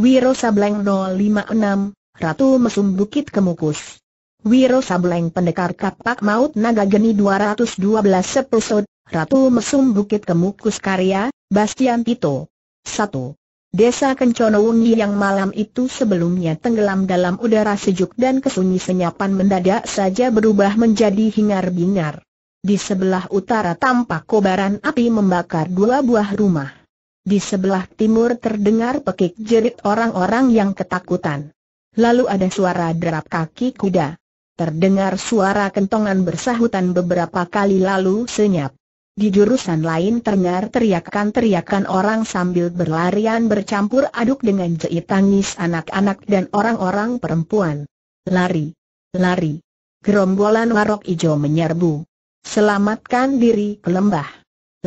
Wiro Sableng 056, Ratu Mesum Bukit Kemukus. Wiro Sableng Pendekar Kapak Maut Naga Geni 212 episode, Ratu Mesum Bukit Kemukus Karya, Bastian Tito. 1. Desa Kenconowungi yang malam itu sebelumnya tenggelam dalam udara sejuk dan kesunyi senyapan mendadak saja berubah menjadi hingar-bingar. Di sebelah utara tampak kobaran api membakar dua buah rumah. Di sebelah timur terdengar pekik jerit orang-orang yang ketakutan. Lalu ada suara derap kaki kuda. Terdengar suara kentongan bersahutan beberapa kali lalu senyap. Di jurusan lain terdengar teriakan-teriakan orang sambil berlarian bercampur aduk dengan jeit tangis anak-anak dan orang-orang perempuan. Lari! Lari! Gerombolan warok ijo menyerbu. Selamatkan diri ke lembah.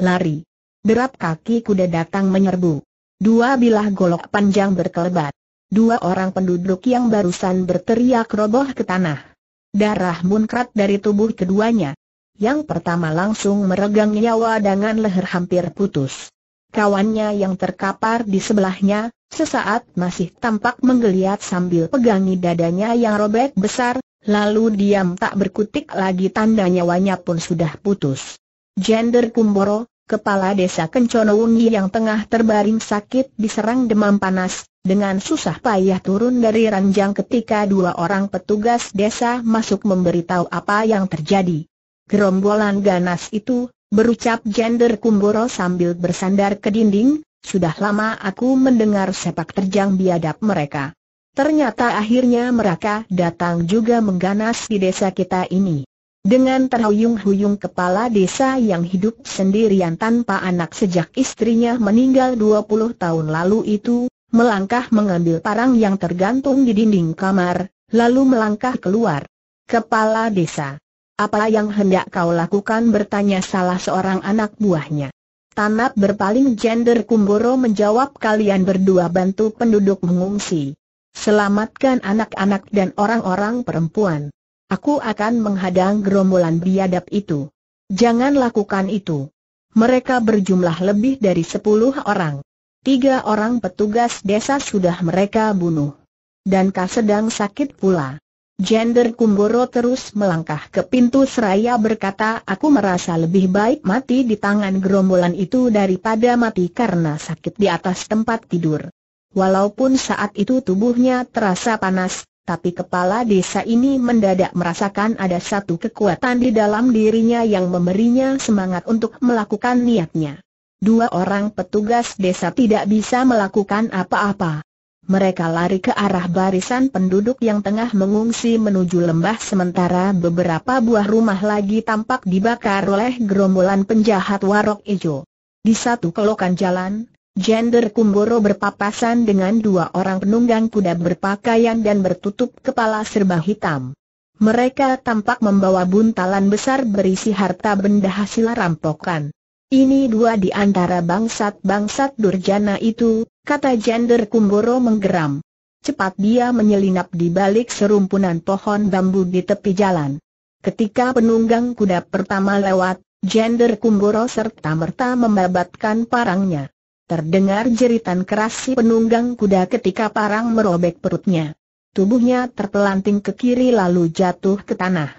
Lari! derap kaki kuda datang menyerbu. Dua bilah golok panjang berkelebat. Dua orang penduduk yang barusan berteriak roboh ke tanah. Darah muncrat dari tubuh keduanya. Yang pertama langsung meregang nyawa dengan leher hampir putus. Kawannya yang terkapar di sebelahnya, sesaat masih tampak menggeliat sambil pegangi dadanya yang robek besar, lalu diam tak berkutik lagi tanda nyawanya pun sudah putus. Gender Kumboro, kepala desa Kencono Wungi yang tengah terbaring sakit diserang demam panas, dengan susah payah turun dari ranjang ketika dua orang petugas desa masuk memberitahu apa yang terjadi. Gerombolan ganas itu, berucap gender Kumboro sambil bersandar ke dinding, sudah lama aku mendengar sepak terjang biadab mereka. Ternyata akhirnya mereka datang juga mengganas di desa kita ini. Dengan terhuyung-huyung kepala desa yang hidup sendirian tanpa anak sejak istrinya meninggal 20 tahun lalu itu, melangkah mengambil parang yang tergantung di dinding kamar, lalu melangkah keluar. Kepala desa. Apa yang hendak kau lakukan bertanya salah seorang anak buahnya. Tanap berpaling gender Kumboro menjawab kalian berdua bantu penduduk mengungsi. Selamatkan anak-anak dan orang-orang perempuan. Aku akan menghadang gerombolan biadab itu. Jangan lakukan itu. Mereka berjumlah lebih dari sepuluh orang. Tiga orang petugas desa sudah mereka bunuh. Dan kau sedang sakit pula. Gender Kumboro terus melangkah ke pintu seraya berkata aku merasa lebih baik mati di tangan gerombolan itu daripada mati karena sakit di atas tempat tidur. Walaupun saat itu tubuhnya terasa panas, tapi kepala desa ini mendadak merasakan ada satu kekuatan di dalam dirinya yang memberinya semangat untuk melakukan niatnya. Dua orang petugas desa tidak bisa melakukan apa-apa. Mereka lari ke arah barisan penduduk yang tengah mengungsi menuju lembah sementara beberapa buah rumah lagi tampak dibakar oleh gerombolan penjahat warok ijo. Di satu kelokan jalan, Gender Kumboro berpapasan dengan dua orang penunggang kuda berpakaian dan bertutup kepala serba hitam. Mereka tampak membawa buntalan besar berisi harta benda hasil rampokan. Ini dua di antara bangsat-bangsat durjana itu, kata Gender Kumboro menggeram. Cepat dia menyelinap di balik serumpunan pohon bambu di tepi jalan. Ketika penunggang kuda pertama lewat, Gender Kumboro serta merta membabatkan parangnya. Terdengar jeritan keras si penunggang kuda ketika parang merobek perutnya. Tubuhnya terpelanting ke kiri lalu jatuh ke tanah.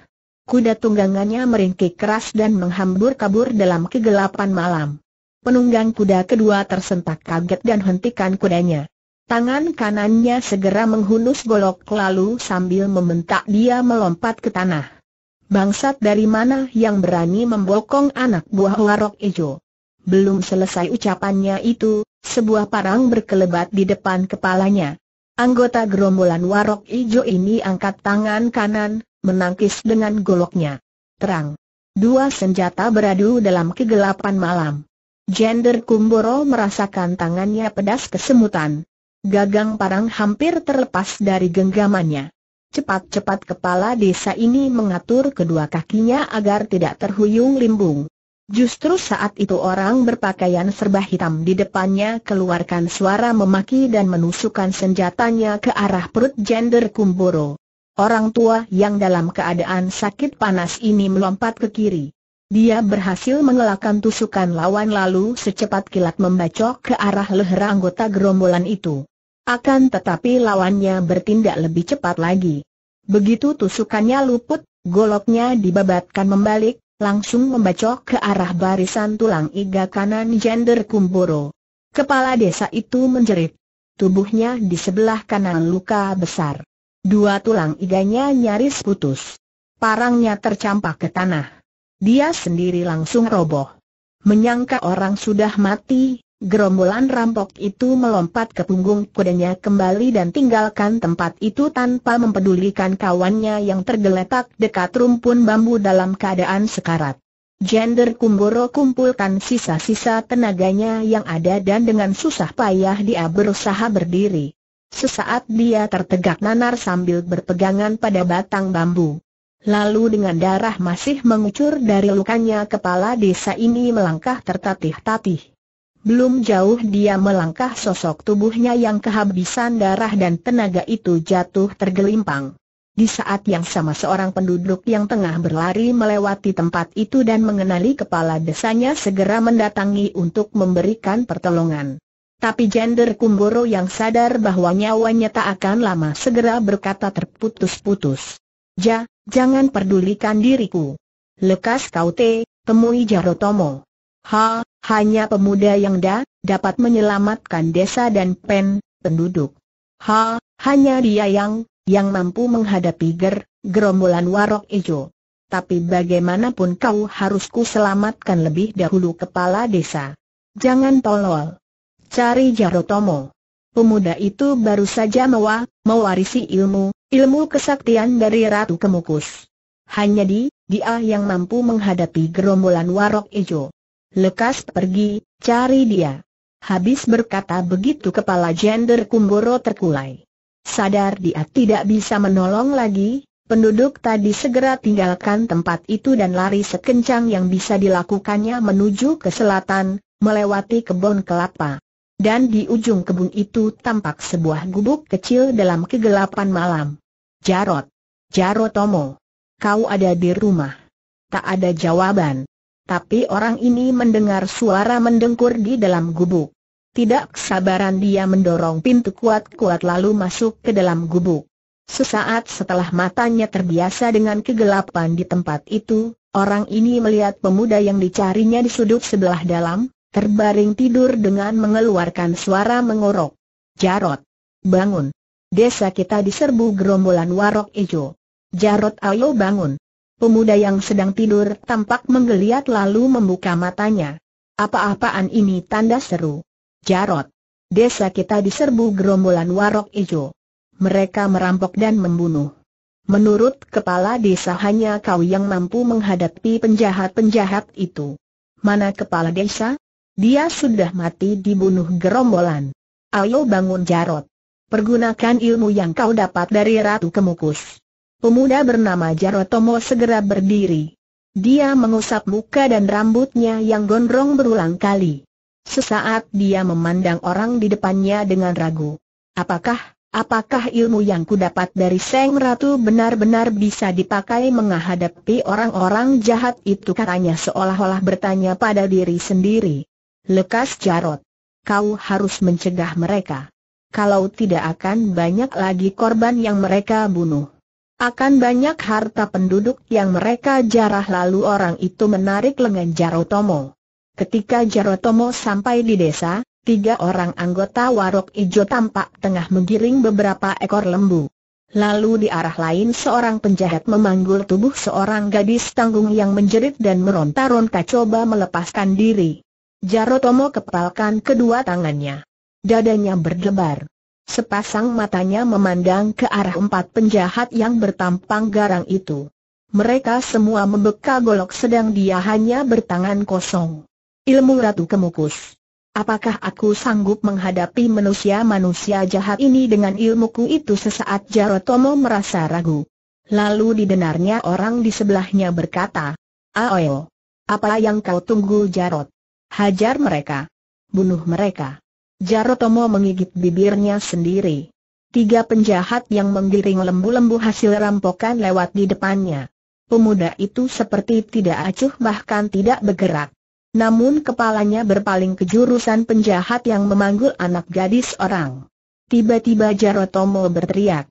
Kuda tunggangannya meringkik keras dan menghambur kabur dalam kegelapan malam. Penunggang kuda kedua tersentak kaget dan hentikan kudanya. Tangan kanannya segera menghunus golok lalu sambil membentak dia melompat ke tanah. Bangsat dari mana yang berani membokong anak buah warok ijo? Belum selesai ucapannya itu, sebuah parang berkelebat di depan kepalanya. Anggota gerombolan warok ijo ini angkat tangan kanan, menangkis dengan goloknya. Terang. Dua senjata beradu dalam kegelapan malam. Gender Kumboro merasakan tangannya pedas kesemutan. Gagang parang hampir terlepas dari genggamannya. Cepat-cepat kepala desa ini mengatur kedua kakinya agar tidak terhuyung limbung. Justru saat itu orang berpakaian serba hitam di depannya keluarkan suara memaki dan menusukkan senjatanya ke arah perut gender Kumboro. Orang tua yang dalam keadaan sakit panas ini melompat ke kiri. Dia berhasil mengelakkan tusukan lawan lalu secepat kilat membacok ke arah leher anggota gerombolan itu. Akan tetapi lawannya bertindak lebih cepat lagi. Begitu tusukannya luput, goloknya dibabatkan membalik, langsung membacok ke arah barisan tulang iga kanan gender Kumboro. Kepala desa itu menjerit. Tubuhnya di sebelah kanan luka besar. Dua tulang iganya nyaris putus. Parangnya tercampak ke tanah. Dia sendiri langsung roboh. Menyangka orang sudah mati, Gerombolan rampok itu melompat ke punggung kudanya kembali dan tinggalkan tempat itu tanpa mempedulikan kawannya yang tergeletak dekat rumpun bambu dalam keadaan sekarat. Gender Kumboro kumpulkan sisa-sisa tenaganya yang ada dan dengan susah payah dia berusaha berdiri. Sesaat dia tertegak nanar sambil berpegangan pada batang bambu. Lalu dengan darah masih mengucur dari lukanya kepala desa ini melangkah tertatih-tatih. Belum jauh dia melangkah sosok tubuhnya yang kehabisan darah dan tenaga itu jatuh tergelimpang. Di saat yang sama seorang penduduk yang tengah berlari melewati tempat itu dan mengenali kepala desanya segera mendatangi untuk memberikan pertolongan. Tapi gender Kumboro yang sadar bahwa nyawanya tak akan lama segera berkata terputus-putus. Ja, jangan pedulikan diriku. Lekas kau te, temui Jarotomo. Ha, hanya pemuda yang da, dapat menyelamatkan desa dan pen, penduduk. Ha, hanya dia yang, yang mampu menghadapi ger, gerombolan warok ijo. Tapi bagaimanapun kau harusku selamatkan lebih dahulu kepala desa. Jangan tolol. Cari Jarotomo. Pemuda itu baru saja mewa, mewarisi ilmu, ilmu kesaktian dari Ratu Kemukus. Hanya di, dia yang mampu menghadapi gerombolan warok ijo. Lekas pergi, cari dia. Habis berkata begitu kepala gender Kumboro terkulai. Sadar dia tidak bisa menolong lagi, penduduk tadi segera tinggalkan tempat itu dan lari sekencang yang bisa dilakukannya menuju ke selatan, melewati kebun kelapa. Dan di ujung kebun itu tampak sebuah gubuk kecil dalam kegelapan malam. Jarot. Jarotomo. Kau ada di rumah. Tak ada jawaban. Tapi orang ini mendengar suara mendengkur di dalam gubuk. Tidak kesabaran dia mendorong pintu kuat-kuat lalu masuk ke dalam gubuk. Sesaat setelah matanya terbiasa dengan kegelapan di tempat itu, orang ini melihat pemuda yang dicarinya di sudut sebelah dalam, terbaring tidur dengan mengeluarkan suara mengorok. Jarot, bangun. Desa kita diserbu gerombolan warok ijo. Jarot ayo bangun pemuda yang sedang tidur tampak menggeliat lalu membuka matanya. Apa-apaan ini tanda seru. Jarot. Desa kita diserbu gerombolan warok ijo. Mereka merampok dan membunuh. Menurut kepala desa hanya kau yang mampu menghadapi penjahat-penjahat itu. Mana kepala desa? Dia sudah mati dibunuh gerombolan. Ayo bangun Jarot. Pergunakan ilmu yang kau dapat dari Ratu Kemukus. Pemuda bernama Jarotomo segera berdiri. Dia mengusap muka dan rambutnya yang gondrong berulang kali. Sesaat dia memandang orang di depannya dengan ragu. Apakah, apakah ilmu yang kudapat dari Seng Ratu benar-benar bisa dipakai menghadapi orang-orang jahat itu katanya seolah-olah bertanya pada diri sendiri. Lekas Jarot, kau harus mencegah mereka. Kalau tidak akan banyak lagi korban yang mereka bunuh. Akan banyak harta penduduk yang mereka jarah lalu orang itu menarik lengan Jarotomo. Ketika Jarotomo sampai di desa, tiga orang anggota Warok Ijo tampak tengah menggiring beberapa ekor lembu. Lalu di arah lain seorang penjahat memanggul tubuh seorang gadis tanggung yang menjerit dan meronta-ronta coba melepaskan diri. Jarotomo kepalkan kedua tangannya. Dadanya berdebar. Sepasang matanya memandang ke arah empat penjahat yang bertampang garang itu. Mereka semua membekak golok sedang dia hanya bertangan kosong. Ilmu Ratu Kemukus. Apakah aku sanggup menghadapi manusia-manusia jahat ini dengan ilmuku itu sesaat Jarotomo merasa ragu. Lalu didenarnya orang di sebelahnya berkata, Aoyo, apa yang kau tunggu Jarot? Hajar mereka. Bunuh mereka. Jarotomo menggigit bibirnya sendiri. Tiga penjahat yang menggiring lembu-lembu hasil rampokan lewat di depannya. Pemuda itu seperti tidak acuh bahkan tidak bergerak. Namun kepalanya berpaling ke jurusan penjahat yang memanggul anak gadis orang. Tiba-tiba Jarotomo berteriak.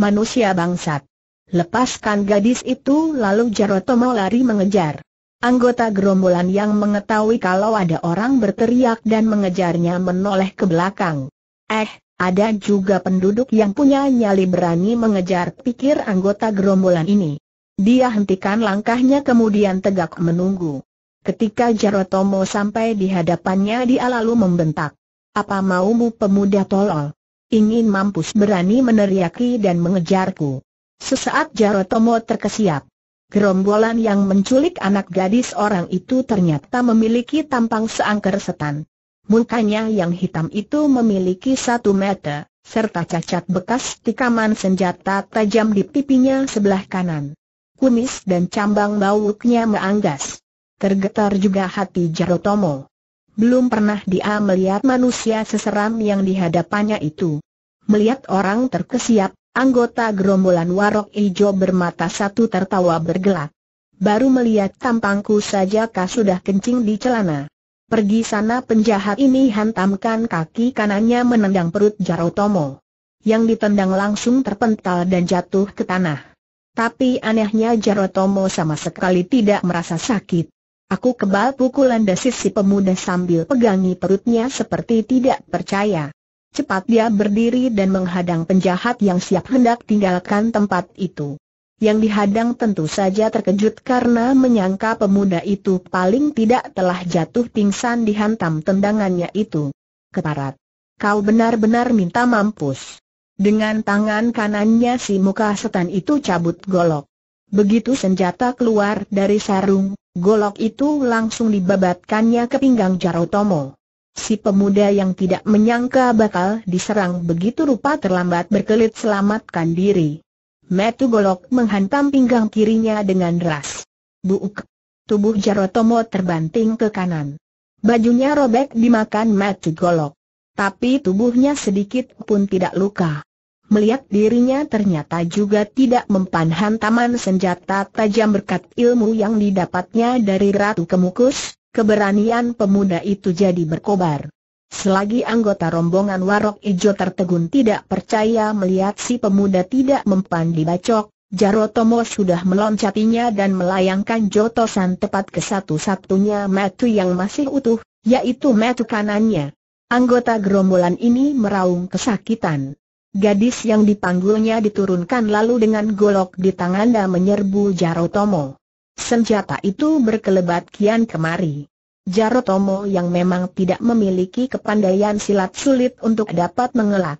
Manusia bangsat. Lepaskan gadis itu lalu Jarotomo lari mengejar. Anggota gerombolan yang mengetahui kalau ada orang berteriak dan mengejarnya menoleh ke belakang. Eh, ada juga penduduk yang punya nyali berani mengejar pikir anggota gerombolan ini. Dia hentikan langkahnya kemudian tegak menunggu. Ketika Jarotomo sampai di hadapannya dia lalu membentak. Apa maumu pemuda tolol? Ingin mampus berani meneriaki dan mengejarku. Sesaat Jarotomo terkesiap. Gerombolan yang menculik anak gadis orang itu ternyata memiliki tampang seangker setan. Mukanya yang hitam itu memiliki satu mata, serta cacat bekas tikaman senjata tajam di pipinya sebelah kanan. Kumis dan cambang bauknya meanggas. Tergetar juga hati Jarotomo. Belum pernah dia melihat manusia seseram yang dihadapannya itu. Melihat orang terkesiap, Anggota gerombolan warok hijau bermata satu tertawa bergelak. Baru melihat tampangku saja kah sudah kencing di celana. Pergi sana penjahat ini hantamkan kaki kanannya menendang perut Jarotomo. Yang ditendang langsung terpental dan jatuh ke tanah. Tapi anehnya Jarotomo sama sekali tidak merasa sakit. Aku kebal pukulan desis si pemuda sambil pegangi perutnya seperti tidak percaya. Cepat dia berdiri dan menghadang penjahat yang siap hendak tinggalkan tempat itu. Yang dihadang tentu saja terkejut karena menyangka pemuda itu paling tidak telah jatuh pingsan dihantam tendangannya itu. Keparat. Kau benar-benar minta mampus. Dengan tangan kanannya si muka setan itu cabut golok. Begitu senjata keluar dari sarung, golok itu langsung dibabatkannya ke pinggang Jarotomo. Si pemuda yang tidak menyangka bakal diserang begitu rupa terlambat berkelit selamatkan diri. Metu Golok menghantam pinggang kirinya dengan deras. Buuk. Tubuh Jarotomo terbanting ke kanan. Bajunya robek dimakan Metu Golok. Tapi tubuhnya sedikit pun tidak luka. Melihat dirinya ternyata juga tidak mempan hantaman senjata tajam berkat ilmu yang didapatnya dari Ratu Kemukus, keberanian pemuda itu jadi berkobar. Selagi anggota rombongan Warok Ijo tertegun tidak percaya melihat si pemuda tidak mempan dibacok, Jarotomo sudah meloncatinya dan melayangkan jotosan tepat ke satu-satunya metu yang masih utuh, yaitu metu kanannya. Anggota gerombolan ini meraung kesakitan. Gadis yang dipanggulnya diturunkan lalu dengan golok di tangannya menyerbu Jarotomo. Senjata itu berkelebat kian kemari. Jarotomo yang memang tidak memiliki kepandaian silat sulit untuk dapat mengelak.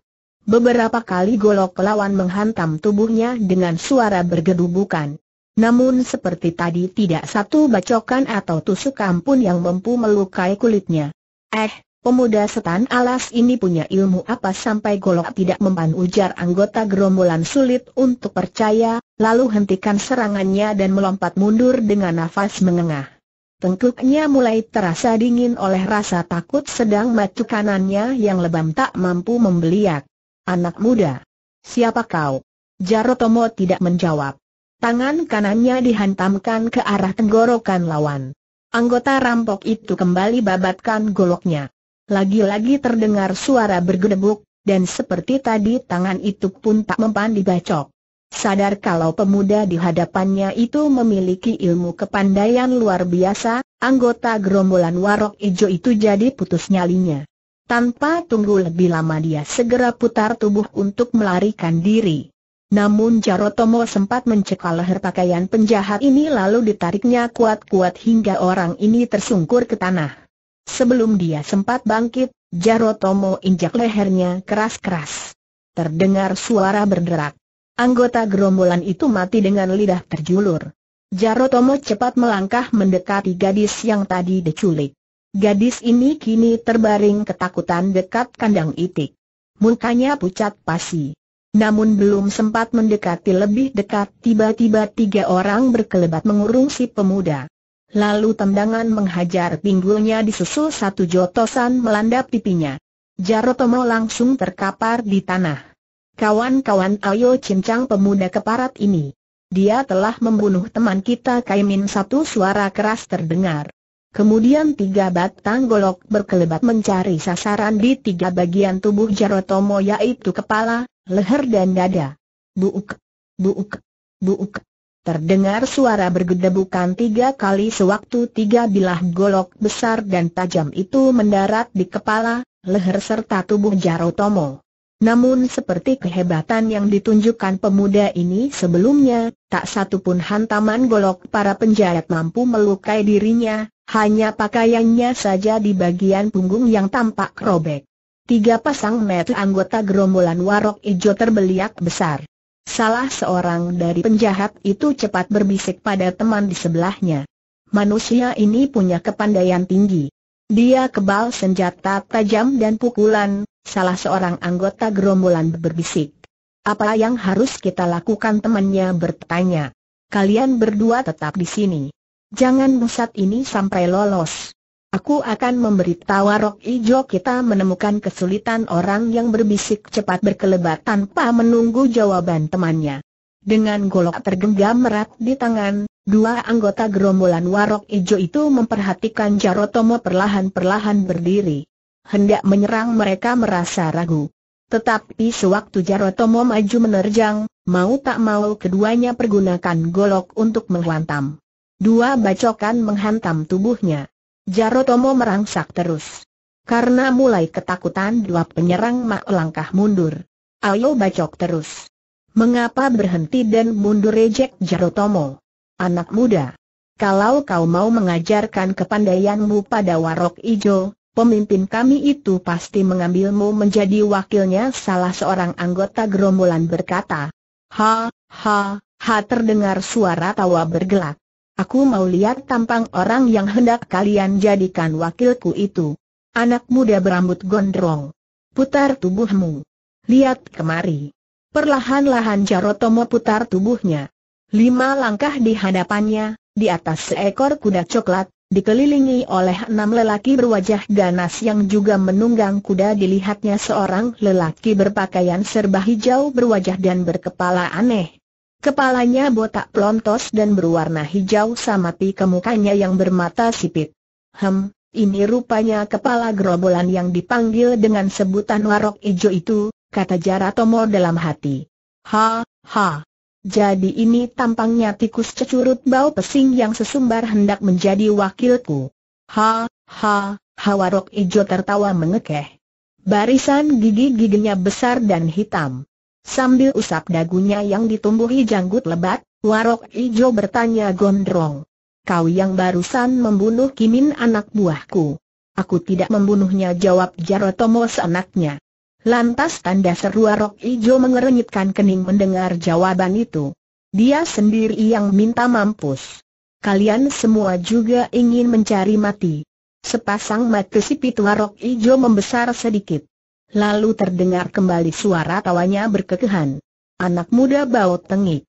Beberapa kali golok lawan menghantam tubuhnya dengan suara bergedubukan. Namun seperti tadi tidak satu bacokan atau tusukan pun yang mampu melukai kulitnya. Eh, Pemuda setan alas ini punya ilmu apa sampai golok tidak mempan ujar anggota gerombolan sulit untuk percaya, lalu hentikan serangannya dan melompat mundur dengan nafas mengengah. Tengkuknya mulai terasa dingin oleh rasa takut sedang matu kanannya yang lebam tak mampu membeliak. Anak muda. Siapa kau? Jarotomo tidak menjawab. Tangan kanannya dihantamkan ke arah tenggorokan lawan. Anggota rampok itu kembali babatkan goloknya. Lagi-lagi terdengar suara bergedebuk, dan seperti tadi tangan itu pun tak mempan dibacok. Sadar kalau pemuda di hadapannya itu memiliki ilmu kepandaian luar biasa, anggota gerombolan warok ijo itu jadi putus nyalinya. Tanpa tunggu lebih lama dia segera putar tubuh untuk melarikan diri. Namun Jarotomo sempat mencekal leher pakaian penjahat ini lalu ditariknya kuat-kuat hingga orang ini tersungkur ke tanah. Sebelum dia sempat bangkit, Jarotomo injak lehernya keras-keras. Terdengar suara berderak. Anggota gerombolan itu mati dengan lidah terjulur. Jarotomo cepat melangkah mendekati gadis yang tadi diculik. Gadis ini kini terbaring ketakutan dekat kandang itik. Mukanya pucat pasi. Namun belum sempat mendekati lebih dekat tiba-tiba tiga orang berkelebat mengurung si pemuda. Lalu tendangan menghajar pinggulnya disusul satu jotosan melanda pipinya. Jarotomo langsung terkapar di tanah. Kawan-kawan ayo cincang pemuda keparat ini. Dia telah membunuh teman kita Kaimin satu suara keras terdengar. Kemudian tiga batang golok berkelebat mencari sasaran di tiga bagian tubuh Jarotomo yaitu kepala, leher dan dada. Buuk, buuk, buuk. Terdengar suara bergedebukan tiga kali sewaktu tiga bilah golok besar dan tajam itu mendarat di kepala, leher serta tubuh Jarotomo. Namun seperti kehebatan yang ditunjukkan pemuda ini sebelumnya, tak satu pun hantaman golok para penjahat mampu melukai dirinya, hanya pakaiannya saja di bagian punggung yang tampak robek. Tiga pasang mata anggota gerombolan warok ijo terbeliak besar. Salah seorang dari penjahat itu cepat berbisik pada teman di sebelahnya. Manusia ini punya kepandaian tinggi. Dia kebal senjata tajam dan pukulan, salah seorang anggota gerombolan berbisik. Apa yang harus kita lakukan temannya bertanya. Kalian berdua tetap di sini. Jangan musat ini sampai lolos. Aku akan memberitahu Rok Ijo kita menemukan kesulitan orang yang berbisik cepat berkelebat tanpa menunggu jawaban temannya. Dengan golok tergenggam erat di tangan, dua anggota gerombolan Warok Ijo itu memperhatikan Jarotomo perlahan-perlahan berdiri. Hendak menyerang mereka merasa ragu. Tetapi sewaktu Jarotomo maju menerjang, mau tak mau keduanya pergunakan golok untuk menghantam. Dua bacokan menghantam tubuhnya. Jarotomo merangsak terus. Karena mulai ketakutan dua penyerang mak langkah mundur. Ayo bacok terus. Mengapa berhenti dan mundur rejek Jarotomo? Anak muda. Kalau kau mau mengajarkan kepandaianmu pada warok ijo, pemimpin kami itu pasti mengambilmu menjadi wakilnya salah seorang anggota gerombolan berkata. Ha, ha, ha terdengar suara tawa bergelak. Aku mau lihat tampang orang yang hendak kalian jadikan wakilku itu. Anak muda berambut gondrong. Putar tubuhmu. Lihat kemari. Perlahan-lahan Jarotomo putar tubuhnya. Lima langkah di hadapannya, di atas seekor kuda coklat, dikelilingi oleh enam lelaki berwajah ganas yang juga menunggang kuda dilihatnya seorang lelaki berpakaian serba hijau berwajah dan berkepala aneh Kepalanya botak plontos dan berwarna hijau samati ke mukanya yang bermata sipit. Hem, ini rupanya kepala gerobolan yang dipanggil dengan sebutan warok ijo itu, kata Jaratomo dalam hati. Ha, ha. Jadi ini tampangnya tikus cecurut bau pesing yang sesumbar hendak menjadi wakilku. Ha, ha, ha warok ijo tertawa mengekeh. Barisan gigi-giginya besar dan hitam. Sambil usap dagunya yang ditumbuhi janggut lebat, Warok Ijo bertanya gondrong. Kau yang barusan membunuh Kimin anak buahku. Aku tidak membunuhnya jawab Jarotomos anaknya. Lantas tanda seru Warok Ijo mengerenyitkan kening mendengar jawaban itu. Dia sendiri yang minta mampus. Kalian semua juga ingin mencari mati. Sepasang mata sipit Warok Ijo membesar sedikit. Lalu terdengar kembali suara tawanya berkekehan. Anak muda bau tengik.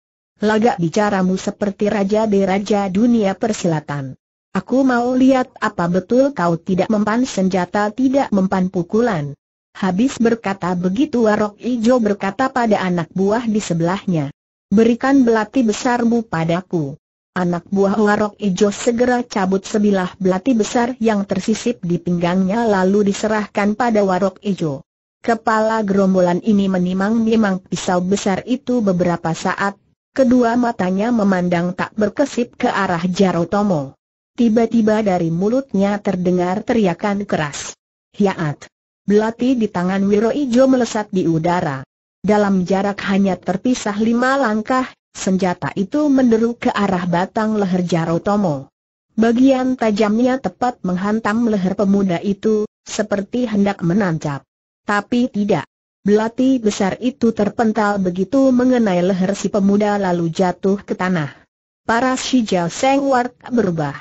Lagak bicaramu seperti raja di raja dunia persilatan. Aku mau lihat apa betul kau tidak mempan senjata tidak mempan pukulan. Habis berkata begitu Warok Ijo berkata pada anak buah di sebelahnya. Berikan belati besarmu padaku. Anak buah Warok Ijo segera cabut sebilah belati besar yang tersisip di pinggangnya lalu diserahkan pada Warok Ijo. Kepala gerombolan ini menimang-nimang pisau besar itu beberapa saat, kedua matanya memandang tak berkesip ke arah Jarotomo. Tiba-tiba dari mulutnya terdengar teriakan keras. Hiat! Belati di tangan Wiro Ijo melesat di udara. Dalam jarak hanya terpisah lima langkah, senjata itu menderu ke arah batang leher Jarotomo. Bagian tajamnya tepat menghantam leher pemuda itu, seperti hendak menancap. Tapi tidak. Belati besar itu terpental begitu mengenai leher si pemuda lalu jatuh ke tanah. Para jauh Seng Wart berubah.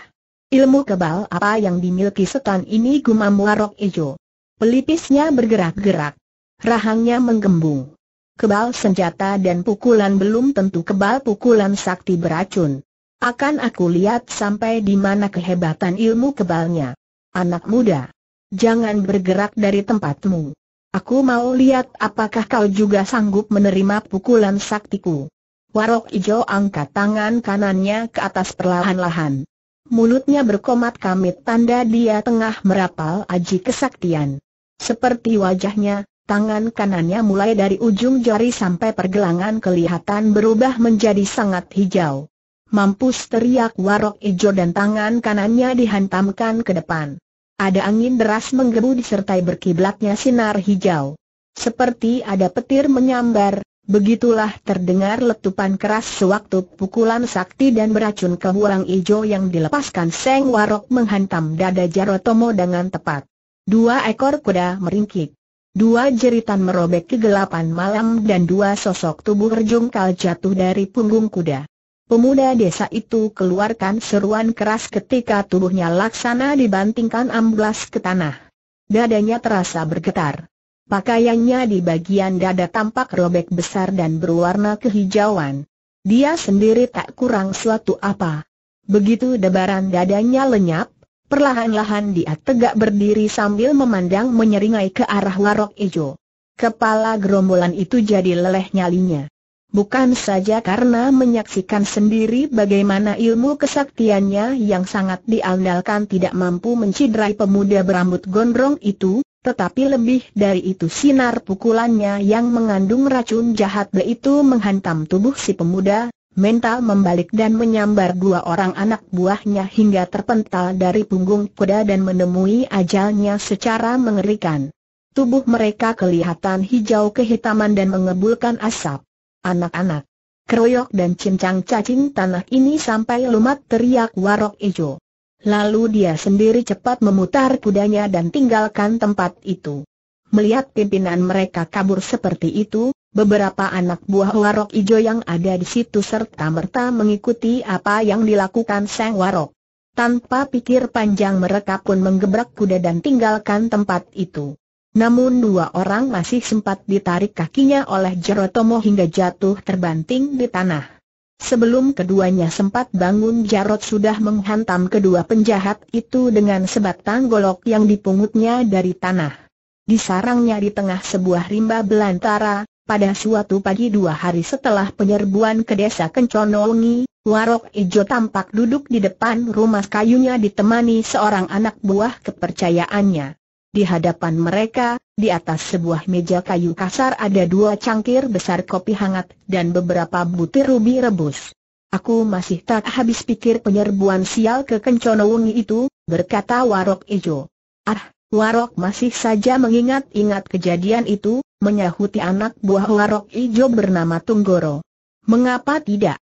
Ilmu kebal apa yang dimiliki setan ini gumam warok ijo. Pelipisnya bergerak-gerak. Rahangnya menggembung. Kebal senjata dan pukulan belum tentu kebal pukulan sakti beracun. Akan aku lihat sampai di mana kehebatan ilmu kebalnya. Anak muda, jangan bergerak dari tempatmu. Aku mau lihat apakah kau juga sanggup menerima pukulan saktiku. Warok Ijo angkat tangan kanannya ke atas perlahan-lahan. Mulutnya berkomat kamit tanda dia tengah merapal aji kesaktian. Seperti wajahnya, tangan kanannya mulai dari ujung jari sampai pergelangan kelihatan berubah menjadi sangat hijau. Mampus teriak Warok Ijo dan tangan kanannya dihantamkan ke depan. Ada angin deras menggebu disertai berkiblatnya sinar hijau. Seperti ada petir menyambar, begitulah terdengar letupan keras sewaktu pukulan sakti dan beracun ke huang ijo yang dilepaskan Seng Warok menghantam dada Jarotomo dengan tepat. Dua ekor kuda meringkik. Dua jeritan merobek kegelapan malam dan dua sosok tubuh terjungkal jatuh dari punggung kuda. Pemuda desa itu keluarkan seruan keras ketika tubuhnya laksana dibantingkan amblas ke tanah. Dadanya terasa bergetar. Pakaiannya di bagian dada tampak robek besar dan berwarna kehijauan. Dia sendiri tak kurang suatu apa. Begitu debaran dadanya lenyap, perlahan-lahan dia tegak berdiri sambil memandang menyeringai ke arah warok ijo. Kepala gerombolan itu jadi leleh nyalinya. Bukan saja karena menyaksikan sendiri bagaimana ilmu kesaktiannya yang sangat diandalkan tidak mampu mencidrai pemuda berambut gondrong itu, tetapi lebih dari itu sinar pukulannya yang mengandung racun jahat itu menghantam tubuh si pemuda, mental membalik dan menyambar dua orang anak buahnya hingga terpental dari punggung kuda dan menemui ajalnya secara mengerikan. Tubuh mereka kelihatan hijau kehitaman dan mengebulkan asap anak-anak. Keroyok dan cincang cacing tanah ini sampai lumat teriak warok ijo. Lalu dia sendiri cepat memutar kudanya dan tinggalkan tempat itu. Melihat pimpinan mereka kabur seperti itu, beberapa anak buah warok ijo yang ada di situ serta merta mengikuti apa yang dilakukan sang warok. Tanpa pikir panjang mereka pun menggebrak kuda dan tinggalkan tempat itu. Namun dua orang masih sempat ditarik kakinya oleh Jarotomo hingga jatuh terbanting di tanah. Sebelum keduanya sempat bangun Jarot sudah menghantam kedua penjahat itu dengan sebatang golok yang dipungutnya dari tanah. Di sarangnya di tengah sebuah rimba belantara, pada suatu pagi dua hari setelah penyerbuan ke desa Kenconongi, Warok Ijo tampak duduk di depan rumah kayunya ditemani seorang anak buah kepercayaannya. Di hadapan mereka, di atas sebuah meja kayu kasar ada dua cangkir besar kopi hangat dan beberapa butir ubi rebus. Aku masih tak habis pikir penyerbuan sial ke Wungi itu, berkata Warok Ijo. Ah, Warok masih saja mengingat-ingat kejadian itu, menyahuti anak buah Warok Ijo bernama Tunggoro. Mengapa tidak?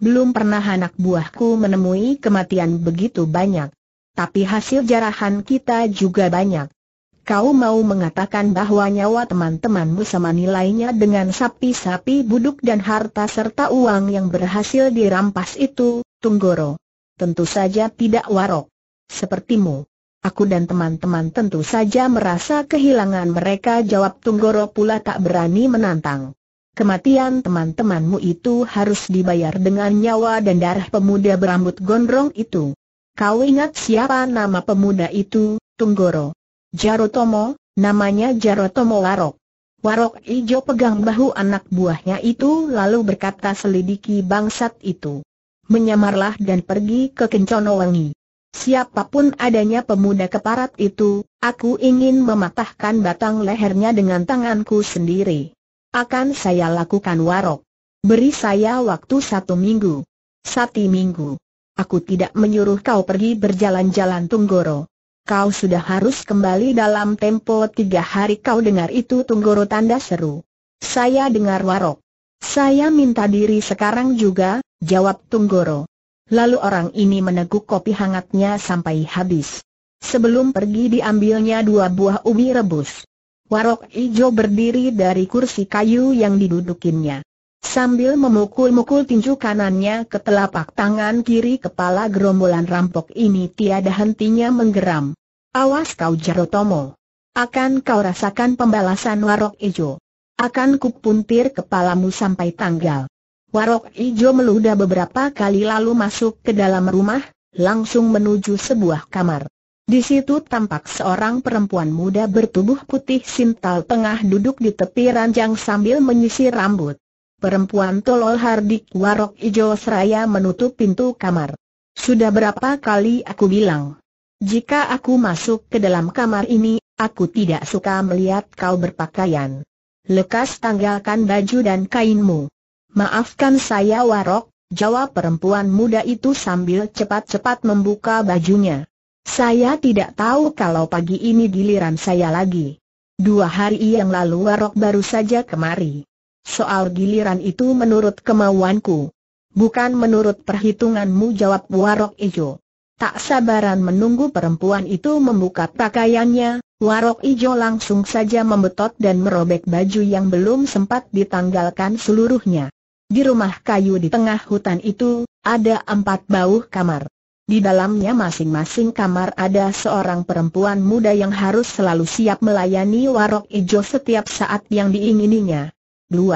Belum pernah anak buahku menemui kematian begitu banyak. Tapi hasil jarahan kita juga banyak kau mau mengatakan bahwa nyawa teman-temanmu sama nilainya dengan sapi-sapi buduk dan harta serta uang yang berhasil dirampas itu, Tunggoro? Tentu saja tidak warok. Sepertimu. Aku dan teman-teman tentu saja merasa kehilangan mereka jawab Tunggoro pula tak berani menantang. Kematian teman-temanmu itu harus dibayar dengan nyawa dan darah pemuda berambut gondrong itu. Kau ingat siapa nama pemuda itu, Tunggoro? Jarotomo, namanya Jarotomo Warok. Warok Ijo pegang bahu anak buahnya itu lalu berkata selidiki bangsat itu. Menyamarlah dan pergi ke Kencono Wangi. Siapapun adanya pemuda keparat itu, aku ingin mematahkan batang lehernya dengan tanganku sendiri. Akan saya lakukan warok. Beri saya waktu satu minggu. Satu minggu. Aku tidak menyuruh kau pergi berjalan-jalan Tunggoro kau sudah harus kembali dalam tempo tiga hari kau dengar itu Tunggoro tanda seru. Saya dengar warok. Saya minta diri sekarang juga, jawab Tunggoro. Lalu orang ini meneguk kopi hangatnya sampai habis. Sebelum pergi diambilnya dua buah ubi rebus. Warok Ijo berdiri dari kursi kayu yang didudukinya. Sambil memukul-mukul tinju kanannya ke telapak tangan kiri kepala gerombolan rampok ini tiada hentinya menggeram. Awas kau Jarotomo. Akan kau rasakan pembalasan warok ijo. Akan kupuntir kepalamu sampai tanggal. Warok ijo meludah beberapa kali lalu masuk ke dalam rumah, langsung menuju sebuah kamar. Di situ tampak seorang perempuan muda bertubuh putih sintal tengah duduk di tepi ranjang sambil menyisir rambut perempuan tolol Hardik Warok Ijo Seraya menutup pintu kamar. Sudah berapa kali aku bilang, jika aku masuk ke dalam kamar ini, aku tidak suka melihat kau berpakaian. Lekas tanggalkan baju dan kainmu. Maafkan saya Warok, jawab perempuan muda itu sambil cepat-cepat membuka bajunya. Saya tidak tahu kalau pagi ini giliran saya lagi. Dua hari yang lalu Warok baru saja kemari. Soal giliran itu menurut kemauanku. Bukan menurut perhitunganmu jawab Warok Ijo. Tak sabaran menunggu perempuan itu membuka pakaiannya, Warok Ijo langsung saja membetot dan merobek baju yang belum sempat ditanggalkan seluruhnya. Di rumah kayu di tengah hutan itu, ada empat bauh kamar. Di dalamnya masing-masing kamar ada seorang perempuan muda yang harus selalu siap melayani Warok Ijo setiap saat yang diingininya. 2.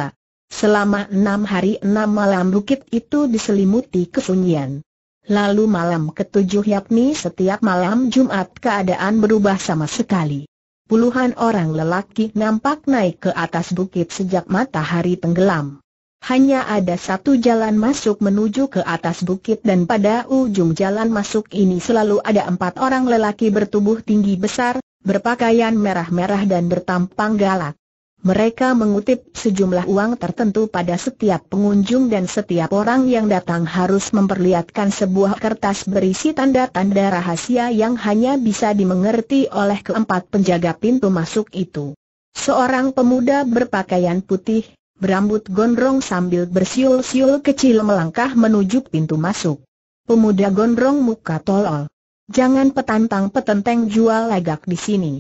Selama enam hari enam malam bukit itu diselimuti kesunyian. Lalu malam ketujuh yakni setiap malam Jumat keadaan berubah sama sekali. Puluhan orang lelaki nampak naik ke atas bukit sejak matahari tenggelam. Hanya ada satu jalan masuk menuju ke atas bukit dan pada ujung jalan masuk ini selalu ada empat orang lelaki bertubuh tinggi besar, berpakaian merah-merah dan bertampang galak. Mereka mengutip sejumlah uang tertentu pada setiap pengunjung dan setiap orang yang datang harus memperlihatkan sebuah kertas berisi tanda-tanda rahasia yang hanya bisa dimengerti oleh keempat penjaga pintu masuk itu. Seorang pemuda berpakaian putih, berambut gondrong sambil bersiul-siul kecil melangkah menuju pintu masuk. Pemuda gondrong muka tolol. Jangan petantang petenteng jual lagak di sini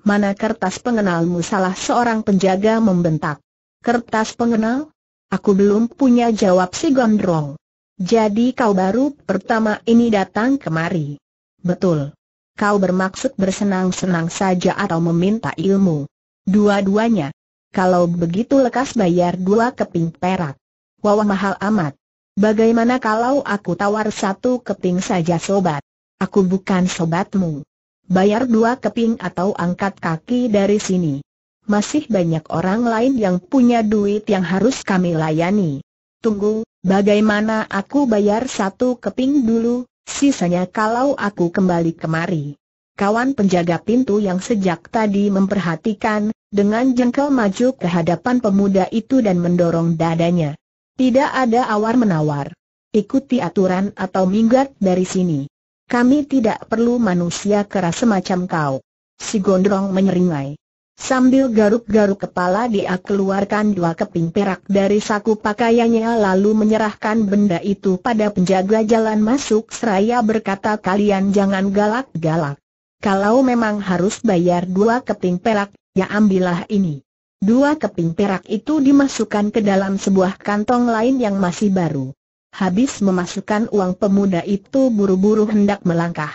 mana kertas pengenalmu salah seorang penjaga membentak. Kertas pengenal? Aku belum punya jawab si Gondrong. Jadi kau baru pertama ini datang kemari. Betul. Kau bermaksud bersenang-senang saja atau meminta ilmu. Dua-duanya. Kalau begitu lekas bayar dua keping perak. Wawah mahal amat. Bagaimana kalau aku tawar satu keping saja sobat? Aku bukan sobatmu. Bayar dua keping atau angkat kaki dari sini. Masih banyak orang lain yang punya duit yang harus kami layani. Tunggu, bagaimana aku bayar satu keping dulu, sisanya kalau aku kembali kemari. Kawan penjaga pintu yang sejak tadi memperhatikan, dengan jengkel maju ke hadapan pemuda itu dan mendorong dadanya. Tidak ada awar-menawar. Ikuti aturan atau minggat dari sini. Kami tidak perlu manusia keras semacam kau. Si gondrong menyeringai. Sambil garuk-garuk kepala dia keluarkan dua keping perak dari saku pakaiannya lalu menyerahkan benda itu pada penjaga jalan masuk seraya berkata kalian jangan galak-galak. Kalau memang harus bayar dua keping perak, ya ambillah ini. Dua keping perak itu dimasukkan ke dalam sebuah kantong lain yang masih baru. Habis memasukkan uang pemuda itu buru-buru hendak melangkah.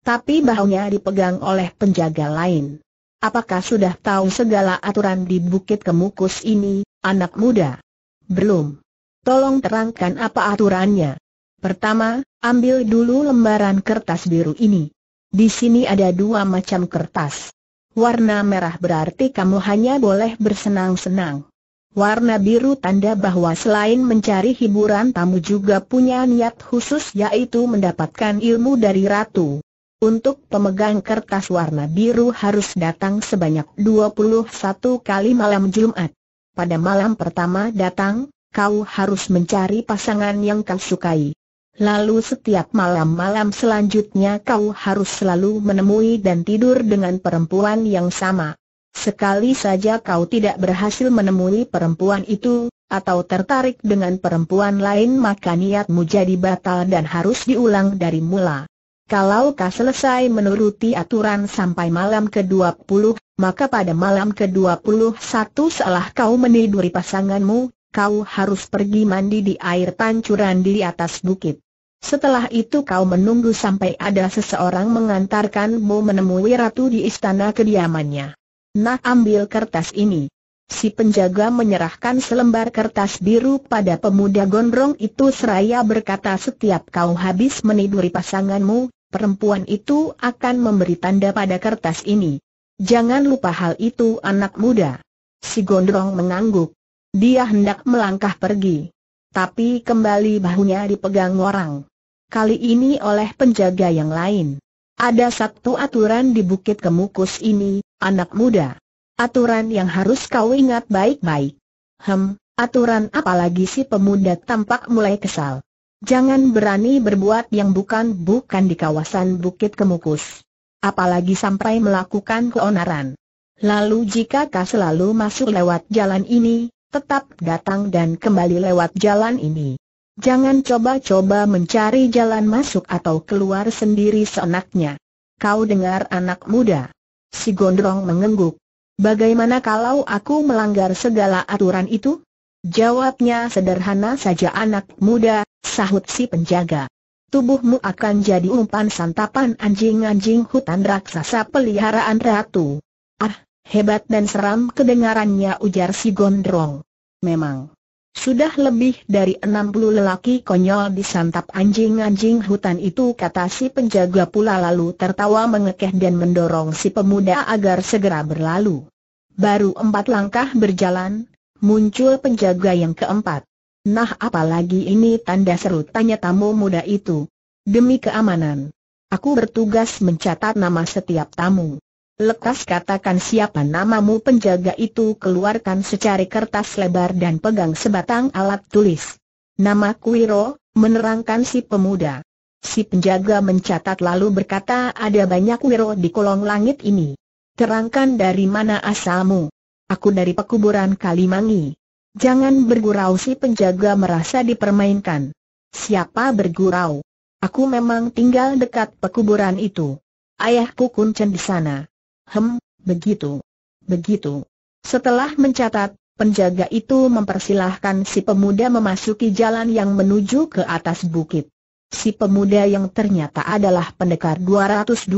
Tapi bahunya dipegang oleh penjaga lain. Apakah sudah tahu segala aturan di Bukit Kemukus ini, anak muda? Belum. Tolong terangkan apa aturannya. Pertama, ambil dulu lembaran kertas biru ini. Di sini ada dua macam kertas. Warna merah berarti kamu hanya boleh bersenang-senang. Warna biru tanda bahwa selain mencari hiburan tamu juga punya niat khusus yaitu mendapatkan ilmu dari ratu. Untuk pemegang kertas warna biru harus datang sebanyak 21 kali malam Jumat. Pada malam pertama datang, kau harus mencari pasangan yang kau sukai. Lalu setiap malam-malam selanjutnya kau harus selalu menemui dan tidur dengan perempuan yang sama. Sekali saja kau tidak berhasil menemui perempuan itu, atau tertarik dengan perempuan lain maka niatmu jadi batal dan harus diulang dari mula. Kalau kau selesai menuruti aturan sampai malam ke-20, maka pada malam ke-21 setelah kau meniduri pasanganmu, kau harus pergi mandi di air pancuran di atas bukit. Setelah itu kau menunggu sampai ada seseorang mengantarkanmu menemui ratu di istana kediamannya. Nak ambil kertas ini. Si penjaga menyerahkan selembar kertas biru pada pemuda gondrong itu seraya berkata setiap kau habis meniduri pasanganmu, perempuan itu akan memberi tanda pada kertas ini. Jangan lupa hal itu anak muda. Si gondrong mengangguk. Dia hendak melangkah pergi. Tapi kembali bahunya dipegang orang. Kali ini oleh penjaga yang lain. Ada satu aturan di Bukit Kemukus ini, Anak muda. Aturan yang harus kau ingat baik-baik. Hem, aturan apalagi si pemuda tampak mulai kesal. Jangan berani berbuat yang bukan-bukan di kawasan Bukit Kemukus. Apalagi sampai melakukan keonaran. Lalu jika kau selalu masuk lewat jalan ini, tetap datang dan kembali lewat jalan ini. Jangan coba-coba mencari jalan masuk atau keluar sendiri seenaknya. Kau dengar anak muda. Si Gondrong mengengguk. Bagaimana kalau aku melanggar segala aturan itu? Jawabnya sederhana saja anak muda, sahut si penjaga. Tubuhmu akan jadi umpan santapan anjing-anjing hutan raksasa peliharaan ratu. Ah, hebat dan seram kedengarannya ujar si Gondrong. Memang, sudah lebih dari enam puluh lelaki konyol disantap anjing-anjing hutan itu kata si penjaga pula lalu tertawa mengekeh dan mendorong si pemuda agar segera berlalu. Baru empat langkah berjalan, muncul penjaga yang keempat. Nah apalagi ini tanda seru tanya tamu muda itu. Demi keamanan, aku bertugas mencatat nama setiap tamu. Lekas katakan siapa namamu penjaga itu keluarkan secari kertas lebar dan pegang sebatang alat tulis. Nama Kuiro, menerangkan si pemuda. Si penjaga mencatat lalu berkata ada banyak Wiro di kolong langit ini. Terangkan dari mana asalmu. Aku dari pekuburan Kalimangi. Jangan bergurau si penjaga merasa dipermainkan. Siapa bergurau? Aku memang tinggal dekat pekuburan itu. Ayahku kuncen di sana. Hem, begitu. Begitu. Setelah mencatat, penjaga itu mempersilahkan si pemuda memasuki jalan yang menuju ke atas bukit. Si pemuda yang ternyata adalah pendekar 212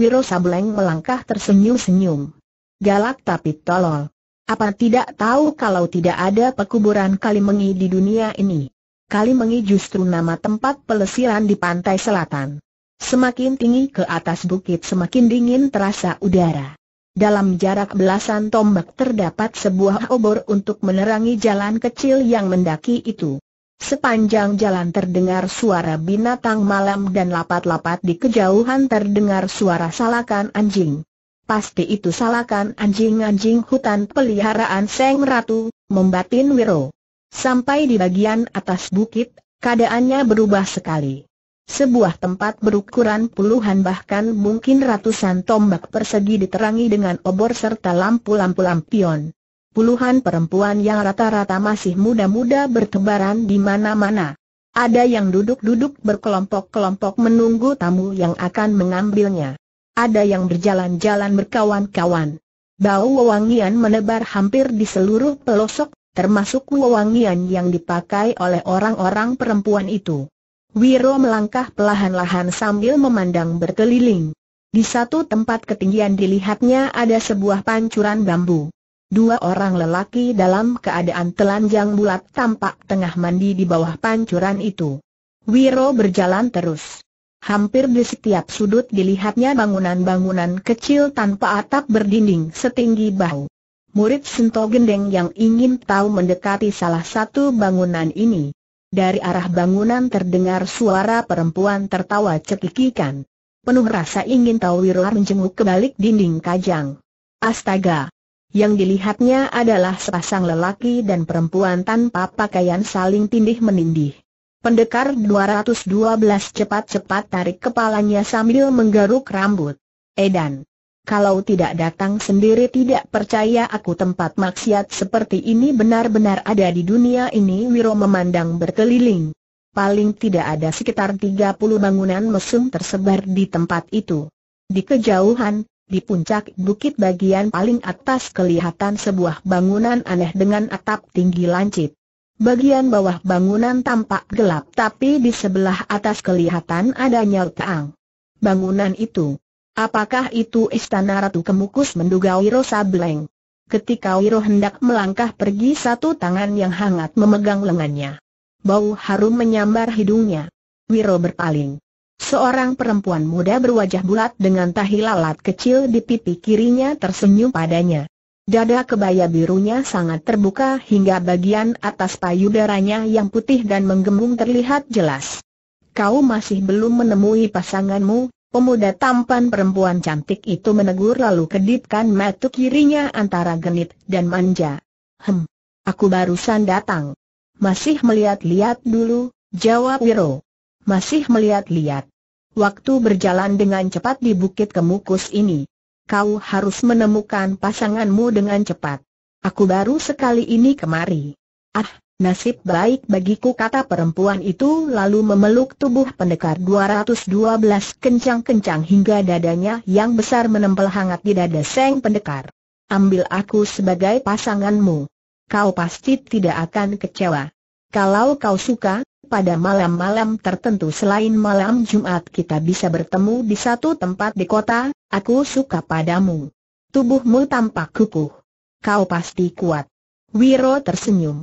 Wiro Sableng melangkah tersenyum-senyum. Galak tapi tolol. Apa tidak tahu kalau tidak ada pekuburan Kalimengi di dunia ini? Kalimengi justru nama tempat pelesiran di pantai selatan. Semakin tinggi ke atas bukit semakin dingin terasa udara. Dalam jarak belasan tombak terdapat sebuah obor untuk menerangi jalan kecil yang mendaki itu. Sepanjang jalan terdengar suara binatang malam dan lapat-lapat di kejauhan terdengar suara salakan anjing. Pasti itu salakan anjing-anjing hutan peliharaan Seng Ratu, membatin Wiro. Sampai di bagian atas bukit, keadaannya berubah sekali sebuah tempat berukuran puluhan bahkan mungkin ratusan tombak persegi diterangi dengan obor serta lampu-lampu lampion. Puluhan perempuan yang rata-rata masih muda-muda bertebaran di mana-mana. Ada yang duduk-duduk berkelompok-kelompok menunggu tamu yang akan mengambilnya. Ada yang berjalan-jalan berkawan-kawan. Bau wewangian menebar hampir di seluruh pelosok, termasuk wewangian yang dipakai oleh orang-orang perempuan itu. Wiro melangkah perlahan-lahan sambil memandang berkeliling. Di satu tempat ketinggian dilihatnya ada sebuah pancuran bambu. Dua orang lelaki dalam keadaan telanjang bulat tampak tengah mandi di bawah pancuran itu. Wiro berjalan terus. Hampir di setiap sudut dilihatnya bangunan-bangunan kecil tanpa atap berdinding setinggi bahu. Murid Sento Gendeng yang ingin tahu mendekati salah satu bangunan ini. Dari arah bangunan terdengar suara perempuan tertawa cekikikan. Penuh rasa ingin tahu Wiro menjenguk ke balik dinding kajang. Astaga! Yang dilihatnya adalah sepasang lelaki dan perempuan tanpa pakaian saling tindih menindih. Pendekar 212 cepat-cepat tarik kepalanya sambil menggaruk rambut. Edan. Kalau tidak datang sendiri tidak percaya aku tempat maksiat seperti ini benar-benar ada di dunia ini Wiro memandang berkeliling. Paling tidak ada sekitar 30 bangunan mesum tersebar di tempat itu. Di kejauhan, di puncak bukit bagian paling atas kelihatan sebuah bangunan aneh dengan atap tinggi lancip. Bagian bawah bangunan tampak gelap tapi di sebelah atas kelihatan adanya teang. Bangunan itu, Apakah itu istana Ratu Kemukus menduga Wiro Sableng? Ketika Wiro hendak melangkah pergi satu tangan yang hangat memegang lengannya. Bau harum menyambar hidungnya. Wiro berpaling. Seorang perempuan muda berwajah bulat dengan tahi lalat kecil di pipi kirinya tersenyum padanya. Dada kebaya birunya sangat terbuka hingga bagian atas payudaranya yang putih dan menggembung terlihat jelas. Kau masih belum menemui pasanganmu, Pemuda tampan perempuan cantik itu menegur lalu kedipkan mata kirinya antara genit dan manja. Hem, aku barusan datang. Masih melihat-lihat dulu, jawab Wiro. Masih melihat-lihat. Waktu berjalan dengan cepat di bukit kemukus ini. Kau harus menemukan pasanganmu dengan cepat. Aku baru sekali ini kemari. Ah, Nasib baik bagiku kata perempuan itu lalu memeluk tubuh pendekar 212 kencang-kencang hingga dadanya yang besar menempel hangat di dada seng pendekar. Ambil aku sebagai pasanganmu. Kau pasti tidak akan kecewa. Kalau kau suka, pada malam-malam tertentu selain malam Jumat kita bisa bertemu di satu tempat di kota, aku suka padamu. Tubuhmu tampak kukuh. Kau pasti kuat. Wiro tersenyum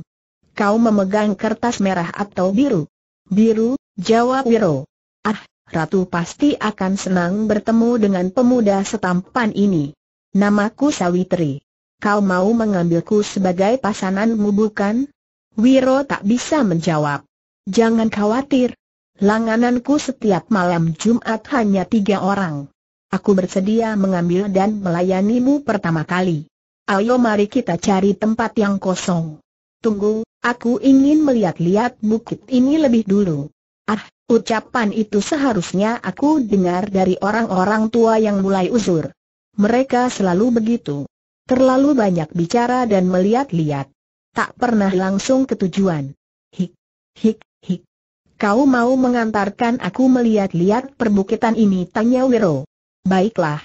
kau memegang kertas merah atau biru? Biru, jawab Wiro. Ah, Ratu pasti akan senang bertemu dengan pemuda setampan ini. Namaku Sawitri. Kau mau mengambilku sebagai pasanganmu bukan? Wiro tak bisa menjawab. Jangan khawatir. Langananku setiap malam Jumat hanya tiga orang. Aku bersedia mengambil dan melayanimu pertama kali. Ayo mari kita cari tempat yang kosong. Tunggu, aku ingin melihat-lihat bukit ini lebih dulu. Ah, ucapan itu seharusnya aku dengar dari orang-orang tua yang mulai uzur. Mereka selalu begitu. Terlalu banyak bicara dan melihat-lihat. Tak pernah langsung ke tujuan. Hik, hik, hik. Kau mau mengantarkan aku melihat-lihat perbukitan ini? Tanya Wiro. Baiklah.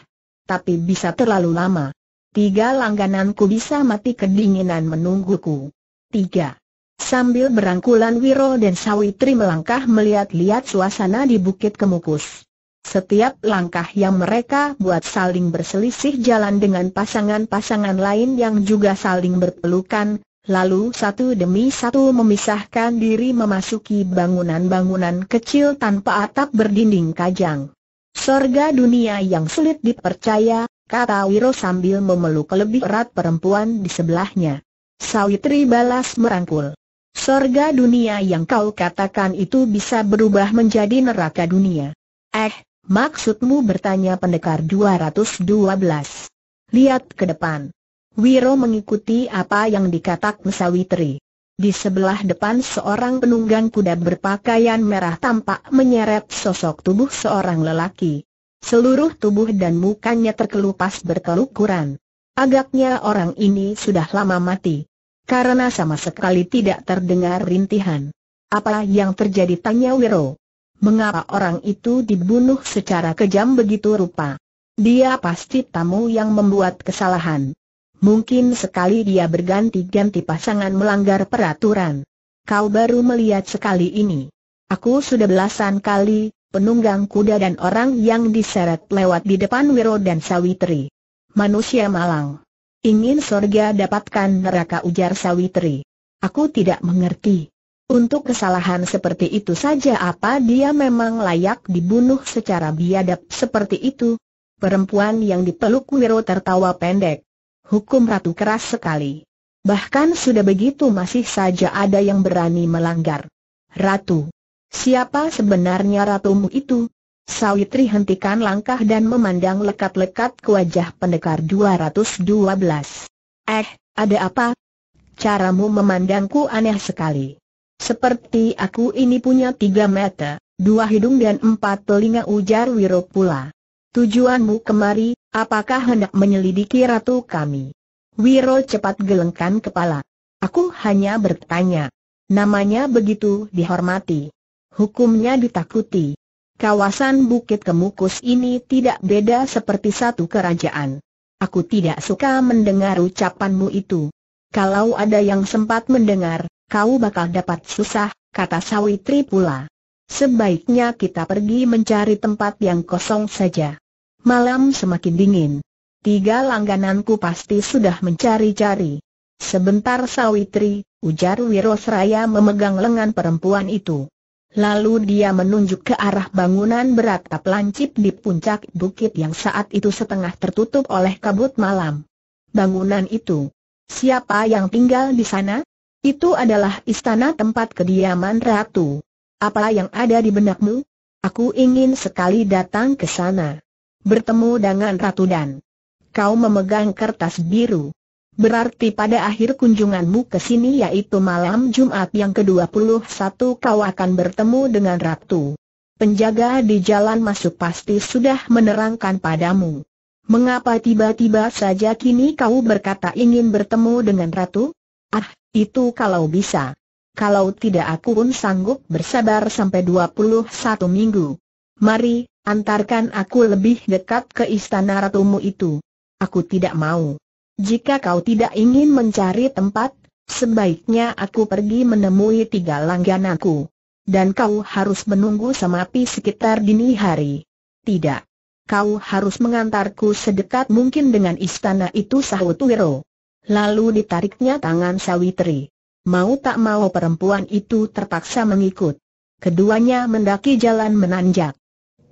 Tapi bisa terlalu lama. Tiga langgananku bisa mati kedinginan menungguku. Tiga. Sambil berangkulan Wiro dan Sawitri melangkah melihat-lihat suasana di Bukit Kemukus. Setiap langkah yang mereka buat saling berselisih jalan dengan pasangan-pasangan lain yang juga saling berpelukan, lalu satu demi satu memisahkan diri memasuki bangunan-bangunan kecil tanpa atap berdinding kajang. Sorga dunia yang sulit dipercaya, kata Wiro sambil memeluk lebih erat perempuan di sebelahnya. Sawitri balas merangkul. Sorga dunia yang kau katakan itu bisa berubah menjadi neraka dunia. Eh, maksudmu bertanya pendekar 212. Lihat ke depan. Wiro mengikuti apa yang dikatak Sawitri. Di sebelah depan seorang penunggang kuda berpakaian merah tampak menyeret sosok tubuh seorang lelaki. Seluruh tubuh dan mukanya terkelupas berkelukuran. Agaknya orang ini sudah lama mati. Karena sama sekali tidak terdengar rintihan. Apa yang terjadi tanya Wiro. Mengapa orang itu dibunuh secara kejam begitu rupa? Dia pasti tamu yang membuat kesalahan. Mungkin sekali dia berganti-ganti pasangan melanggar peraturan. Kau baru melihat sekali ini. Aku sudah belasan kali, penunggang kuda dan orang yang diseret lewat di depan Wiro dan Sawitri manusia malang. Ingin sorga dapatkan neraka ujar Sawitri. Aku tidak mengerti. Untuk kesalahan seperti itu saja apa dia memang layak dibunuh secara biadab seperti itu? Perempuan yang dipeluk Wiro tertawa pendek. Hukum ratu keras sekali. Bahkan sudah begitu masih saja ada yang berani melanggar. Ratu. Siapa sebenarnya ratumu itu? Sawitri hentikan langkah dan memandang lekat-lekat ke wajah pendekar 212. Eh, ada apa? Caramu memandangku aneh sekali. Seperti aku ini punya tiga mata, dua hidung dan empat telinga ujar Wiro pula. Tujuanmu kemari, apakah hendak menyelidiki ratu kami? Wiro cepat gelengkan kepala. Aku hanya bertanya. Namanya begitu dihormati. Hukumnya ditakuti. Kawasan Bukit Kemukus ini tidak beda seperti satu kerajaan. Aku tidak suka mendengar ucapanmu itu. Kalau ada yang sempat mendengar, kau bakal dapat susah, kata Sawitri pula. Sebaiknya kita pergi mencari tempat yang kosong saja. Malam semakin dingin. Tiga langgananku pasti sudah mencari-cari. Sebentar Sawitri, ujar Wirosraya memegang lengan perempuan itu. Lalu dia menunjuk ke arah bangunan beratap lancip di puncak bukit yang saat itu setengah tertutup oleh kabut malam. Bangunan itu. Siapa yang tinggal di sana? Itu adalah istana tempat kediaman ratu. Apa yang ada di benakmu? Aku ingin sekali datang ke sana. Bertemu dengan ratu dan kau memegang kertas biru. Berarti pada akhir kunjunganmu ke sini yaitu malam Jumat yang ke-21 kau akan bertemu dengan Ratu. Penjaga di jalan masuk pasti sudah menerangkan padamu. Mengapa tiba-tiba saja kini kau berkata ingin bertemu dengan Ratu? Ah, itu kalau bisa. Kalau tidak aku pun sanggup bersabar sampai 21 minggu. Mari, antarkan aku lebih dekat ke istana ratumu itu. Aku tidak mau. Jika kau tidak ingin mencari tempat, sebaiknya aku pergi menemui tiga langgananku. Dan kau harus menunggu semapi sekitar dini hari. Tidak. Kau harus mengantarku sedekat mungkin dengan istana itu sahut Wiro. Lalu ditariknya tangan Sawitri. Mau tak mau perempuan itu terpaksa mengikut. Keduanya mendaki jalan menanjak.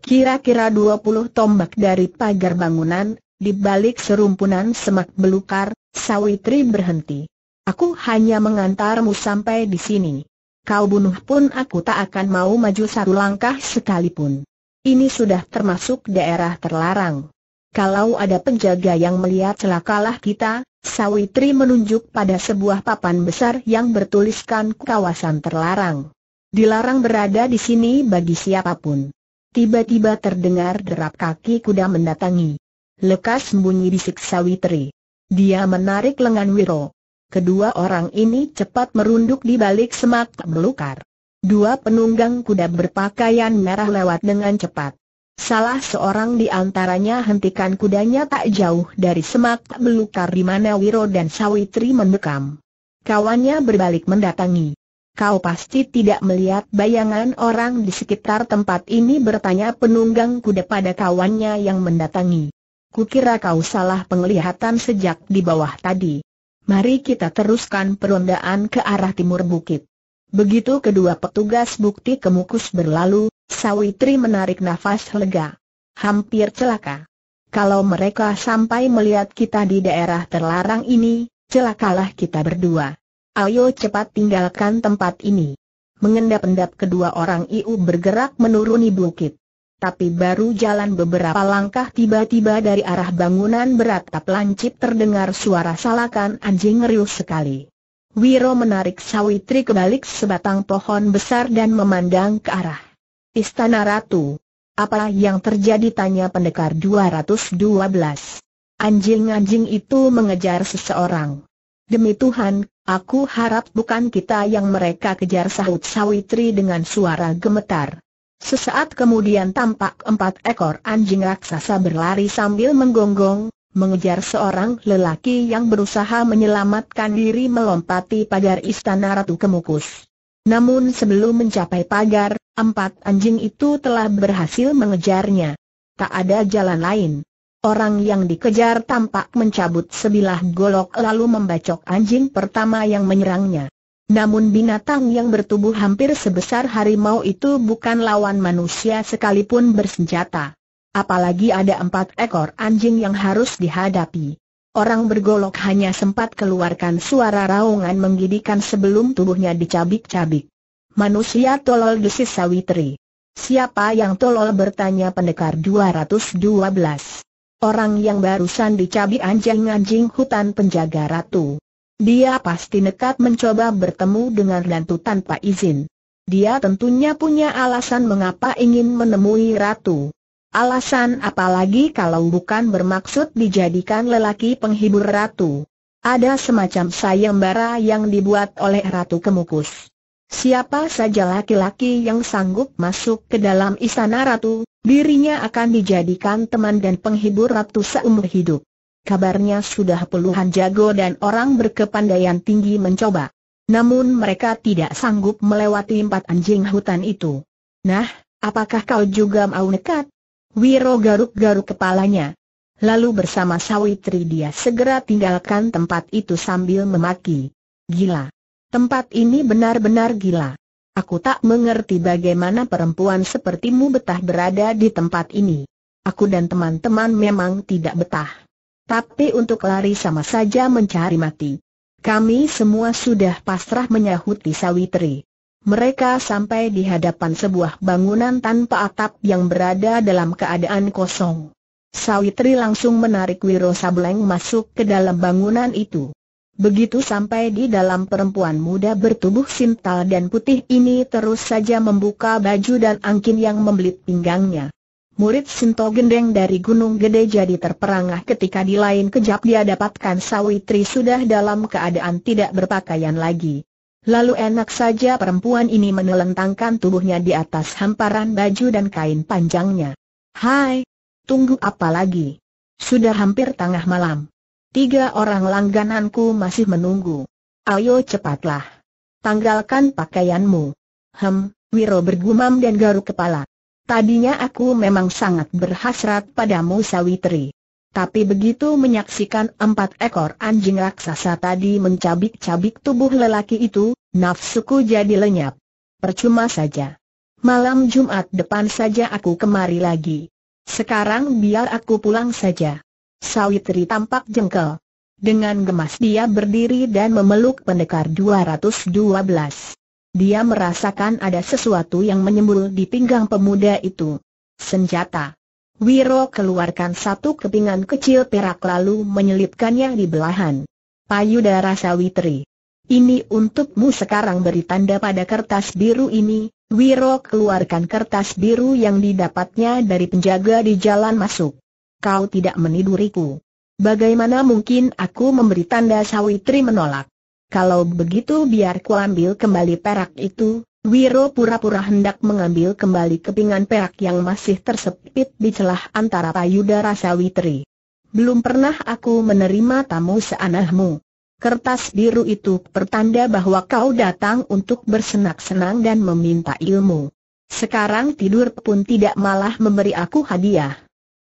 Kira-kira 20 tombak dari pagar bangunan, di balik serumpunan semak belukar, Sawitri berhenti. Aku hanya mengantarmu sampai di sini. Kau bunuh pun aku tak akan mau maju satu langkah sekalipun. Ini sudah termasuk daerah terlarang. Kalau ada penjaga yang melihat celakalah kita, Sawitri menunjuk pada sebuah papan besar yang bertuliskan kawasan terlarang. Dilarang berada di sini bagi siapapun. Tiba-tiba terdengar derap kaki kuda mendatangi lekas sembunyi siksa Witri. Dia menarik lengan Wiro. Kedua orang ini cepat merunduk di balik semak belukar. Dua penunggang kuda berpakaian merah lewat dengan cepat. Salah seorang di antaranya hentikan kudanya tak jauh dari semak belukar di mana Wiro dan Sawitri mendekam. Kawannya berbalik mendatangi. Kau pasti tidak melihat bayangan orang di sekitar tempat ini bertanya penunggang kuda pada kawannya yang mendatangi. Kukira kau salah penglihatan sejak di bawah tadi. Mari kita teruskan perondaan ke arah timur bukit. Begitu kedua petugas bukti kemukus berlalu, Sawitri menarik nafas lega. Hampir celaka. Kalau mereka sampai melihat kita di daerah terlarang ini, celakalah kita berdua. Ayo cepat tinggalkan tempat ini. Mengendap-endap kedua orang IU bergerak menuruni bukit tapi baru jalan beberapa langkah tiba-tiba dari arah bangunan beratap lancip terdengar suara salakan anjing ngerius sekali. Wiro menarik Sawitri ke balik sebatang pohon besar dan memandang ke arah Istana Ratu. Apa yang terjadi tanya pendekar 212. Anjing-anjing itu mengejar seseorang. Demi Tuhan, aku harap bukan kita yang mereka kejar sahut Sawitri dengan suara gemetar. Sesaat kemudian tampak empat ekor anjing raksasa berlari sambil menggonggong, mengejar seorang lelaki yang berusaha menyelamatkan diri melompati pagar istana Ratu Kemukus. Namun sebelum mencapai pagar, empat anjing itu telah berhasil mengejarnya. Tak ada jalan lain. Orang yang dikejar tampak mencabut sebilah golok lalu membacok anjing pertama yang menyerangnya. Namun binatang yang bertubuh hampir sebesar harimau itu bukan lawan manusia sekalipun bersenjata. Apalagi ada empat ekor anjing yang harus dihadapi. Orang bergolok hanya sempat keluarkan suara raungan menggidikan sebelum tubuhnya dicabik-cabik. Manusia tolol desis Sawitri. Siapa yang tolol bertanya pendekar 212. Orang yang barusan dicabik anjing-anjing hutan penjaga ratu. Dia pasti nekat mencoba bertemu dengan Ratu tanpa izin. Dia tentunya punya alasan mengapa ingin menemui Ratu. Alasan apalagi kalau bukan bermaksud dijadikan lelaki penghibur Ratu. Ada semacam sayembara yang dibuat oleh Ratu Kemukus. Siapa saja laki-laki yang sanggup masuk ke dalam istana ratu, dirinya akan dijadikan teman dan penghibur ratu seumur hidup kabarnya sudah puluhan jago dan orang berkepandaian tinggi mencoba. Namun mereka tidak sanggup melewati empat anjing hutan itu. Nah, apakah kau juga mau nekat? Wiro garuk-garuk kepalanya. Lalu bersama Sawitri dia segera tinggalkan tempat itu sambil memaki. Gila. Tempat ini benar-benar gila. Aku tak mengerti bagaimana perempuan sepertimu betah berada di tempat ini. Aku dan teman-teman memang tidak betah. Tapi untuk lari sama saja mencari mati. Kami semua sudah pasrah menyahuti Sawitri. Mereka sampai di hadapan sebuah bangunan tanpa atap yang berada dalam keadaan kosong. Sawitri langsung menarik Wiro Sableng masuk ke dalam bangunan itu. Begitu sampai di dalam perempuan muda bertubuh sintal dan putih ini terus saja membuka baju dan angkin yang membelit pinggangnya murid Sinto Gendeng dari Gunung Gede jadi terperangah ketika di lain kejap dia dapatkan Sawitri sudah dalam keadaan tidak berpakaian lagi. Lalu enak saja perempuan ini menelentangkan tubuhnya di atas hamparan baju dan kain panjangnya. Hai, tunggu apa lagi? Sudah hampir tengah malam. Tiga orang langgananku masih menunggu. Ayo cepatlah. Tanggalkan pakaianmu. Hem, Wiro bergumam dan garuk kepala. Tadinya aku memang sangat berhasrat padamu Sawitri. Tapi begitu menyaksikan empat ekor anjing raksasa tadi mencabik-cabik tubuh lelaki itu, nafsuku jadi lenyap. Percuma saja. Malam Jumat depan saja aku kemari lagi. Sekarang biar aku pulang saja. Sawitri tampak jengkel. Dengan gemas dia berdiri dan memeluk pendekar 212. Dia merasakan ada sesuatu yang menyembul di pinggang pemuda itu. Senjata. Wiro keluarkan satu kepingan kecil perak lalu menyelipkannya di belahan. Payudara Sawitri. Ini untukmu sekarang beri tanda pada kertas biru ini. Wiro keluarkan kertas biru yang didapatnya dari penjaga di jalan masuk. Kau tidak meniduriku. Bagaimana mungkin aku memberi tanda Sawitri menolak? Kalau begitu biar ku ambil kembali perak itu, Wiro pura-pura hendak mengambil kembali kepingan perak yang masih tersepit di celah antara payudara Sawitri. Belum pernah aku menerima tamu seanahmu. Kertas biru itu pertanda bahwa kau datang untuk bersenang-senang dan meminta ilmu. Sekarang tidur pun tidak malah memberi aku hadiah.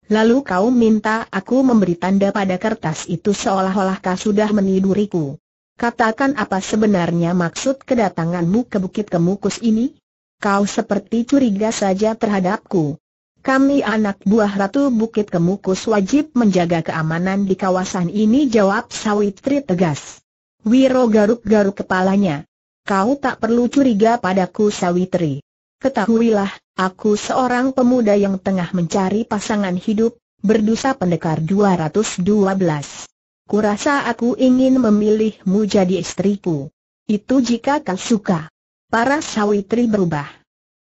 Lalu kau minta aku memberi tanda pada kertas itu seolah-olah kau sudah meniduriku. Katakan apa sebenarnya maksud kedatanganmu ke Bukit Kemukus ini? Kau seperti curiga saja terhadapku. Kami anak buah Ratu Bukit Kemukus wajib menjaga keamanan di kawasan ini jawab Sawitri tegas. Wiro garuk-garuk kepalanya. Kau tak perlu curiga padaku Sawitri. Ketahuilah, aku seorang pemuda yang tengah mencari pasangan hidup, berdosa pendekar 212. Kurasa aku ingin memilihmu jadi istriku. Itu jika kau suka. Para sawitri berubah.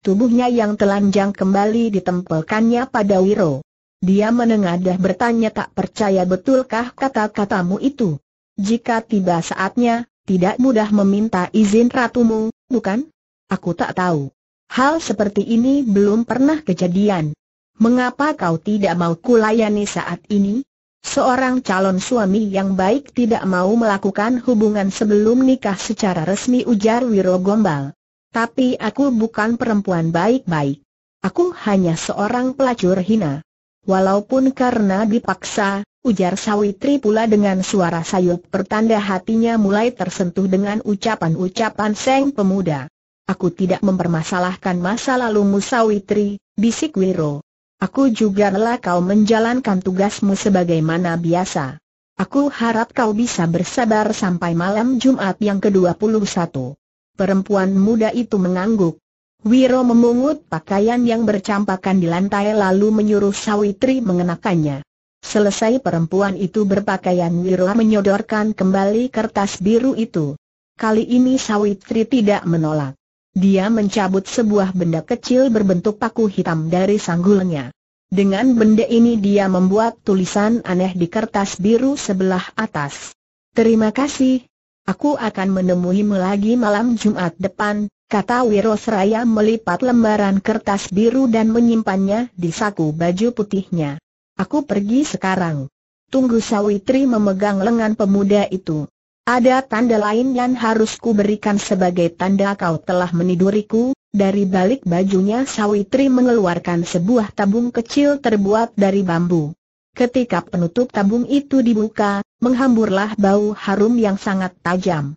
Tubuhnya yang telanjang kembali ditempelkannya pada Wiro. Dia menengadah bertanya tak percaya betulkah kata-katamu itu. Jika tiba saatnya, tidak mudah meminta izin ratumu, bukan? Aku tak tahu. Hal seperti ini belum pernah kejadian. Mengapa kau tidak mau kulayani saat ini? Seorang calon suami yang baik tidak mau melakukan hubungan sebelum nikah secara resmi ujar Wiro Gombal. Tapi aku bukan perempuan baik-baik. Aku hanya seorang pelacur hina. Walaupun karena dipaksa, ujar Sawitri pula dengan suara sayup pertanda hatinya mulai tersentuh dengan ucapan-ucapan Seng Pemuda. Aku tidak mempermasalahkan masa lalumu Sawitri, bisik Wiro. Aku juga rela kau menjalankan tugasmu sebagaimana biasa. Aku harap kau bisa bersabar sampai malam Jumat yang ke-21. Perempuan muda itu mengangguk. Wiro memungut pakaian yang bercampakan di lantai lalu menyuruh Sawitri mengenakannya. Selesai perempuan itu berpakaian Wiro menyodorkan kembali kertas biru itu. Kali ini Sawitri tidak menolak. Dia mencabut sebuah benda kecil berbentuk paku hitam dari sanggulnya. Dengan benda ini dia membuat tulisan aneh di kertas biru sebelah atas. Terima kasih. Aku akan menemuimu lagi malam Jumat depan, kata Wiro Seraya melipat lembaran kertas biru dan menyimpannya di saku baju putihnya. Aku pergi sekarang. Tunggu Sawitri memegang lengan pemuda itu. Ada tanda lain yang harus kuberikan sebagai tanda kau telah meniduriku, dari balik bajunya Sawitri mengeluarkan sebuah tabung kecil terbuat dari bambu. Ketika penutup tabung itu dibuka, menghamburlah bau harum yang sangat tajam.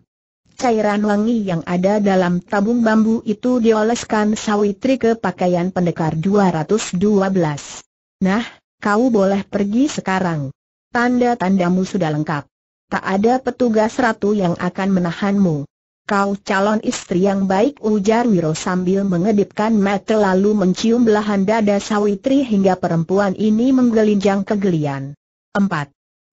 Cairan wangi yang ada dalam tabung bambu itu dioleskan Sawitri ke pakaian pendekar 212. Nah, kau boleh pergi sekarang. Tanda-tandamu sudah lengkap tak ada petugas ratu yang akan menahanmu. Kau calon istri yang baik ujar Wiro sambil mengedipkan mata lalu mencium belahan dada Sawitri hingga perempuan ini menggelinjang kegelian. 4.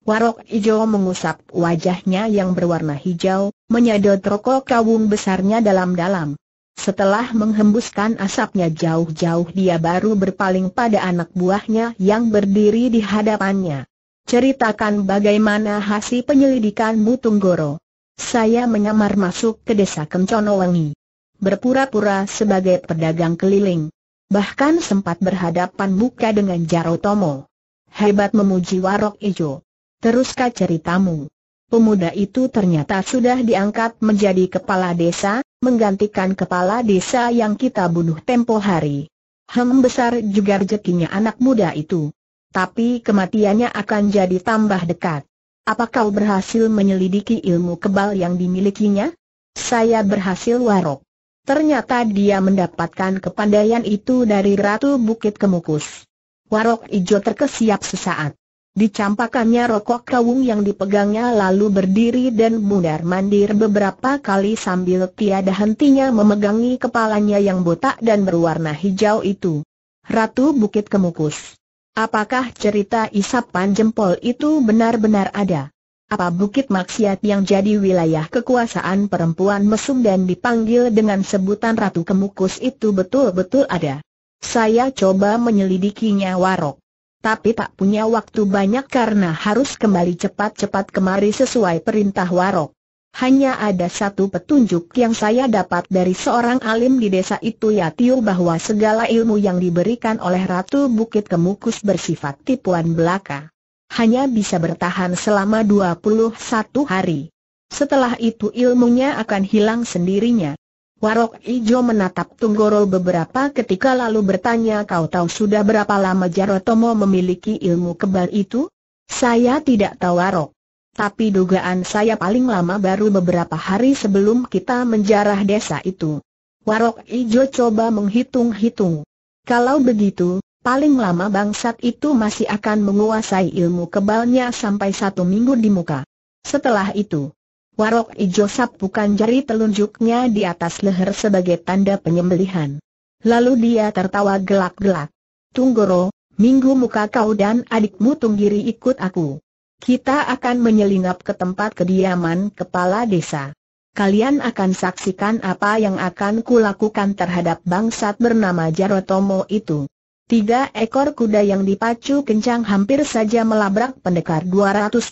Warok Ijo mengusap wajahnya yang berwarna hijau, menyedot rokok kawung besarnya dalam-dalam. Setelah menghembuskan asapnya jauh-jauh dia baru berpaling pada anak buahnya yang berdiri di hadapannya. Ceritakan bagaimana hasil penyelidikan Mutunggoro. Saya menyamar masuk ke desa Kemconowangi. Berpura-pura sebagai pedagang keliling. Bahkan sempat berhadapan muka dengan Jarotomo. Hebat memuji Warok Ijo. Teruskah ceritamu? Pemuda itu ternyata sudah diangkat menjadi kepala desa, menggantikan kepala desa yang kita bunuh tempo hari. Hem besar juga rezekinya anak muda itu tapi kematiannya akan jadi tambah dekat. Apa kau berhasil menyelidiki ilmu kebal yang dimilikinya? Saya berhasil warok. Ternyata dia mendapatkan kepandaian itu dari Ratu Bukit Kemukus. Warok Ijo terkesiap sesaat. Dicampakannya rokok kawung yang dipegangnya lalu berdiri dan mundar mandir beberapa kali sambil tiada hentinya memegangi kepalanya yang botak dan berwarna hijau itu. Ratu Bukit Kemukus. Apakah cerita isapan jempol itu benar-benar ada? Apa bukit maksiat yang jadi wilayah kekuasaan perempuan mesum dan dipanggil dengan sebutan Ratu Kemukus itu betul-betul ada? Saya coba menyelidikinya Warok. Tapi tak punya waktu banyak karena harus kembali cepat-cepat kemari sesuai perintah Warok. Hanya ada satu petunjuk yang saya dapat dari seorang alim di desa itu Tio bahwa segala ilmu yang diberikan oleh Ratu Bukit Kemukus bersifat tipuan belaka. Hanya bisa bertahan selama 21 hari. Setelah itu ilmunya akan hilang sendirinya. Warok Ijo menatap Tunggoro beberapa ketika lalu bertanya kau tahu sudah berapa lama Jarotomo memiliki ilmu kebal itu? Saya tidak tahu Warok. Tapi dugaan saya paling lama baru beberapa hari sebelum kita menjarah desa itu. Warok Ijo coba menghitung-hitung. Kalau begitu, paling lama bangsat itu masih akan menguasai ilmu kebalnya sampai satu minggu di muka. Setelah itu, Warok Ijo sapukan jari telunjuknya di atas leher sebagai tanda penyembelihan. Lalu dia tertawa gelak-gelak. Tunggoro, minggu muka kau dan adikmu Tunggiri ikut aku. Kita akan menyelinap ke tempat kediaman kepala desa. Kalian akan saksikan apa yang akan kulakukan terhadap bangsat bernama Jarotomo itu. Tiga ekor kuda yang dipacu kencang hampir saja melabrak pendekar 212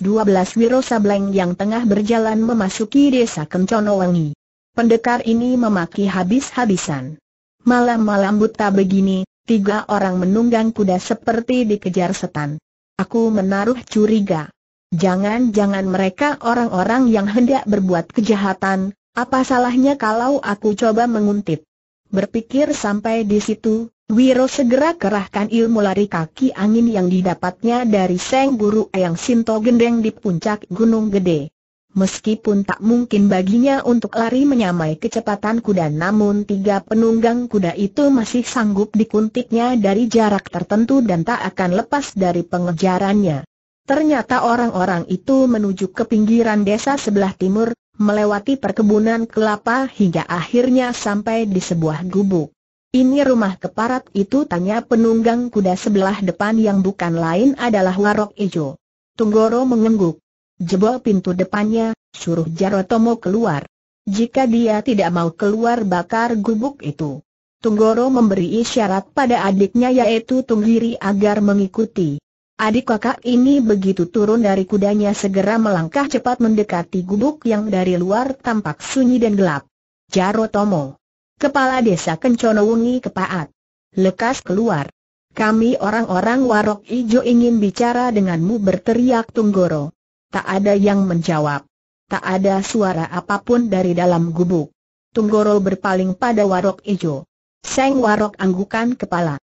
Wiro Sableng yang tengah berjalan memasuki desa Kenconowangi. Pendekar ini memaki habis-habisan. Malam-malam buta begini, tiga orang menunggang kuda seperti dikejar setan. Aku menaruh curiga. Jangan-jangan mereka orang-orang yang hendak berbuat kejahatan, apa salahnya kalau aku coba menguntit? Berpikir sampai di situ, Wiro segera kerahkan ilmu lari kaki angin yang didapatnya dari Seng Guru Eyang Sinto Gendeng di puncak Gunung Gede. Meskipun tak mungkin baginya untuk lari menyamai kecepatan kuda namun tiga penunggang kuda itu masih sanggup dikuntiknya dari jarak tertentu dan tak akan lepas dari pengejarannya. Ternyata orang-orang itu menuju ke pinggiran desa sebelah timur, melewati perkebunan kelapa hingga akhirnya sampai di sebuah gubuk. Ini rumah keparat itu tanya penunggang kuda sebelah depan yang bukan lain adalah Warok Ijo. Tunggoro mengengguk. Jebol pintu depannya, suruh Jarotomo keluar. Jika dia tidak mau keluar bakar gubuk itu. Tunggoro memberi isyarat pada adiknya yaitu Tunggiri agar mengikuti. Adik kakak ini begitu turun dari kudanya segera melangkah cepat mendekati gubuk yang dari luar tampak sunyi dan gelap. Jaro Tomo. Kepala desa Kenconowungi kepaat. Lekas keluar. Kami orang-orang warok ijo ingin bicara denganmu berteriak Tunggoro. Tak ada yang menjawab. Tak ada suara apapun dari dalam gubuk. Tunggoro berpaling pada warok ijo. Seng warok anggukan kepala.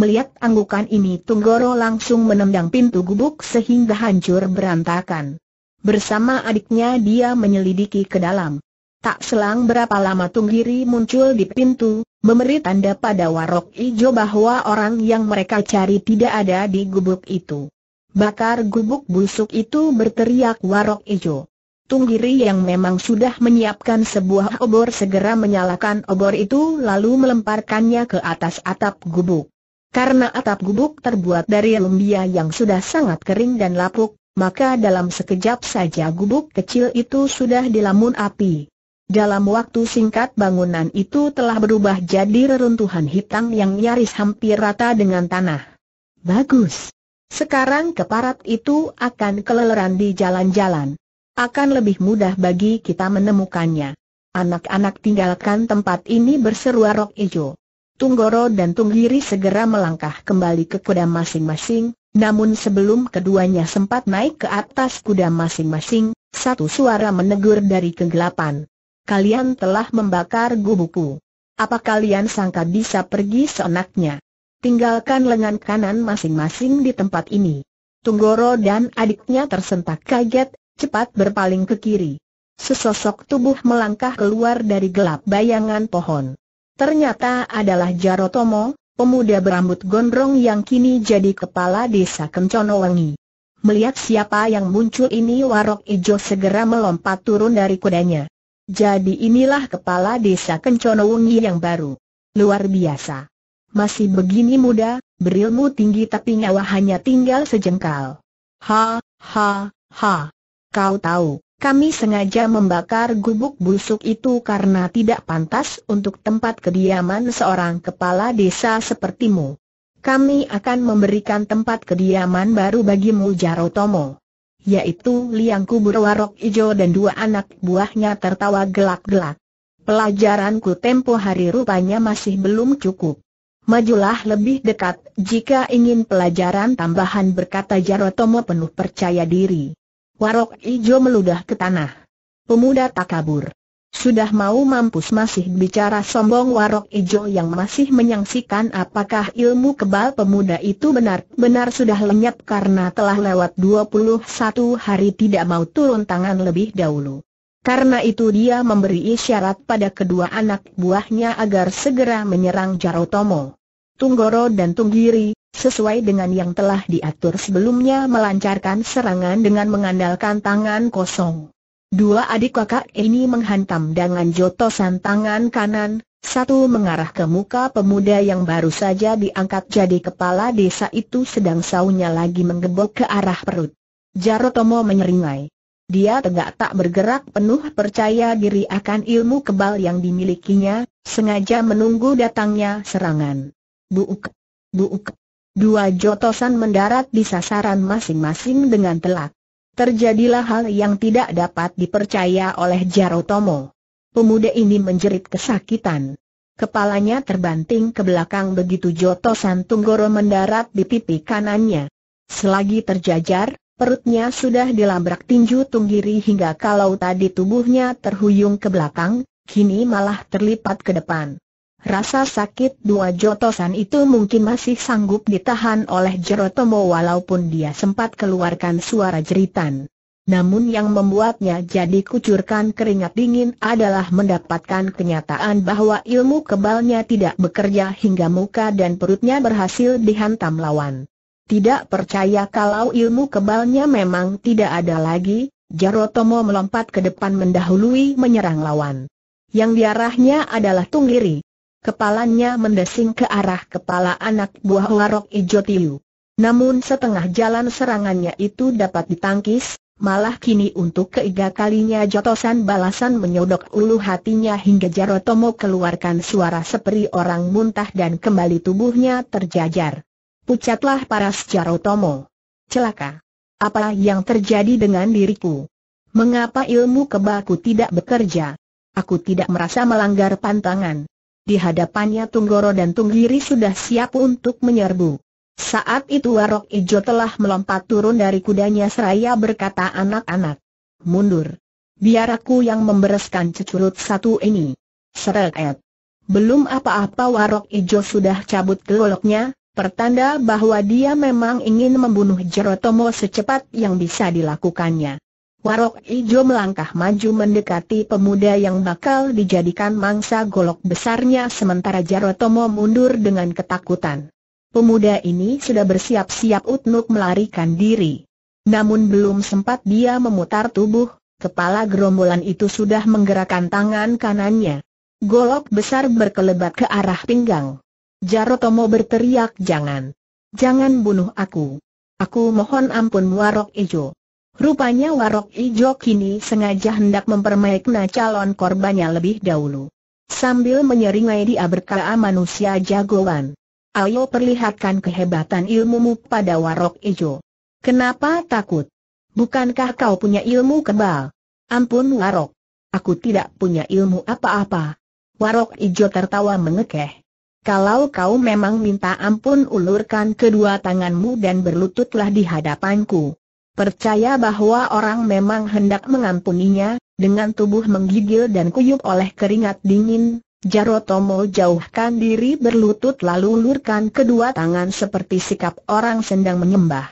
Melihat anggukan ini Tunggoro langsung menendang pintu gubuk sehingga hancur berantakan. Bersama adiknya dia menyelidiki ke dalam. Tak selang berapa lama Tunggiri muncul di pintu, memberi tanda pada Warok Ijo bahwa orang yang mereka cari tidak ada di gubuk itu. Bakar gubuk busuk itu berteriak Warok Ijo. Tunggiri yang memang sudah menyiapkan sebuah obor segera menyalakan obor itu lalu melemparkannya ke atas atap gubuk. Karena atap gubuk terbuat dari lumbia yang sudah sangat kering dan lapuk, maka dalam sekejap saja gubuk kecil itu sudah dilamun api. Dalam waktu singkat bangunan itu telah berubah jadi reruntuhan hitam yang nyaris hampir rata dengan tanah. Bagus. Sekarang keparat itu akan keleleran di jalan-jalan. Akan lebih mudah bagi kita menemukannya. Anak-anak tinggalkan tempat ini berseru arok Ijo. Tunggoro dan Tunggiri segera melangkah kembali ke kuda masing-masing, namun sebelum keduanya sempat naik ke atas kuda masing-masing, satu suara menegur dari kegelapan. Kalian telah membakar gubuku. Apa kalian sangka bisa pergi seenaknya? Tinggalkan lengan kanan masing-masing di tempat ini. Tunggoro dan adiknya tersentak kaget, cepat berpaling ke kiri. Sesosok tubuh melangkah keluar dari gelap bayangan pohon ternyata adalah Jarotomo, pemuda berambut gondrong yang kini jadi kepala desa Wangi. Melihat siapa yang muncul ini Warok Ijo segera melompat turun dari kudanya. Jadi inilah kepala desa Wangi yang baru. Luar biasa. Masih begini muda, berilmu tinggi tapi nyawa hanya tinggal sejengkal. Ha, ha, ha. Kau tahu, kami sengaja membakar gubuk busuk itu karena tidak pantas untuk tempat kediaman seorang kepala desa sepertimu. Kami akan memberikan tempat kediaman baru bagimu Jarotomo. Yaitu Liang Kubur Warok Ijo dan dua anak buahnya tertawa gelak-gelak. Pelajaranku tempo hari rupanya masih belum cukup. Majulah lebih dekat jika ingin pelajaran tambahan berkata Jarotomo penuh percaya diri. Warok ijo meludah ke tanah. Pemuda tak kabur. Sudah mau mampus masih bicara sombong warok ijo yang masih menyaksikan apakah ilmu kebal pemuda itu benar-benar sudah lenyap karena telah lewat 21 hari tidak mau turun tangan lebih dahulu. Karena itu dia memberi isyarat pada kedua anak buahnya agar segera menyerang Jarotomo. Tunggoro dan Tunggiri, sesuai dengan yang telah diatur sebelumnya melancarkan serangan dengan mengandalkan tangan kosong. Dua adik kakak ini menghantam dengan jotosan tangan kanan, satu mengarah ke muka pemuda yang baru saja diangkat jadi kepala desa itu sedang saunya lagi menggebok ke arah perut. Jarotomo menyeringai. Dia tegak tak bergerak penuh percaya diri akan ilmu kebal yang dimilikinya, sengaja menunggu datangnya serangan. Buuk, buuk, Dua jotosan mendarat di sasaran masing-masing dengan telak. Terjadilah hal yang tidak dapat dipercaya oleh Jarotomo. Pemuda ini menjerit kesakitan. Kepalanya terbanting ke belakang begitu jotosan Tunggoro mendarat di pipi kanannya. Selagi terjajar, perutnya sudah dilabrak tinju tunggiri hingga kalau tadi tubuhnya terhuyung ke belakang, kini malah terlipat ke depan. Rasa sakit dua jotosan itu mungkin masih sanggup ditahan oleh Jerotomo walaupun dia sempat keluarkan suara jeritan. Namun yang membuatnya jadi kucurkan keringat dingin adalah mendapatkan kenyataan bahwa ilmu kebalnya tidak bekerja hingga muka dan perutnya berhasil dihantam lawan. Tidak percaya kalau ilmu kebalnya memang tidak ada lagi, Jarotomo melompat ke depan mendahului menyerang lawan. Yang diarahnya adalah Tunggiri kepalanya mendesing ke arah kepala anak buah warok Ijo Tiu. Namun setengah jalan serangannya itu dapat ditangkis, malah kini untuk keiga kalinya jotosan balasan menyodok ulu hatinya hingga Jarotomo keluarkan suara seperti orang muntah dan kembali tubuhnya terjajar. Pucatlah paras Jarotomo. Celaka. Apa yang terjadi dengan diriku? Mengapa ilmu kebaku tidak bekerja? Aku tidak merasa melanggar pantangan. Di hadapannya Tunggoro dan Tunggiri sudah siap untuk menyerbu. Saat itu Warok Ijo telah melompat turun dari kudanya seraya berkata anak-anak. Mundur. Biar aku yang membereskan cecurut satu ini. Seret. Belum apa-apa Warok Ijo sudah cabut keloloknya, pertanda bahwa dia memang ingin membunuh Jerotomo secepat yang bisa dilakukannya. Warok Ijo melangkah maju mendekati pemuda yang bakal dijadikan mangsa golok besarnya sementara Jarotomo mundur dengan ketakutan. Pemuda ini sudah bersiap-siap untuk melarikan diri. Namun belum sempat dia memutar tubuh, kepala gerombolan itu sudah menggerakkan tangan kanannya. Golok besar berkelebat ke arah pinggang. Jarotomo berteriak jangan. Jangan bunuh aku. Aku mohon ampun Warok Ijo. Rupanya Warok Ijo kini sengaja hendak mempermainkan calon korbannya lebih dahulu. Sambil menyeringai dia berkaa manusia jagoan. Ayo perlihatkan kehebatan ilmumu pada Warok Ijo. Kenapa takut? Bukankah kau punya ilmu kebal? Ampun Warok. Aku tidak punya ilmu apa-apa. Warok Ijo tertawa mengekeh. Kalau kau memang minta ampun ulurkan kedua tanganmu dan berlututlah di hadapanku. Percaya bahwa orang memang hendak mengampuninya, dengan tubuh menggigil dan kuyup oleh keringat dingin, Jarotomo jauhkan diri berlutut lalu ulurkan kedua tangan seperti sikap orang sedang menyembah.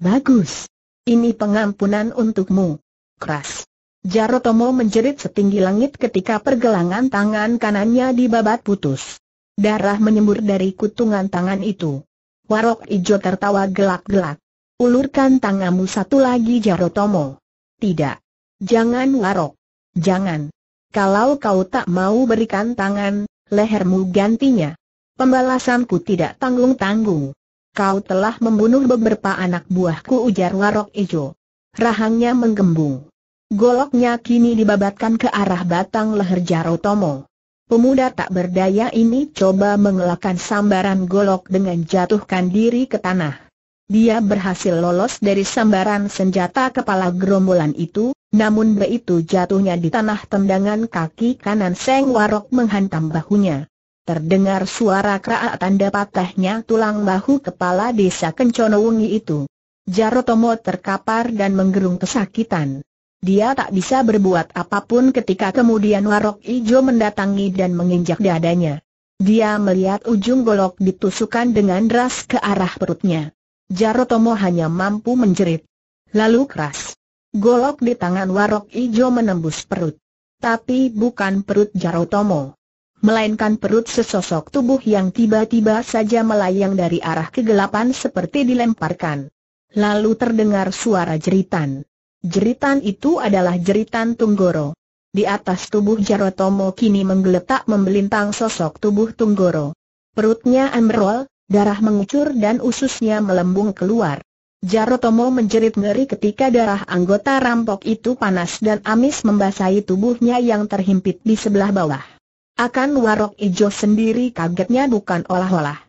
Bagus. Ini pengampunan untukmu. Keras. Jarotomo menjerit setinggi langit ketika pergelangan tangan kanannya dibabat putus. Darah menyembur dari kutungan tangan itu. Warok Ijo tertawa gelak-gelak. Ulurkan tanganmu satu lagi Jarotomo. Tidak. Jangan warok. Jangan. Kalau kau tak mau berikan tangan, lehermu gantinya. Pembalasanku tidak tanggung-tanggung. Kau telah membunuh beberapa anak buahku ujar warok ijo. Rahangnya menggembung. Goloknya kini dibabatkan ke arah batang leher Jarotomo. Pemuda tak berdaya ini coba mengelakkan sambaran golok dengan jatuhkan diri ke tanah. Dia berhasil lolos dari sambaran senjata kepala gerombolan itu, namun begitu jatuhnya di tanah tendangan kaki kanan Seng Warok menghantam bahunya. Terdengar suara keraak tanda patahnya tulang bahu kepala desa Kenconowungi itu. Jarotomo terkapar dan menggerung kesakitan. Dia tak bisa berbuat apapun ketika kemudian Warok Ijo mendatangi dan menginjak dadanya. Dia melihat ujung golok ditusukan dengan deras ke arah perutnya. Jarotomo hanya mampu menjerit. Lalu keras. Golok di tangan warok ijo menembus perut. Tapi bukan perut Jarotomo. Melainkan perut sesosok tubuh yang tiba-tiba saja melayang dari arah kegelapan seperti dilemparkan. Lalu terdengar suara jeritan. Jeritan itu adalah jeritan Tunggoro. Di atas tubuh Jarotomo kini menggeletak membelintang sosok tubuh Tunggoro. Perutnya amrol, Darah mengucur dan ususnya melembung keluar. Jarotomo menjerit ngeri ketika darah anggota rampok itu panas dan amis membasahi tubuhnya yang terhimpit di sebelah bawah. Akan warok ijo sendiri kagetnya bukan olah-olah.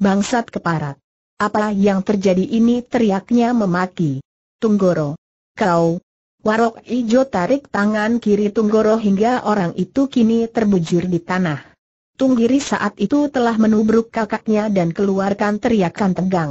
Bangsat keparat. Apa yang terjadi ini teriaknya memaki. Tunggoro. Kau, Warok Ijo tarik tangan kiri Tunggoro hingga orang itu kini terbujur di tanah. Tunggiri saat itu telah menubruk kakaknya dan keluarkan teriakan tegang.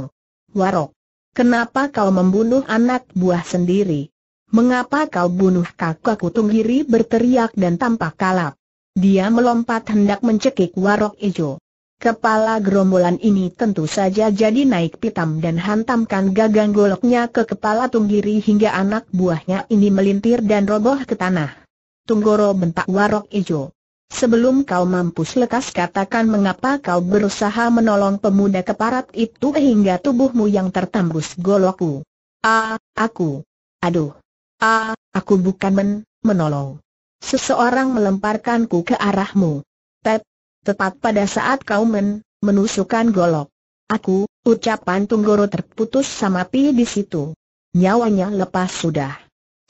Warok! Kenapa kau membunuh anak buah sendiri? Mengapa kau bunuh kakakku Tunggiri berteriak dan tampak kalap. Dia melompat hendak mencekik Warok Ijo. Kepala gerombolan ini tentu saja jadi naik pitam dan hantamkan gagang goloknya ke kepala Tunggiri hingga anak buahnya ini melintir dan roboh ke tanah. Tunggoro bentak Warok Ijo. Sebelum kau mampus lekas katakan mengapa kau berusaha menolong pemuda keparat itu hingga tubuhmu yang tertembus golokku. Ah, aku. Aduh. Ah, aku bukan men, menolong. Seseorang melemparkanku ke arahmu. Tep, tepat pada saat kau men, menusukkan golok. Aku, ucapan Tunggoro terputus sama pi di situ. Nyawanya lepas sudah.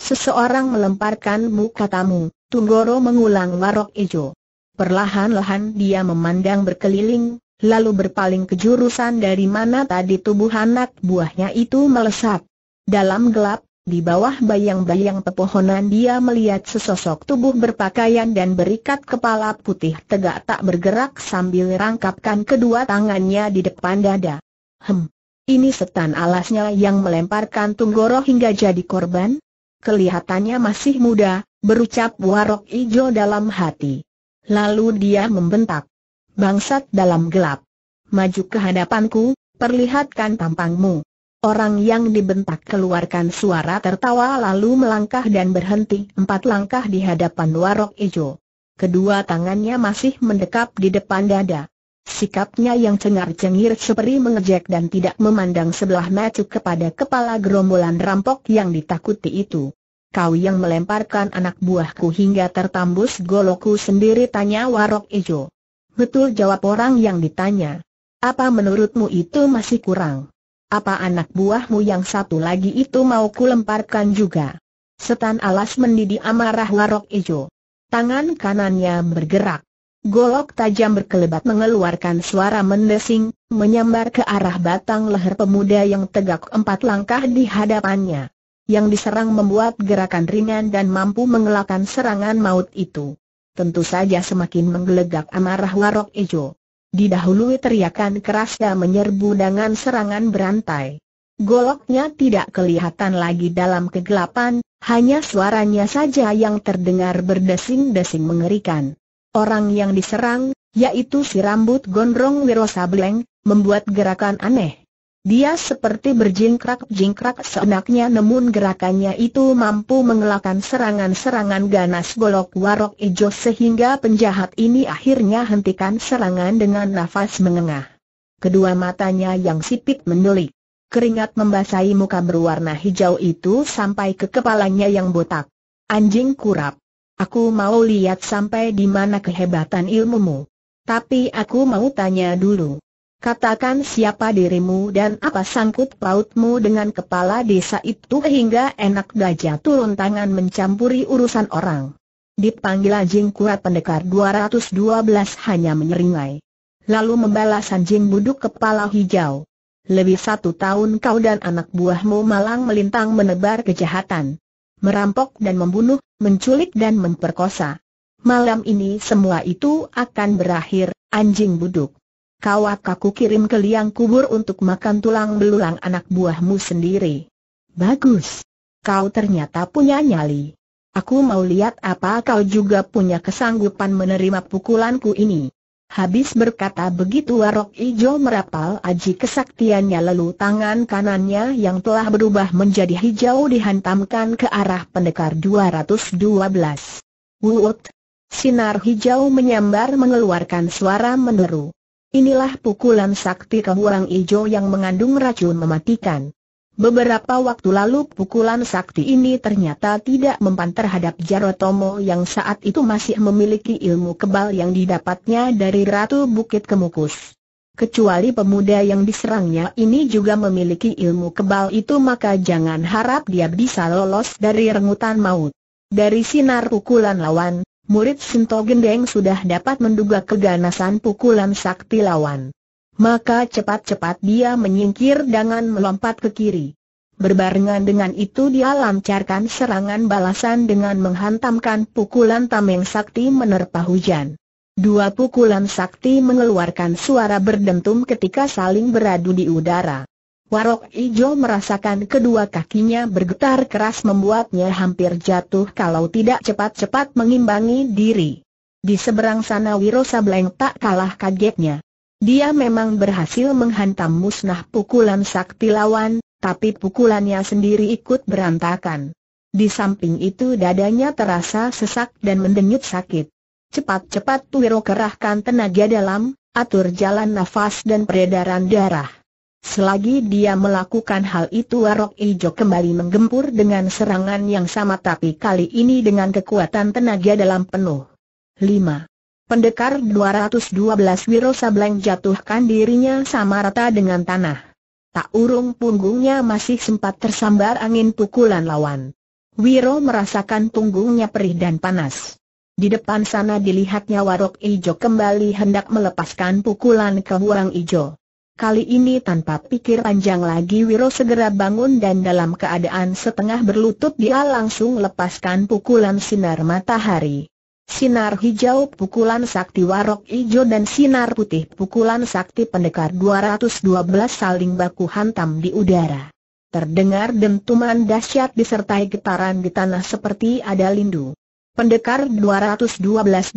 Seseorang melemparkanmu katamu, Tunggoro mengulang warok ijo. Perlahan-lahan dia memandang berkeliling, lalu berpaling ke jurusan dari mana tadi tubuh anak buahnya itu melesat. Dalam gelap, di bawah bayang-bayang pepohonan dia melihat sesosok tubuh berpakaian dan berikat kepala putih tegak tak bergerak sambil rangkapkan kedua tangannya di depan dada. Hem, ini setan alasnya yang melemparkan Tunggoro hingga jadi korban? Kelihatannya masih muda, berucap Warok Ijo dalam hati. Lalu dia membentak. Bangsat dalam gelap. Maju ke hadapanku, perlihatkan tampangmu. Orang yang dibentak keluarkan suara tertawa lalu melangkah dan berhenti empat langkah di hadapan Warok Ijo. Kedua tangannya masih mendekap di depan dada. Sikapnya yang cengar-cengir seperti mengejek dan tidak memandang sebelah mata kepada kepala gerombolan rampok yang ditakuti itu kau yang melemparkan anak buahku hingga tertambus goloku sendiri tanya Warok Ejo. Betul jawab orang yang ditanya. Apa menurutmu itu masih kurang? Apa anak buahmu yang satu lagi itu mau kulemparkan juga? Setan alas mendidih amarah Warok Ejo. Tangan kanannya bergerak. Golok tajam berkelebat mengeluarkan suara mendesing, menyambar ke arah batang leher pemuda yang tegak empat langkah di hadapannya yang diserang membuat gerakan ringan dan mampu mengelakkan serangan maut itu. Tentu saja semakin menggelegak amarah Warok Ejo. Didahului teriakan kerasnya menyerbu dengan serangan berantai. Goloknya tidak kelihatan lagi dalam kegelapan, hanya suaranya saja yang terdengar berdesing-desing mengerikan. Orang yang diserang, yaitu si rambut gondrong Wiro Sableng, membuat gerakan aneh. Dia seperti berjingkrak-jingkrak seenaknya namun gerakannya itu mampu mengelakkan serangan-serangan ganas golok warok ijo sehingga penjahat ini akhirnya hentikan serangan dengan nafas mengengah. Kedua matanya yang sipit mendelik. Keringat membasahi muka berwarna hijau itu sampai ke kepalanya yang botak. Anjing kurap. Aku mau lihat sampai di mana kehebatan ilmumu. Tapi aku mau tanya dulu. Katakan siapa dirimu dan apa sangkut pautmu dengan kepala desa itu hingga enak gajah turun tangan mencampuri urusan orang. Dipanggil anjing kuat pendekar 212 hanya menyeringai. Lalu membalas anjing buduk kepala hijau. Lebih satu tahun kau dan anak buahmu malang melintang menebar kejahatan. Merampok dan membunuh, menculik dan memperkosa. Malam ini semua itu akan berakhir, anjing buduk kau aku kirim ke liang kubur untuk makan tulang belulang anak buahmu sendiri. Bagus. Kau ternyata punya nyali. Aku mau lihat apa kau juga punya kesanggupan menerima pukulanku ini. Habis berkata begitu Warok Ijo merapal aji kesaktiannya lalu tangan kanannya yang telah berubah menjadi hijau dihantamkan ke arah pendekar 212. Wuut! Sinar hijau menyambar mengeluarkan suara meneru. Inilah pukulan sakti kehuang ijo yang mengandung racun mematikan. Beberapa waktu lalu pukulan sakti ini ternyata tidak mempan terhadap Jarotomo yang saat itu masih memiliki ilmu kebal yang didapatnya dari Ratu Bukit Kemukus. Kecuali pemuda yang diserangnya ini juga memiliki ilmu kebal itu maka jangan harap dia bisa lolos dari rengutan maut. Dari sinar pukulan lawan, murid Sinto Gendeng sudah dapat menduga keganasan pukulan sakti lawan. Maka cepat-cepat dia menyingkir dengan melompat ke kiri. Berbarengan dengan itu dia lancarkan serangan balasan dengan menghantamkan pukulan tameng sakti menerpa hujan. Dua pukulan sakti mengeluarkan suara berdentum ketika saling beradu di udara. Warok Ijo merasakan kedua kakinya bergetar keras membuatnya hampir jatuh kalau tidak cepat-cepat mengimbangi diri. Di seberang sana Wiro Sableng tak kalah kagetnya. Dia memang berhasil menghantam musnah pukulan sakti lawan, tapi pukulannya sendiri ikut berantakan. Di samping itu dadanya terasa sesak dan mendenyut sakit. Cepat-cepat Wiro kerahkan tenaga dalam, atur jalan nafas dan peredaran darah. Selagi dia melakukan hal itu Warok Ijo kembali menggempur dengan serangan yang sama tapi kali ini dengan kekuatan tenaga dalam penuh. 5. Pendekar 212 Wiro Sableng jatuhkan dirinya sama rata dengan tanah. Tak urung punggungnya masih sempat tersambar angin pukulan lawan. Wiro merasakan punggungnya perih dan panas. Di depan sana dilihatnya Warok Ijo kembali hendak melepaskan pukulan ke Warang Ijo. Kali ini tanpa pikir panjang lagi Wiro segera bangun dan dalam keadaan setengah berlutut dia langsung lepaskan pukulan sinar matahari. Sinar hijau pukulan sakti warok ijo dan sinar putih pukulan sakti pendekar 212 saling baku hantam di udara. Terdengar dentuman dahsyat disertai getaran di tanah seperti ada lindu. Pendekar 212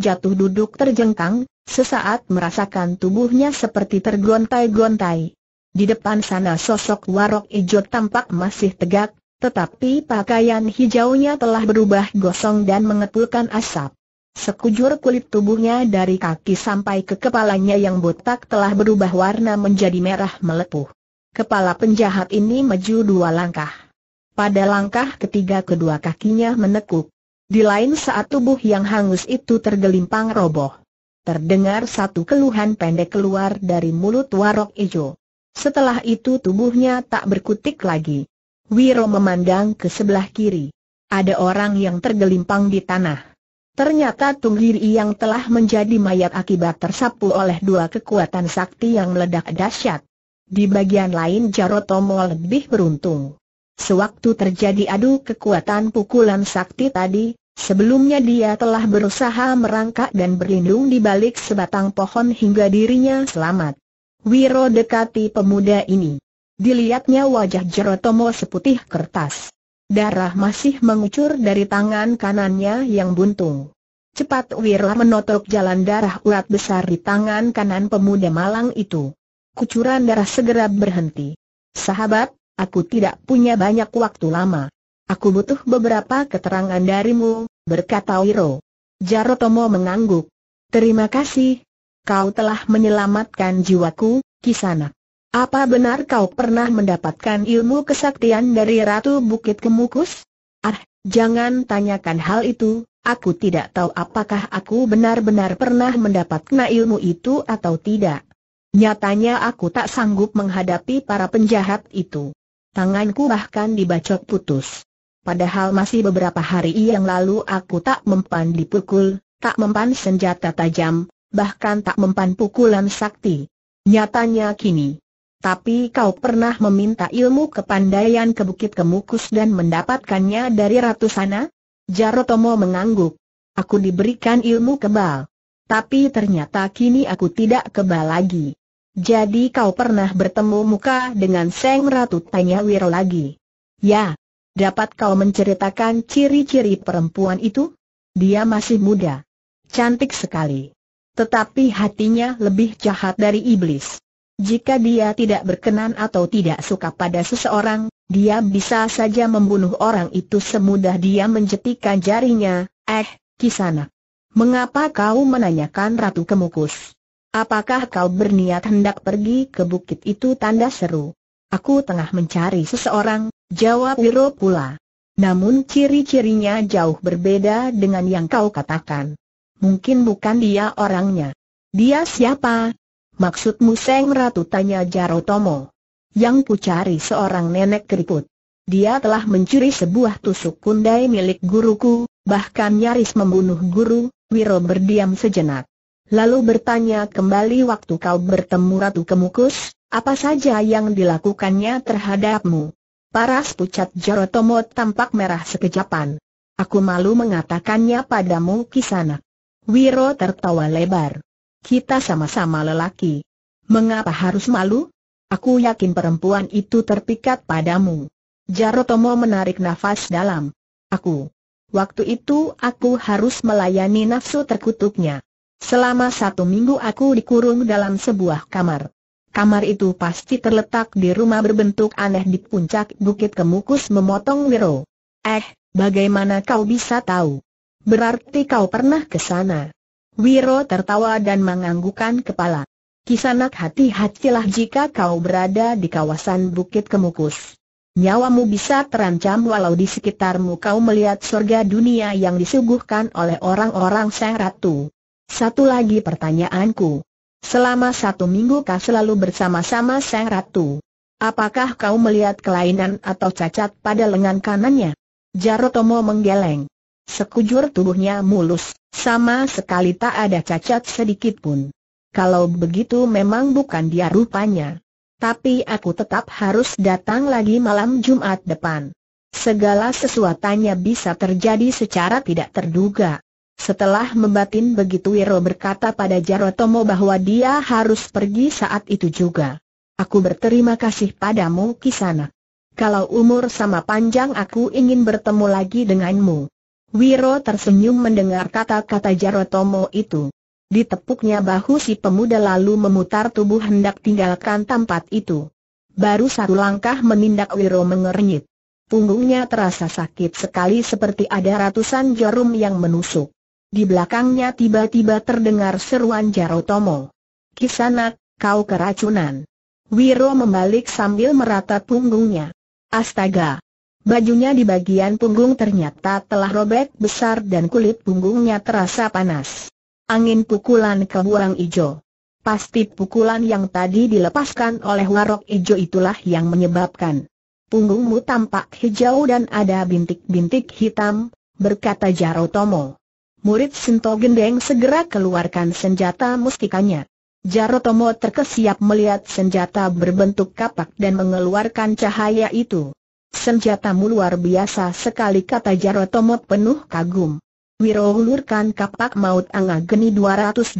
jatuh duduk terjengkang, sesaat merasakan tubuhnya seperti tergontai-gontai. Di depan sana sosok warok ijo tampak masih tegak, tetapi pakaian hijaunya telah berubah gosong dan mengepulkan asap. Sekujur kulit tubuhnya dari kaki sampai ke kepalanya yang botak telah berubah warna menjadi merah melepuh. Kepala penjahat ini maju dua langkah. Pada langkah ketiga kedua kakinya menekuk. Di lain saat tubuh yang hangus itu tergelimpang roboh. Terdengar satu keluhan pendek keluar dari mulut warok ijo. Setelah itu tubuhnya tak berkutik lagi. Wiro memandang ke sebelah kiri. Ada orang yang tergelimpang di tanah. Ternyata Tunggiri yang telah menjadi mayat akibat tersapu oleh dua kekuatan sakti yang meledak dahsyat. Di bagian lain Jarotomo lebih beruntung. Sewaktu terjadi adu kekuatan pukulan sakti tadi, sebelumnya dia telah berusaha merangkak dan berlindung di balik sebatang pohon hingga dirinya selamat. Wiro dekati pemuda ini. Dilihatnya wajah Jerotomo seputih kertas. Darah masih mengucur dari tangan kanannya yang buntung. Cepat Wiro menotok jalan darah urat besar di tangan kanan pemuda malang itu. Kucuran darah segera berhenti. Sahabat, Aku tidak punya banyak waktu lama. Aku butuh beberapa keterangan darimu, berkata Wiro. Jarotomo mengangguk. Terima kasih. Kau telah menyelamatkan jiwaku, Kisana. Apa benar kau pernah mendapatkan ilmu kesaktian dari Ratu Bukit Kemukus? Ah, jangan tanyakan hal itu, Aku tidak tahu apakah aku benar-benar pernah mendapatkan ilmu itu atau tidak. Nyatanya aku tak sanggup menghadapi para penjahat itu. Tanganku bahkan dibacok putus. Padahal masih beberapa hari yang lalu aku tak mempan dipukul, tak mempan senjata tajam, bahkan tak mempan pukulan sakti. Nyatanya kini. Tapi kau pernah meminta ilmu kepandaian ke Bukit Kemukus dan mendapatkannya dari Ratu Sana? Jarotomo mengangguk. Aku diberikan ilmu kebal. Tapi ternyata kini aku tidak kebal lagi. Jadi kau pernah bertemu muka dengan Seng Ratu? Tanya Wiro lagi. Ya. Dapat kau menceritakan ciri-ciri perempuan itu? Dia masih muda. Cantik sekali. Tetapi hatinya lebih jahat dari iblis. Jika dia tidak berkenan atau tidak suka pada seseorang, dia bisa saja membunuh orang itu semudah dia menjetikan jarinya. Eh, kisana. Mengapa kau menanyakan Ratu Kemukus? Apakah kau berniat hendak pergi ke bukit itu tanda seru? Aku tengah mencari seseorang, jawab Wiro pula. Namun ciri-cirinya jauh berbeda dengan yang kau katakan. Mungkin bukan dia orangnya. Dia siapa? Maksudmu Seng Ratu tanya Jarotomo. Yang ku cari seorang nenek keriput. Dia telah mencuri sebuah tusuk kundai milik guruku, bahkan nyaris membunuh guru, Wiro berdiam sejenak lalu bertanya kembali waktu kau bertemu Ratu Kemukus, apa saja yang dilakukannya terhadapmu. Paras pucat Jarotomo tampak merah sekejapan. Aku malu mengatakannya padamu kisanak. Wiro tertawa lebar. Kita sama-sama lelaki. Mengapa harus malu? Aku yakin perempuan itu terpikat padamu. Jarotomo menarik nafas dalam. Aku. Waktu itu aku harus melayani nafsu terkutuknya. Selama satu minggu aku dikurung dalam sebuah kamar. Kamar itu pasti terletak di rumah berbentuk aneh di puncak bukit kemukus memotong Wiro. Eh, bagaimana kau bisa tahu? Berarti kau pernah ke sana. Wiro tertawa dan menganggukkan kepala. Kisanak hati-hatilah jika kau berada di kawasan bukit kemukus. Nyawamu bisa terancam walau di sekitarmu kau melihat surga dunia yang disuguhkan oleh orang-orang sang ratu. Satu lagi pertanyaanku. Selama satu minggu kau selalu bersama-sama Sang Ratu. Apakah kau melihat kelainan atau cacat pada lengan kanannya? Jarotomo menggeleng. Sekujur tubuhnya mulus, sama sekali tak ada cacat sedikit pun. Kalau begitu memang bukan dia rupanya. Tapi aku tetap harus datang lagi malam Jumat depan. Segala sesuatunya bisa terjadi secara tidak terduga. Setelah membatin begitu Wiro berkata pada Jarotomo bahwa dia harus pergi saat itu juga. Aku berterima kasih padamu Kisana. Kalau umur sama panjang aku ingin bertemu lagi denganmu. Wiro tersenyum mendengar kata-kata Jarotomo itu. Ditepuknya bahu si pemuda lalu memutar tubuh hendak tinggalkan tempat itu. Baru satu langkah menindak Wiro mengernyit. Punggungnya terasa sakit sekali seperti ada ratusan jarum yang menusuk. Di belakangnya tiba-tiba terdengar seruan Jarotomo. Kisanak, kau keracunan. Wiro membalik sambil merata punggungnya. Astaga! Bajunya di bagian punggung ternyata telah robek besar dan kulit punggungnya terasa panas. Angin pukulan ke buang ijo. Pasti pukulan yang tadi dilepaskan oleh warok ijo itulah yang menyebabkan. Punggungmu tampak hijau dan ada bintik-bintik hitam, berkata Jarotomo murid Sinto Gendeng segera keluarkan senjata mustikanya. Jarotomo terkesiap melihat senjata berbentuk kapak dan mengeluarkan cahaya itu. Senjatamu luar biasa sekali kata Jarotomo penuh kagum. Wiro ulurkan kapak maut Anga Geni 212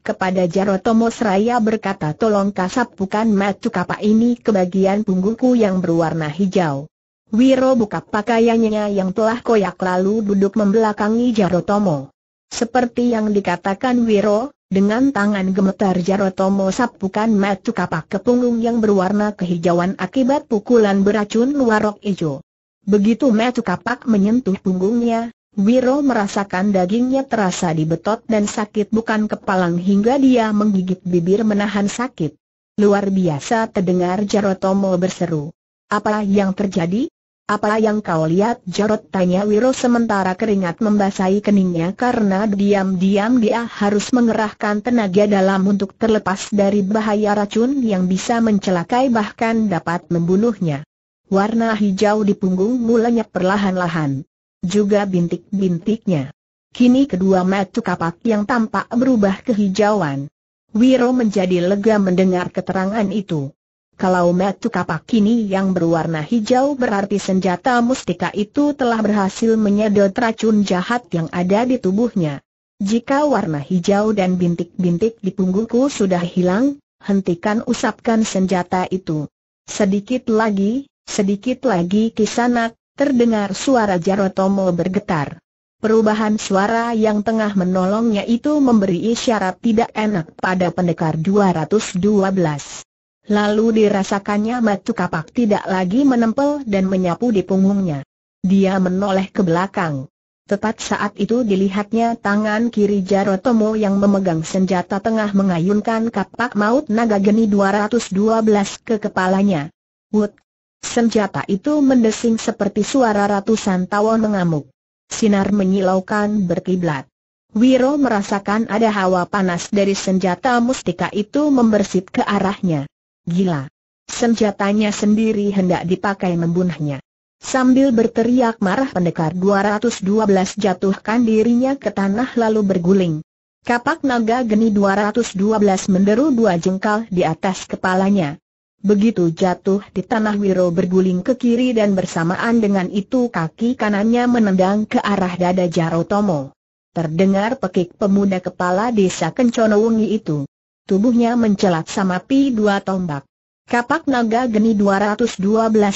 kepada Jarotomo seraya berkata tolong kasap bukan macu kapak ini ke bagian punggungku yang berwarna hijau. Wiro buka pakaiannya yang telah koyak lalu duduk membelakangi Jarotomo. Seperti yang dikatakan Wiro, dengan tangan gemetar Jarotomo sapukan matu kapak ke punggung yang berwarna kehijauan akibat pukulan beracun luarok ijo. Begitu matu kapak menyentuh punggungnya, Wiro merasakan dagingnya terasa dibetot dan sakit bukan kepalang hingga dia menggigit bibir menahan sakit. Luar biasa terdengar Jarotomo berseru. Apa yang terjadi? Apa yang kau lihat Jarot tanya Wiro sementara keringat membasahi keningnya karena diam-diam dia harus mengerahkan tenaga dalam untuk terlepas dari bahaya racun yang bisa mencelakai bahkan dapat membunuhnya. Warna hijau di punggung mulanya perlahan-lahan. Juga bintik-bintiknya. Kini kedua mata kapak yang tampak berubah kehijauan. Wiro menjadi lega mendengar keterangan itu. Kalau metu kapak ini yang berwarna hijau berarti senjata mustika itu telah berhasil menyedot racun jahat yang ada di tubuhnya. Jika warna hijau dan bintik-bintik di punggungku sudah hilang, hentikan usapkan senjata itu. Sedikit lagi, sedikit lagi kisanak, terdengar suara Jarotomo bergetar. Perubahan suara yang tengah menolongnya itu memberi isyarat tidak enak pada pendekar 212. Lalu dirasakannya batu kapak tidak lagi menempel dan menyapu di punggungnya. Dia menoleh ke belakang. Tepat saat itu dilihatnya tangan kiri Jarotomo yang memegang senjata tengah mengayunkan kapak maut naga geni 212 ke kepalanya. Wut! Senjata itu mendesing seperti suara ratusan tawon mengamuk. Sinar menyilaukan berkiblat. Wiro merasakan ada hawa panas dari senjata mustika itu membersit ke arahnya. Gila. Senjatanya sendiri hendak dipakai membunuhnya. Sambil berteriak marah pendekar 212 jatuhkan dirinya ke tanah lalu berguling. Kapak naga geni 212 menderu dua jengkal di atas kepalanya. Begitu jatuh di tanah Wiro berguling ke kiri dan bersamaan dengan itu kaki kanannya menendang ke arah dada Jarotomo. Terdengar pekik pemuda kepala desa Kencono Wungi itu tubuhnya mencelat sama pi dua tombak. Kapak naga geni 212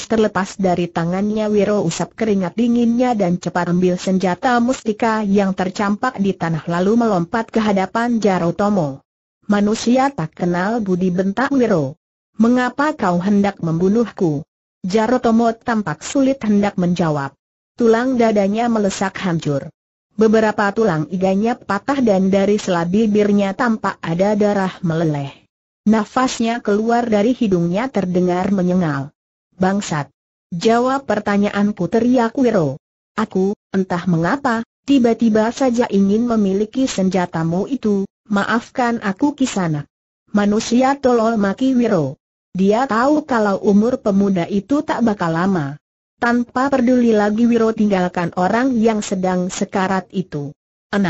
terlepas dari tangannya Wiro usap keringat dinginnya dan cepat ambil senjata mustika yang tercampak di tanah lalu melompat ke hadapan Jarotomo. Manusia tak kenal budi bentak Wiro. Mengapa kau hendak membunuhku? Jarotomo tampak sulit hendak menjawab. Tulang dadanya melesak hancur. Beberapa tulang iganya patah dan dari sela bibirnya tampak ada darah meleleh. Nafasnya keluar dari hidungnya terdengar menyengal. Bangsat! Jawab pertanyaanku teriak Wiro. Aku, entah mengapa, tiba-tiba saja ingin memiliki senjatamu itu, maafkan aku kisana. Manusia tolol maki Wiro. Dia tahu kalau umur pemuda itu tak bakal lama. Tanpa peduli lagi Wiro tinggalkan orang yang sedang sekarat itu. 6.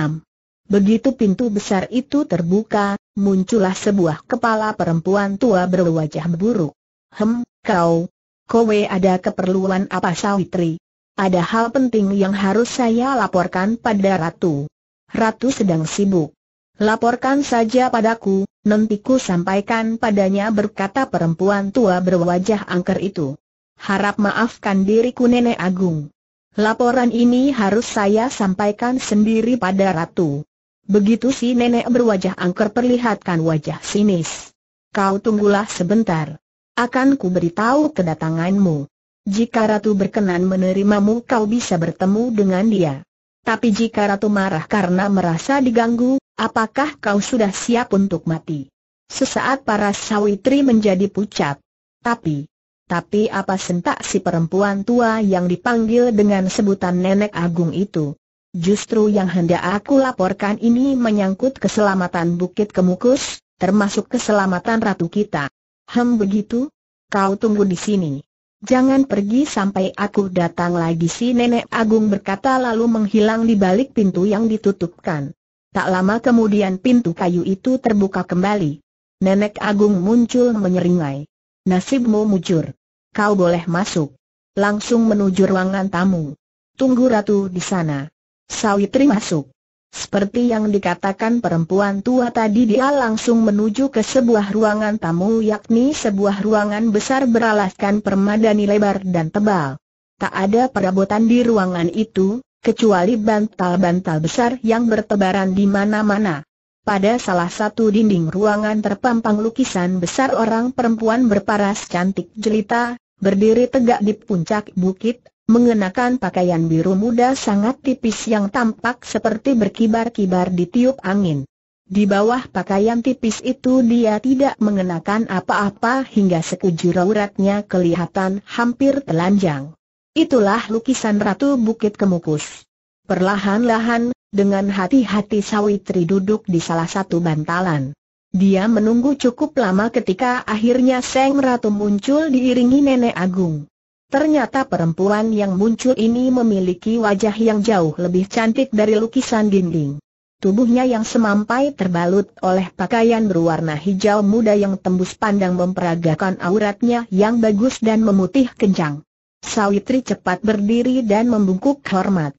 Begitu pintu besar itu terbuka, muncullah sebuah kepala perempuan tua berwajah buruk. Hem, kau, kowe ada keperluan apa Sawitri? Ada hal penting yang harus saya laporkan pada Ratu. Ratu sedang sibuk. Laporkan saja padaku, nantiku sampaikan padanya berkata perempuan tua berwajah angker itu harap maafkan diriku Nenek Agung. Laporan ini harus saya sampaikan sendiri pada Ratu. Begitu si nenek berwajah angker perlihatkan wajah sinis. Kau tunggulah sebentar. Akan ku beritahu kedatanganmu. Jika Ratu berkenan menerimamu kau bisa bertemu dengan dia. Tapi jika Ratu marah karena merasa diganggu, apakah kau sudah siap untuk mati? Sesaat para sawitri menjadi pucat. Tapi, tapi apa sentak si perempuan tua yang dipanggil dengan sebutan Nenek Agung itu? Justru yang hendak aku laporkan ini menyangkut keselamatan Bukit Kemukus, termasuk keselamatan ratu kita. Hem begitu? Kau tunggu di sini. Jangan pergi sampai aku datang lagi si Nenek Agung berkata lalu menghilang di balik pintu yang ditutupkan. Tak lama kemudian pintu kayu itu terbuka kembali. Nenek Agung muncul menyeringai. Nasibmu mujur. Kau boleh masuk. Langsung menuju ruangan tamu. Tunggu ratu di sana. Sawitri masuk. Seperti yang dikatakan perempuan tua tadi dia langsung menuju ke sebuah ruangan tamu yakni sebuah ruangan besar beralaskan permadani lebar dan tebal. Tak ada perabotan di ruangan itu, kecuali bantal-bantal besar yang bertebaran di mana-mana. Pada salah satu dinding ruangan terpampang lukisan besar orang perempuan berparas cantik jelita, berdiri tegak di puncak bukit, mengenakan pakaian biru muda sangat tipis yang tampak seperti berkibar-kibar di tiup angin. Di bawah pakaian tipis itu dia tidak mengenakan apa-apa hingga sekujur auratnya kelihatan hampir telanjang. Itulah lukisan Ratu Bukit Kemukus. Perlahan-lahan, dengan hati-hati Sawitri duduk di salah satu bantalan. Dia menunggu cukup lama ketika akhirnya Seng Ratu muncul diiringi Nenek Agung. Ternyata perempuan yang muncul ini memiliki wajah yang jauh lebih cantik dari lukisan dinding. Tubuhnya yang semampai terbalut oleh pakaian berwarna hijau muda yang tembus pandang memperagakan auratnya yang bagus dan memutih kencang. Sawitri cepat berdiri dan membungkuk hormat.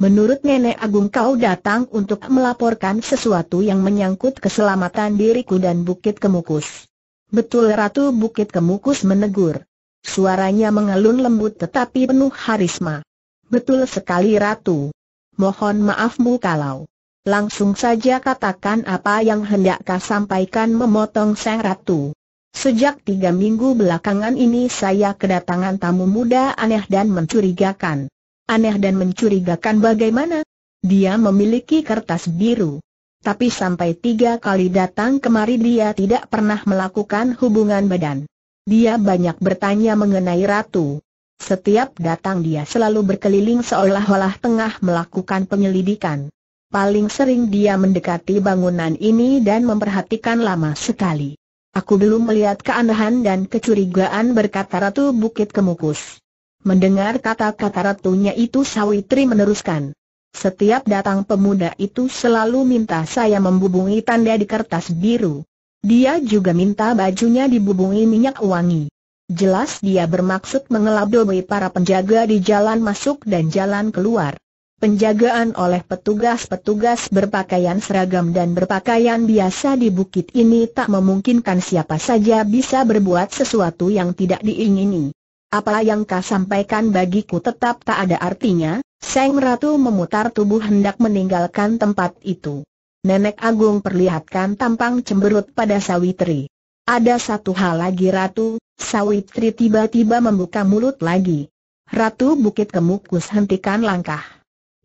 Menurut Nenek Agung kau datang untuk melaporkan sesuatu yang menyangkut keselamatan diriku dan Bukit Kemukus. Betul Ratu Bukit Kemukus menegur. Suaranya mengelun lembut tetapi penuh harisma. Betul sekali Ratu. Mohon maafmu kalau. Langsung saja katakan apa yang hendak kau sampaikan memotong sang Ratu. Sejak tiga minggu belakangan ini saya kedatangan tamu muda aneh dan mencurigakan. Aneh dan mencurigakan bagaimana? Dia memiliki kertas biru. Tapi sampai tiga kali datang kemari dia tidak pernah melakukan hubungan badan. Dia banyak bertanya mengenai Ratu. Setiap datang dia selalu berkeliling seolah-olah tengah melakukan penyelidikan. Paling sering dia mendekati bangunan ini dan memperhatikan lama sekali. Aku belum melihat keanehan dan kecurigaan berkata Ratu Bukit Kemukus. Mendengar kata-kata ratunya itu Sawitri meneruskan. Setiap datang pemuda itu selalu minta saya membubungi tanda di kertas biru. Dia juga minta bajunya dibubungi minyak wangi. Jelas dia bermaksud mengelabui para penjaga di jalan masuk dan jalan keluar. Penjagaan oleh petugas-petugas berpakaian seragam dan berpakaian biasa di bukit ini tak memungkinkan siapa saja bisa berbuat sesuatu yang tidak diingini. Apa yang kau sampaikan bagiku tetap tak ada artinya, Seng Ratu memutar tubuh hendak meninggalkan tempat itu. Nenek Agung perlihatkan tampang cemberut pada Sawitri. Ada satu hal lagi Ratu, Sawitri tiba-tiba membuka mulut lagi. Ratu Bukit Kemukus hentikan langkah.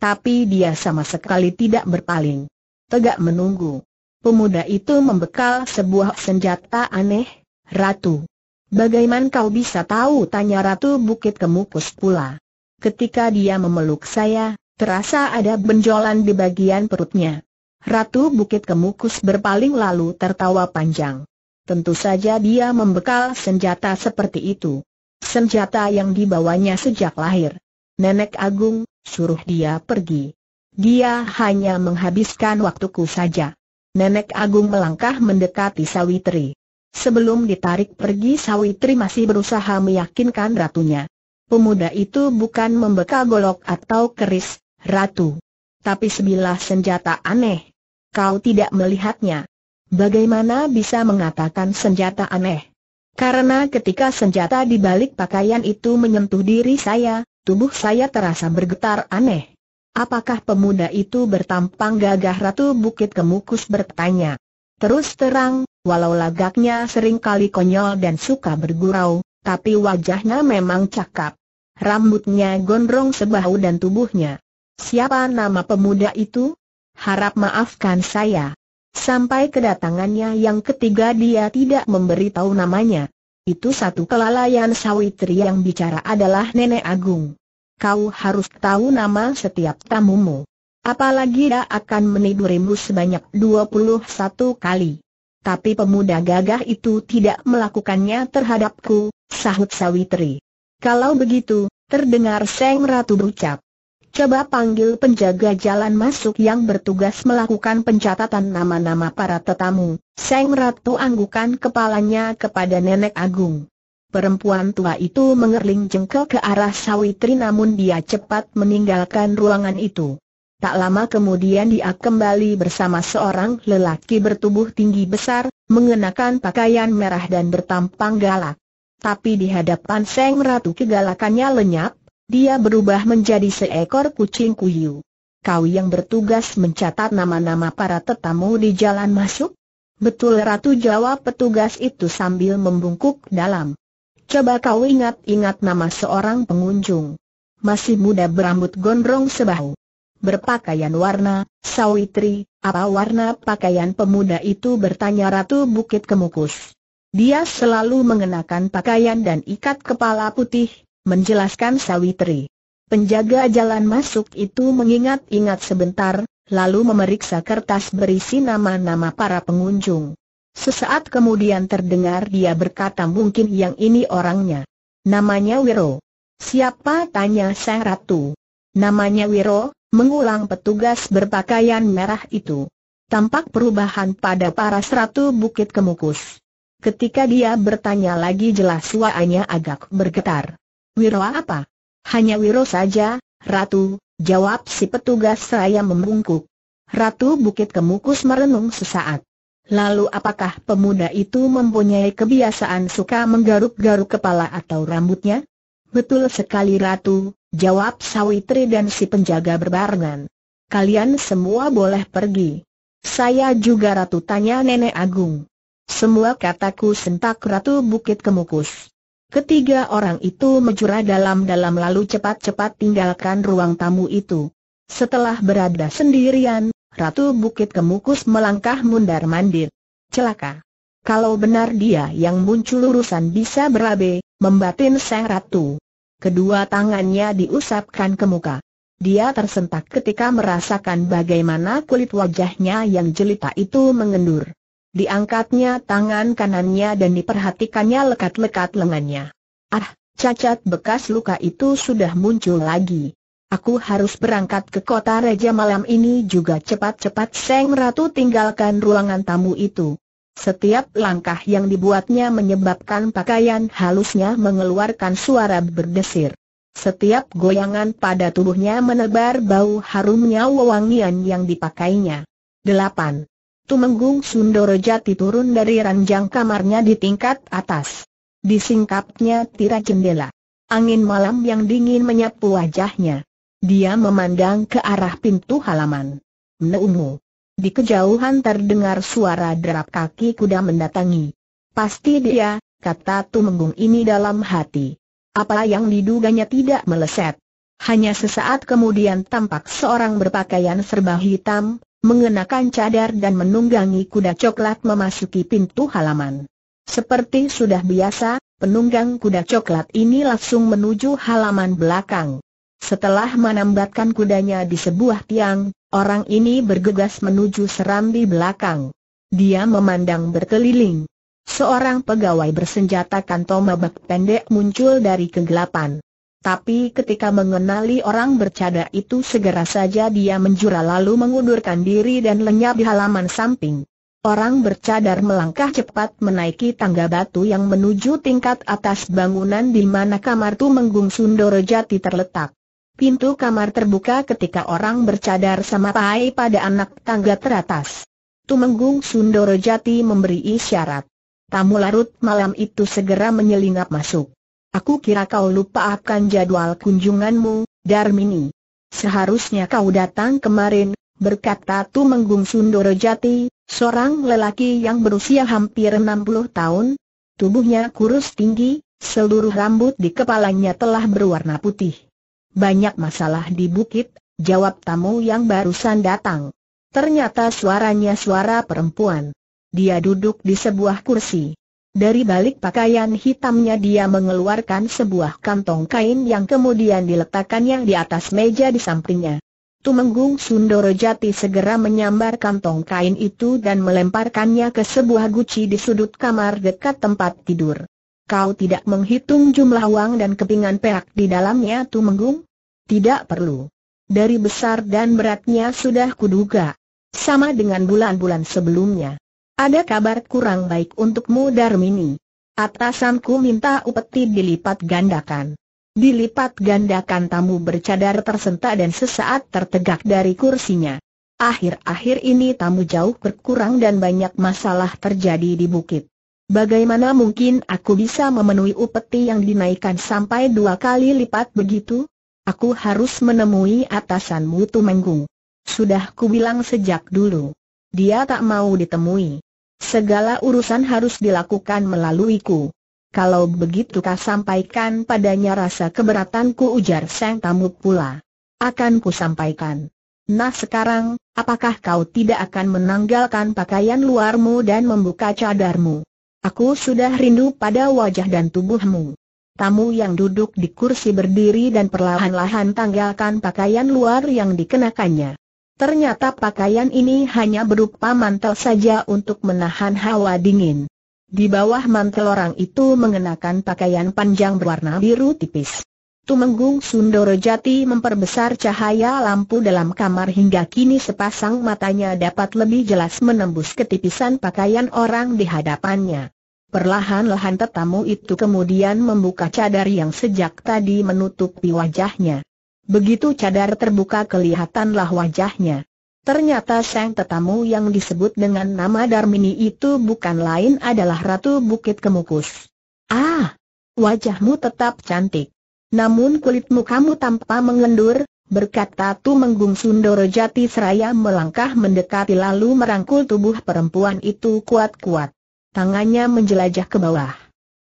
Tapi dia sama sekali tidak berpaling. Tegak menunggu. Pemuda itu membekal sebuah senjata aneh, Ratu. Bagaimana kau bisa tahu? Tanya Ratu Bukit Kemukus pula. Ketika dia memeluk saya, terasa ada benjolan di bagian perutnya. Ratu Bukit Kemukus berpaling lalu tertawa panjang. Tentu saja dia membekal senjata seperti itu. Senjata yang dibawanya sejak lahir. Nenek Agung, suruh dia pergi. Dia hanya menghabiskan waktuku saja. Nenek Agung melangkah mendekati Sawitri. Sebelum ditarik pergi Sawitri masih berusaha meyakinkan ratunya. Pemuda itu bukan membekal golok atau keris, ratu. Tapi sebilah senjata aneh. Kau tidak melihatnya. Bagaimana bisa mengatakan senjata aneh? Karena ketika senjata di balik pakaian itu menyentuh diri saya, tubuh saya terasa bergetar aneh. Apakah pemuda itu bertampang gagah Ratu Bukit Kemukus bertanya. Terus terang, Walau lagaknya sering kali konyol dan suka bergurau, tapi wajahnya memang cakap. Rambutnya gondrong sebahu dan tubuhnya. Siapa nama pemuda itu? Harap maafkan saya. Sampai kedatangannya yang ketiga dia tidak memberi tahu namanya. Itu satu kelalaian Sawitri yang bicara adalah Nenek Agung. Kau harus tahu nama setiap tamumu. Apalagi dia akan menidurimu sebanyak 21 kali. Tapi pemuda gagah itu tidak melakukannya terhadapku, sahut Sawitri. Kalau begitu, terdengar Seng Ratu berucap. Coba panggil penjaga jalan masuk yang bertugas melakukan pencatatan nama-nama para tetamu. Seng Ratu anggukan kepalanya kepada Nenek Agung. Perempuan tua itu mengerling jengkel ke arah Sawitri namun dia cepat meninggalkan ruangan itu. Tak lama kemudian dia kembali bersama seorang lelaki bertubuh tinggi besar, mengenakan pakaian merah dan bertampang galak. Tapi di hadapan Seng Ratu kegalakannya lenyap, dia berubah menjadi seekor kucing kuyu. Kau yang bertugas mencatat nama-nama para tetamu di jalan masuk? Betul Ratu jawab petugas itu sambil membungkuk dalam. Coba kau ingat-ingat nama seorang pengunjung. Masih muda berambut gondrong sebahu berpakaian warna, Sawitri, apa warna pakaian pemuda itu bertanya Ratu Bukit Kemukus. Dia selalu mengenakan pakaian dan ikat kepala putih, menjelaskan Sawitri. Penjaga jalan masuk itu mengingat-ingat sebentar, lalu memeriksa kertas berisi nama-nama para pengunjung. Sesaat kemudian terdengar dia berkata mungkin yang ini orangnya. Namanya Wiro. Siapa? tanya Sang Ratu. Namanya Wiro, Mengulang petugas berpakaian merah itu. Tampak perubahan pada para seratu bukit kemukus. Ketika dia bertanya lagi jelas suaranya agak bergetar. Wiro apa? Hanya Wiro saja, Ratu, jawab si petugas seraya membungkuk. Ratu Bukit Kemukus merenung sesaat. Lalu apakah pemuda itu mempunyai kebiasaan suka menggaruk-garuk kepala atau rambutnya? Betul sekali Ratu, jawab Sawitri dan si penjaga berbarengan. Kalian semua boleh pergi. Saya juga ratu tanya Nenek Agung. Semua kataku sentak Ratu Bukit Kemukus. Ketiga orang itu menjurah dalam-dalam lalu cepat-cepat tinggalkan ruang tamu itu. Setelah berada sendirian, Ratu Bukit Kemukus melangkah mundar-mandir. Celaka. Kalau benar dia yang muncul urusan bisa berabe, membatin sang ratu. Kedua tangannya diusapkan ke muka. Dia tersentak ketika merasakan bagaimana kulit wajahnya yang jelita itu mengendur. Diangkatnya tangan kanannya dan diperhatikannya lekat-lekat lengannya. Ah, cacat bekas luka itu sudah muncul lagi. Aku harus berangkat ke kota Raja malam ini juga cepat-cepat Seng Ratu tinggalkan ruangan tamu itu. Setiap langkah yang dibuatnya menyebabkan pakaian halusnya mengeluarkan suara berdesir. Setiap goyangan pada tubuhnya menebar bau harumnya wewangian yang dipakainya. 8. Tumenggung Sundoro Jati turun dari ranjang kamarnya di tingkat atas. Disingkapnya tirai jendela. Angin malam yang dingin menyapu wajahnya. Dia memandang ke arah pintu halaman. Neungu. Di kejauhan terdengar suara derap kaki kuda mendatangi. Pasti dia, kata Tumenggung ini dalam hati. Apa yang diduganya tidak meleset. Hanya sesaat kemudian tampak seorang berpakaian serba hitam, mengenakan cadar dan menunggangi kuda coklat memasuki pintu halaman. Seperti sudah biasa, penunggang kuda coklat ini langsung menuju halaman belakang. Setelah menambatkan kudanya di sebuah tiang, orang ini bergegas menuju serambi belakang. Dia memandang berkeliling. Seorang pegawai bersenjata kantong mabak pendek muncul dari kegelapan. Tapi ketika mengenali orang bercadar itu segera saja dia menjura lalu mengundurkan diri dan lenyap di halaman samping. Orang bercadar melangkah cepat menaiki tangga batu yang menuju tingkat atas bangunan di mana kamar Tumenggung Sundoro Jati terletak. Pintu kamar terbuka ketika orang bercadar sama pai pada anak tangga teratas. Tumenggung Sundoro Jati memberi isyarat. Tamu larut malam itu segera menyelinap masuk. Aku kira kau lupa akan jadwal kunjunganmu, Darmini. Seharusnya kau datang kemarin, berkata Tumenggung Sundoro Jati, seorang lelaki yang berusia hampir 60 tahun. Tubuhnya kurus tinggi, seluruh rambut di kepalanya telah berwarna putih. Banyak masalah di bukit, jawab tamu yang barusan datang. Ternyata suaranya suara perempuan. Dia duduk di sebuah kursi. Dari balik pakaian hitamnya dia mengeluarkan sebuah kantong kain yang kemudian diletakkannya di atas meja di sampingnya. Tumenggung Sundoro Jati segera menyambar kantong kain itu dan melemparkannya ke sebuah guci di sudut kamar dekat tempat tidur. Kau tidak menghitung jumlah uang dan kepingan perak di dalamnya tu menggung? Tidak perlu. Dari besar dan beratnya sudah kuduga. Sama dengan bulan-bulan sebelumnya. Ada kabar kurang baik untukmu Darmini. Atasanku minta upeti dilipat gandakan. Dilipat gandakan tamu bercadar tersentak dan sesaat tertegak dari kursinya. Akhir-akhir ini tamu jauh berkurang dan banyak masalah terjadi di bukit. Bagaimana mungkin aku bisa memenuhi upeti yang dinaikkan sampai dua kali lipat begitu? Aku harus menemui atasanmu Tumenggung. Sudah ku bilang sejak dulu. Dia tak mau ditemui. Segala urusan harus dilakukan melalui ku. Kalau begitu kau sampaikan padanya rasa keberatanku ujar sang tamu pula. Akan ku sampaikan. Nah sekarang, apakah kau tidak akan menanggalkan pakaian luarmu dan membuka cadarmu? Aku sudah rindu pada wajah dan tubuhmu. Tamu yang duduk di kursi berdiri dan perlahan-lahan tanggalkan pakaian luar yang dikenakannya. Ternyata pakaian ini hanya berupa mantel saja untuk menahan hawa dingin. Di bawah mantel orang itu mengenakan pakaian panjang berwarna biru tipis. Tumenggung Sundoro Jati memperbesar cahaya lampu dalam kamar hingga kini sepasang matanya dapat lebih jelas menembus ketipisan pakaian orang di hadapannya. Perlahan-lahan tetamu itu kemudian membuka cadar yang sejak tadi menutupi wajahnya. Begitu cadar terbuka kelihatanlah wajahnya. Ternyata sang tetamu yang disebut dengan nama Darmini itu bukan lain adalah Ratu Bukit Kemukus. Ah! Wajahmu tetap cantik. Namun kulitmu kamu tanpa mengendur, berkata Tumenggung Sundoro Jati seraya melangkah mendekati lalu merangkul tubuh perempuan itu kuat-kuat. Tangannya menjelajah ke bawah.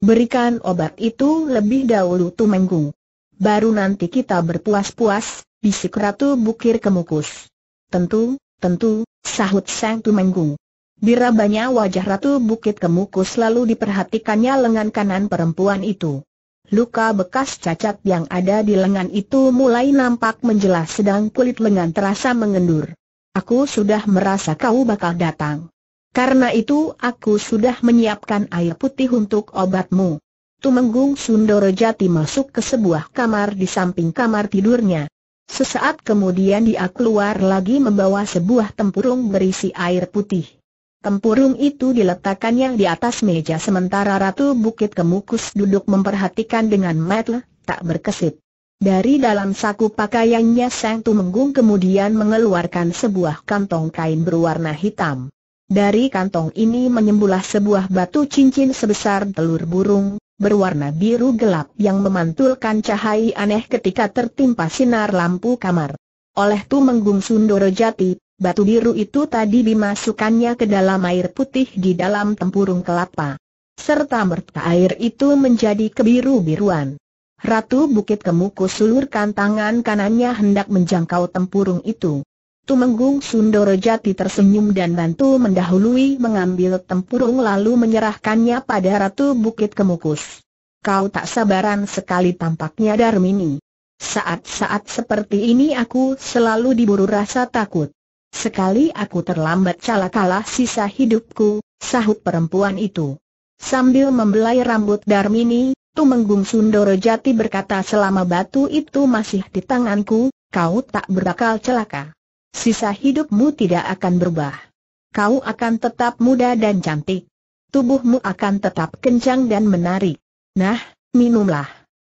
Berikan obat itu lebih dahulu tu Tumenggung. Baru nanti kita berpuas-puas, bisik Ratu Bukir Kemukus. Tentu, tentu, sahut Sang tu Tumenggung. Dirabanya wajah Ratu Bukit Kemukus lalu diperhatikannya lengan kanan perempuan itu. Luka bekas cacat yang ada di lengan itu mulai nampak menjelas sedang kulit lengan terasa mengendur. Aku sudah merasa kau bakal datang. Karena itu aku sudah menyiapkan air putih untuk obatmu. Tumenggung Sundoro Jati masuk ke sebuah kamar di samping kamar tidurnya. Sesaat kemudian dia keluar lagi membawa sebuah tempurung berisi air putih. Tempurung itu diletakkannya di atas meja sementara Ratu Bukit Kemukus duduk memperhatikan dengan mata tak berkesit. Dari dalam saku pakaiannya Sang Tumenggung kemudian mengeluarkan sebuah kantong kain berwarna hitam. Dari kantong ini menyembulah sebuah batu cincin sebesar telur burung, berwarna biru gelap yang memantulkan cahaya aneh ketika tertimpa sinar lampu kamar. Oleh Tumenggung Sundoro Jati, batu biru itu tadi dimasukkannya ke dalam air putih di dalam tempurung kelapa. Serta merta air itu menjadi kebiru-biruan. Ratu Bukit Kemuku sulurkan tangan kanannya hendak menjangkau tempurung itu. Tumenggung Sundoro Jati tersenyum dan bantu mendahului mengambil tempurung lalu menyerahkannya pada Ratu Bukit Kemukus. Kau tak sabaran sekali tampaknya Darmini. Saat-saat seperti ini aku selalu diburu rasa takut. Sekali aku terlambat kalah sisa hidupku, sahut perempuan itu. Sambil membelai rambut Darmini, Tumenggung Sundoro Jati berkata selama batu itu masih di tanganku, kau tak berakal celaka. Sisa hidupmu tidak akan berubah. Kau akan tetap muda dan cantik. Tubuhmu akan tetap kencang dan menarik. Nah, minumlah.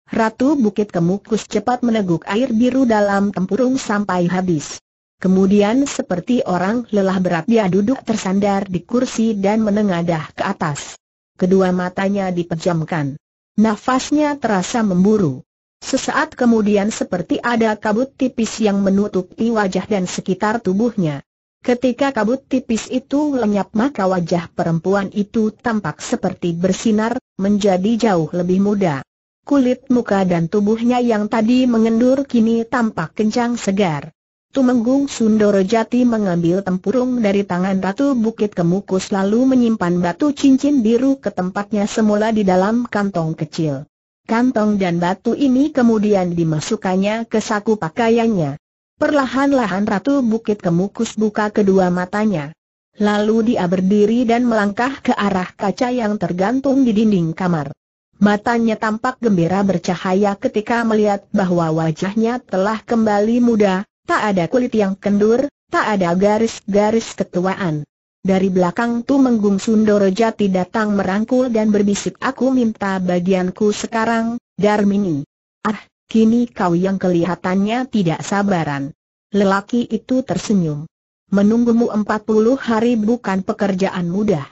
Ratu Bukit Kemukus cepat meneguk air biru dalam tempurung sampai habis. Kemudian seperti orang lelah berat dia duduk tersandar di kursi dan menengadah ke atas. Kedua matanya dipejamkan. Nafasnya terasa memburu. Sesaat kemudian seperti ada kabut tipis yang menutupi wajah dan sekitar tubuhnya. Ketika kabut tipis itu lenyap maka wajah perempuan itu tampak seperti bersinar, menjadi jauh lebih muda. Kulit muka dan tubuhnya yang tadi mengendur kini tampak kencang segar. Tumenggung Sundoro Jati mengambil tempurung dari tangan Ratu Bukit Kemukus lalu menyimpan batu cincin biru ke tempatnya semula di dalam kantong kecil. Kantong dan batu ini kemudian dimasukkannya ke saku pakaiannya. Perlahan-lahan Ratu Bukit Kemukus buka kedua matanya. Lalu dia berdiri dan melangkah ke arah kaca yang tergantung di dinding kamar. Matanya tampak gembira bercahaya ketika melihat bahwa wajahnya telah kembali muda, tak ada kulit yang kendur, tak ada garis-garis ketuaan. Dari belakang Tumenggung Sundoro Jati datang merangkul dan berbisik aku minta bagianku sekarang, Darmini. Ah, kini kau yang kelihatannya tidak sabaran. Lelaki itu tersenyum. Menunggumu 40 hari bukan pekerjaan mudah.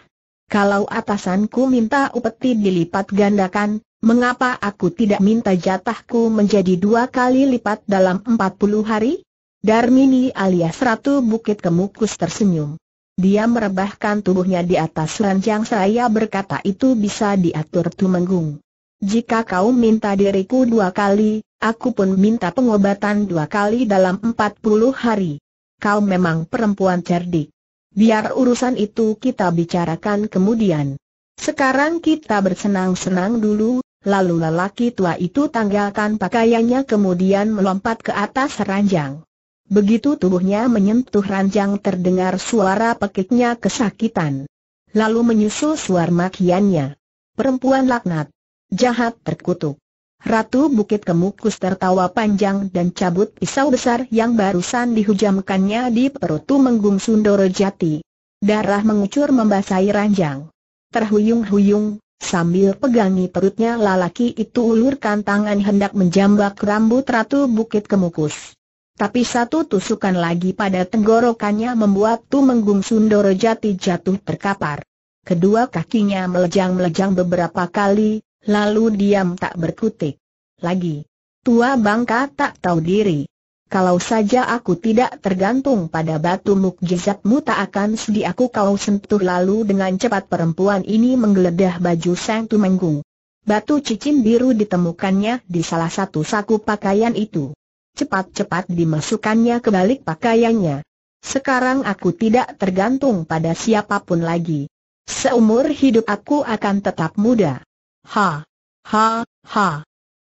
Kalau atasanku minta upeti dilipat gandakan, mengapa aku tidak minta jatahku menjadi dua kali lipat dalam 40 hari? Darmini alias Ratu Bukit Kemukus tersenyum. Dia merebahkan tubuhnya di atas ranjang saya berkata itu bisa diatur Tumenggung. Jika kau minta diriku dua kali, aku pun minta pengobatan dua kali dalam empat puluh hari. Kau memang perempuan cerdik. Biar urusan itu kita bicarakan kemudian. Sekarang kita bersenang-senang dulu, lalu lelaki tua itu tanggalkan pakaiannya kemudian melompat ke atas ranjang. Begitu tubuhnya menyentuh ranjang terdengar suara pekiknya kesakitan. Lalu menyusul suara makiannya. Perempuan laknat. Jahat terkutuk. Ratu Bukit Kemukus tertawa panjang dan cabut pisau besar yang barusan dihujamkannya di perut Tumenggung Sundoro Jati. Darah mengucur membasahi ranjang. Terhuyung-huyung, sambil pegangi perutnya lalaki itu ulurkan tangan hendak menjambak rambut Ratu Bukit Kemukus. Tapi satu tusukan lagi pada tenggorokannya membuat Tumenggung Sundoro Jati jatuh terkapar. Kedua kakinya melejang-melejang beberapa kali, lalu diam tak berkutik. Lagi. Tua bangka tak tahu diri. Kalau saja aku tidak tergantung pada batu mukjizatmu tak akan sedih aku kau sentuh lalu dengan cepat perempuan ini menggeledah baju sang tumenggung. Batu cincin biru ditemukannya di salah satu saku pakaian itu cepat-cepat dimasukkannya ke balik pakaiannya. Sekarang aku tidak tergantung pada siapapun lagi. Seumur hidup aku akan tetap muda. Ha! Ha! Ha!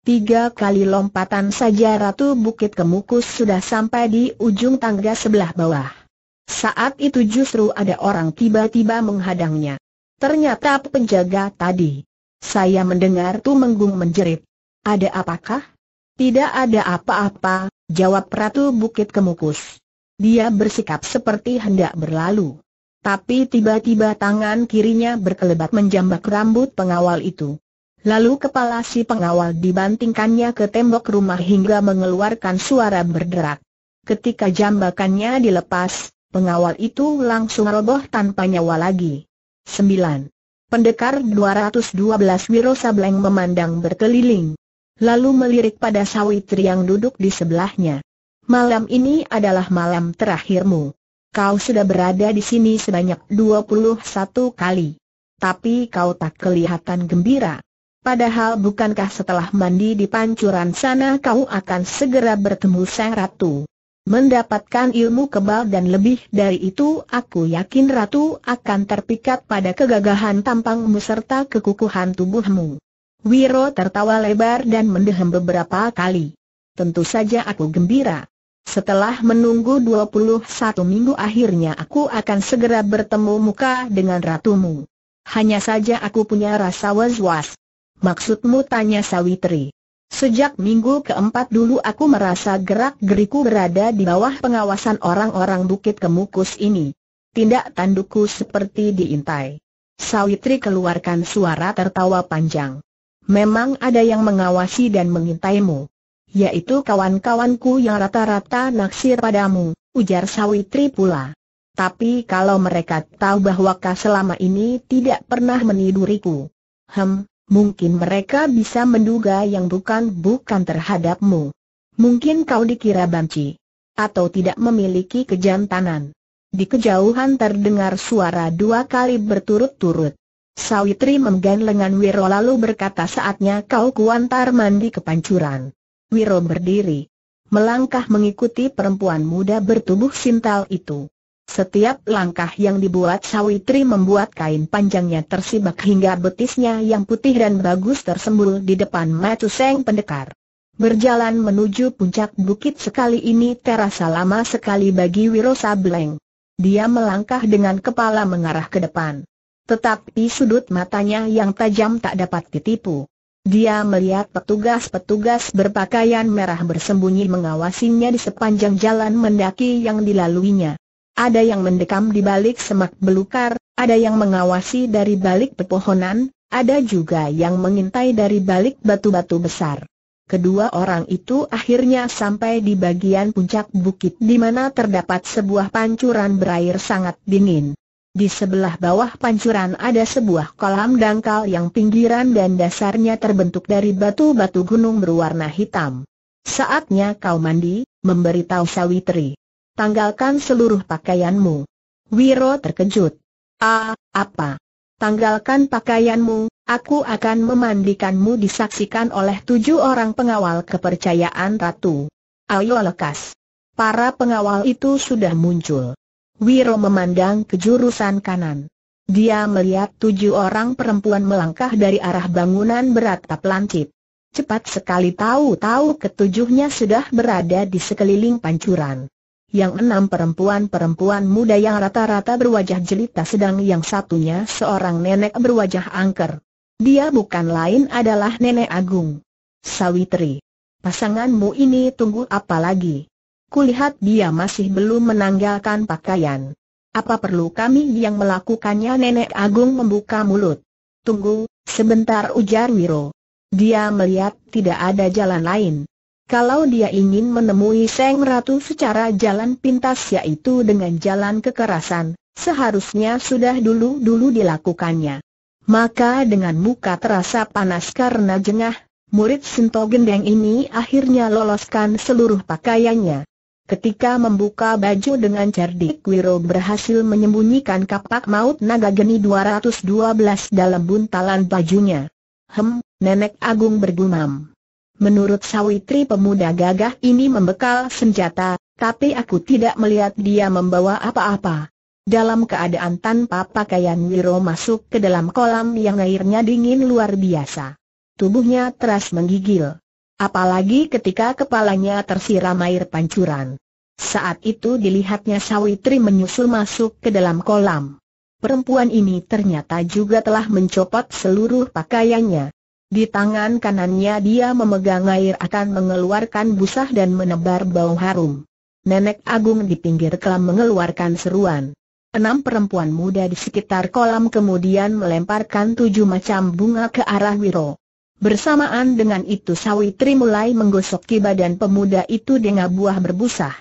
Tiga kali lompatan saja Ratu Bukit Kemukus sudah sampai di ujung tangga sebelah bawah. Saat itu justru ada orang tiba-tiba menghadangnya. Ternyata penjaga tadi. Saya mendengar Tumenggung menjerit. Ada apakah? Tidak ada apa-apa, jawab Ratu Bukit Kemukus. Dia bersikap seperti hendak berlalu. Tapi tiba-tiba tangan kirinya berkelebat menjambak rambut pengawal itu. Lalu kepala si pengawal dibantingkannya ke tembok rumah hingga mengeluarkan suara berderak. Ketika jambakannya dilepas, pengawal itu langsung roboh tanpa nyawa lagi. 9. Pendekar 212 Wiro Sableng memandang berkeliling lalu melirik pada Sawitri yang duduk di sebelahnya. Malam ini adalah malam terakhirmu. Kau sudah berada di sini sebanyak 21 kali. Tapi kau tak kelihatan gembira. Padahal bukankah setelah mandi di pancuran sana kau akan segera bertemu sang ratu. Mendapatkan ilmu kebal dan lebih dari itu aku yakin ratu akan terpikat pada kegagahan tampangmu serta kekukuhan tubuhmu. Wiro tertawa lebar dan mendehem beberapa kali. Tentu saja aku gembira. Setelah menunggu 21 minggu akhirnya aku akan segera bertemu muka dengan ratumu. Hanya saja aku punya rasa was-was. Maksudmu tanya Sawitri. Sejak minggu keempat dulu aku merasa gerak-geriku berada di bawah pengawasan orang-orang Bukit Kemukus ini. Tindak tandukku seperti diintai. Sawitri keluarkan suara tertawa panjang memang ada yang mengawasi dan mengintaimu. Yaitu kawan-kawanku yang rata-rata naksir padamu, ujar Sawitri pula. Tapi kalau mereka tahu bahwa kau selama ini tidak pernah meniduriku. Hem, mungkin mereka bisa menduga yang bukan-bukan terhadapmu. Mungkin kau dikira banci. Atau tidak memiliki kejantanan. Di kejauhan terdengar suara dua kali berturut-turut. Sawitri menggan lengan Wiro lalu berkata saatnya kau kuantar mandi ke pancuran. Wiro berdiri. Melangkah mengikuti perempuan muda bertubuh sintal itu. Setiap langkah yang dibuat Sawitri membuat kain panjangnya tersibak hingga betisnya yang putih dan bagus tersembul di depan Matu Seng Pendekar. Berjalan menuju puncak bukit sekali ini terasa lama sekali bagi Wiro Sableng. Dia melangkah dengan kepala mengarah ke depan. Tetapi sudut matanya yang tajam tak dapat ditipu. Dia melihat petugas-petugas berpakaian merah bersembunyi mengawasinya di sepanjang jalan mendaki yang dilaluinya. Ada yang mendekam di balik semak belukar, ada yang mengawasi dari balik pepohonan, ada juga yang mengintai dari balik batu-batu besar. Kedua orang itu akhirnya sampai di bagian puncak bukit di mana terdapat sebuah pancuran berair sangat dingin. Di sebelah bawah pancuran ada sebuah kolam dangkal yang pinggiran dan dasarnya terbentuk dari batu-batu gunung berwarna hitam. Saatnya kau mandi, memberitahu Sawitri. Tanggalkan seluruh pakaianmu. Wiro terkejut. Ah, apa? Tanggalkan pakaianmu, aku akan memandikanmu disaksikan oleh tujuh orang pengawal kepercayaan ratu. Ayo lekas. Para pengawal itu sudah muncul. Wiro memandang ke jurusan kanan. Dia melihat tujuh orang perempuan melangkah dari arah bangunan beratap lancip. Cepat sekali tahu-tahu ketujuhnya sudah berada di sekeliling pancuran. Yang enam perempuan-perempuan muda yang rata-rata berwajah jelita sedang yang satunya seorang nenek berwajah angker. Dia bukan lain adalah Nenek Agung. Sawitri. Pasanganmu ini tunggu apa lagi? Kulihat dia masih belum menanggalkan pakaian. Apa perlu kami yang melakukannya Nenek Agung membuka mulut. Tunggu, sebentar ujar Wiro. Dia melihat tidak ada jalan lain. Kalau dia ingin menemui Seng Ratu secara jalan pintas yaitu dengan jalan kekerasan, seharusnya sudah dulu-dulu dilakukannya. Maka dengan muka terasa panas karena jengah, murid Sinto Gendeng ini akhirnya loloskan seluruh pakaiannya. Ketika membuka baju dengan cerdik Wiro berhasil menyembunyikan kapak maut naga geni 212 dalam buntalan bajunya. Hem, Nenek Agung bergumam. Menurut Sawitri pemuda gagah ini membekal senjata, tapi aku tidak melihat dia membawa apa-apa. Dalam keadaan tanpa pakaian Wiro masuk ke dalam kolam yang airnya dingin luar biasa. Tubuhnya teras menggigil apalagi ketika kepalanya tersiram air pancuran. Saat itu dilihatnya Sawitri menyusul masuk ke dalam kolam. Perempuan ini ternyata juga telah mencopot seluruh pakaiannya. Di tangan kanannya dia memegang air akan mengeluarkan busah dan menebar bau harum. Nenek Agung di pinggir kolam mengeluarkan seruan. Enam perempuan muda di sekitar kolam kemudian melemparkan tujuh macam bunga ke arah Wiro. Bersamaan dengan itu Sawitri mulai menggosoki badan pemuda itu dengan buah berbusa.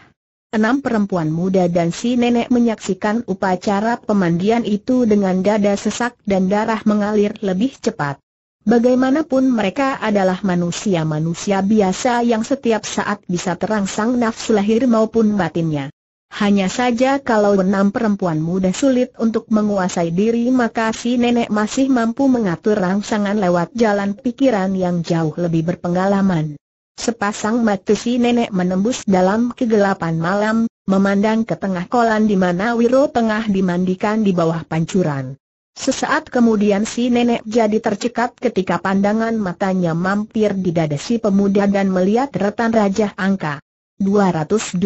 Enam perempuan muda dan si nenek menyaksikan upacara pemandian itu dengan dada sesak dan darah mengalir lebih cepat. Bagaimanapun mereka adalah manusia-manusia biasa yang setiap saat bisa terangsang nafsu lahir maupun batinnya. Hanya saja kalau enam perempuan muda sulit untuk menguasai diri maka si nenek masih mampu mengatur rangsangan lewat jalan pikiran yang jauh lebih berpengalaman. Sepasang mata si nenek menembus dalam kegelapan malam, memandang ke tengah kolam di mana Wiro tengah dimandikan di bawah pancuran. Sesaat kemudian si nenek jadi tercekat ketika pandangan matanya mampir di dada si pemuda dan melihat retan Raja Angka. 212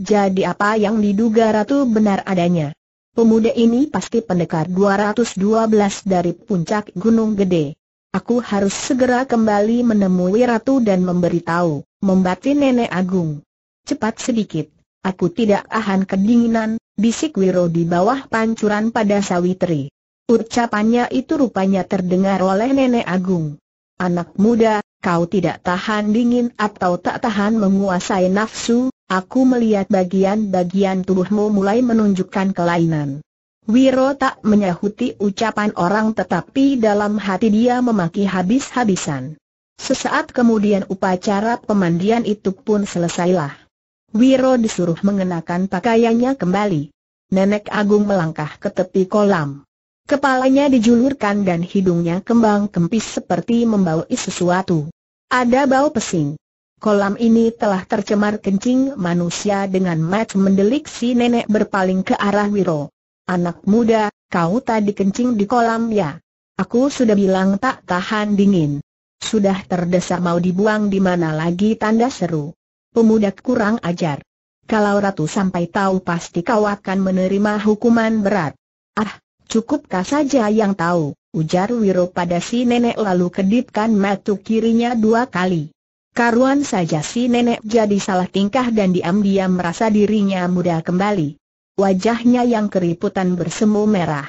jadi apa yang diduga Ratu benar adanya. Pemuda ini pasti pendekar 212 dari puncak Gunung Gede. Aku harus segera kembali menemui Ratu dan memberitahu, membatin Nenek Agung. Cepat sedikit, aku tidak ahan kedinginan, bisik Wiro di bawah pancuran pada Sawitri. Ucapannya itu rupanya terdengar oleh Nenek Agung. Anak muda, kau tidak tahan dingin atau tak tahan menguasai nafsu, Aku melihat bagian-bagian tubuhmu mulai menunjukkan kelainan. Wiro tak menyahuti ucapan orang tetapi dalam hati dia memaki habis-habisan. Sesaat kemudian upacara pemandian itu pun selesailah. Wiro disuruh mengenakan pakaiannya kembali. Nenek Agung melangkah ke tepi kolam. Kepalanya dijulurkan dan hidungnya kembang kempis seperti membau sesuatu. Ada bau pesing. Kolam ini telah tercemar kencing manusia dengan mat mendelik si nenek berpaling ke arah Wiro. Anak muda, kau tadi kencing di kolam ya? Aku sudah bilang tak tahan dingin. Sudah terdesak mau dibuang di mana lagi tanda seru. Pemuda kurang ajar. Kalau ratu sampai tahu pasti kau akan menerima hukuman berat. Ah, cukupkah saja yang tahu, ujar Wiro pada si nenek lalu kedipkan matu kirinya dua kali. Karuan saja si nenek jadi salah tingkah dan diam-diam merasa dirinya muda kembali. Wajahnya yang keriputan bersemu merah.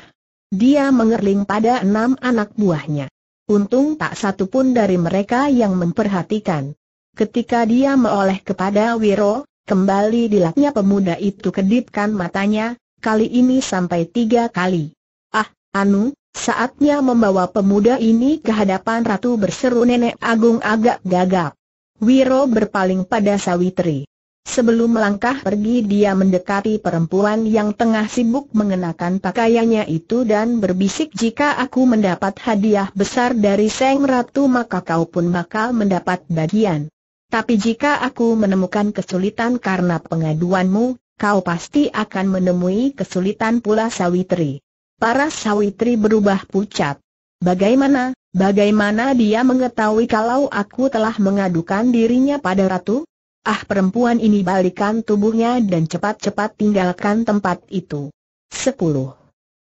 Dia mengerling pada enam anak buahnya. Untung tak satu pun dari mereka yang memperhatikan. Ketika dia meoleh kepada Wiro, kembali dilaknya pemuda itu kedipkan matanya, kali ini sampai tiga kali. Ah, Anu, saatnya membawa pemuda ini ke hadapan ratu berseru nenek agung agak gagap. Wiro berpaling pada Sawitri. Sebelum melangkah pergi dia mendekati perempuan yang tengah sibuk mengenakan pakaiannya itu dan berbisik jika aku mendapat hadiah besar dari Seng Ratu maka kau pun bakal mendapat bagian. Tapi jika aku menemukan kesulitan karena pengaduanmu, kau pasti akan menemui kesulitan pula Sawitri. Para Sawitri berubah pucat. Bagaimana, bagaimana dia mengetahui kalau aku telah mengadukan dirinya pada ratu? Ah perempuan ini balikan tubuhnya dan cepat-cepat tinggalkan tempat itu. 10.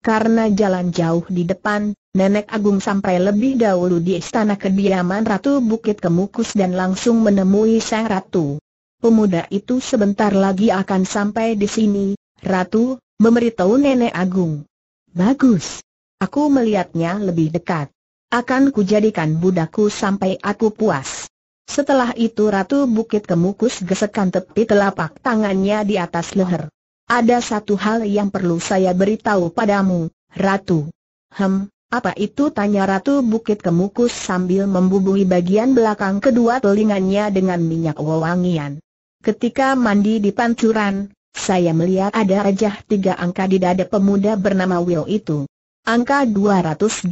Karena jalan jauh di depan, Nenek Agung sampai lebih dahulu di istana kediaman Ratu Bukit Kemukus dan langsung menemui sang ratu. Pemuda itu sebentar lagi akan sampai di sini, Ratu, memberitahu Nenek Agung. Bagus, Aku melihatnya lebih dekat. Akan kujadikan budakku sampai aku puas. Setelah itu Ratu Bukit Kemukus gesekan tepi telapak tangannya di atas leher. Ada satu hal yang perlu saya beritahu padamu, Ratu. Hem, apa itu? Tanya Ratu Bukit Kemukus sambil membubui bagian belakang kedua telinganya dengan minyak wewangian. Ketika mandi di pancuran, saya melihat ada rajah tiga angka di dada pemuda bernama Will itu. Angka 212.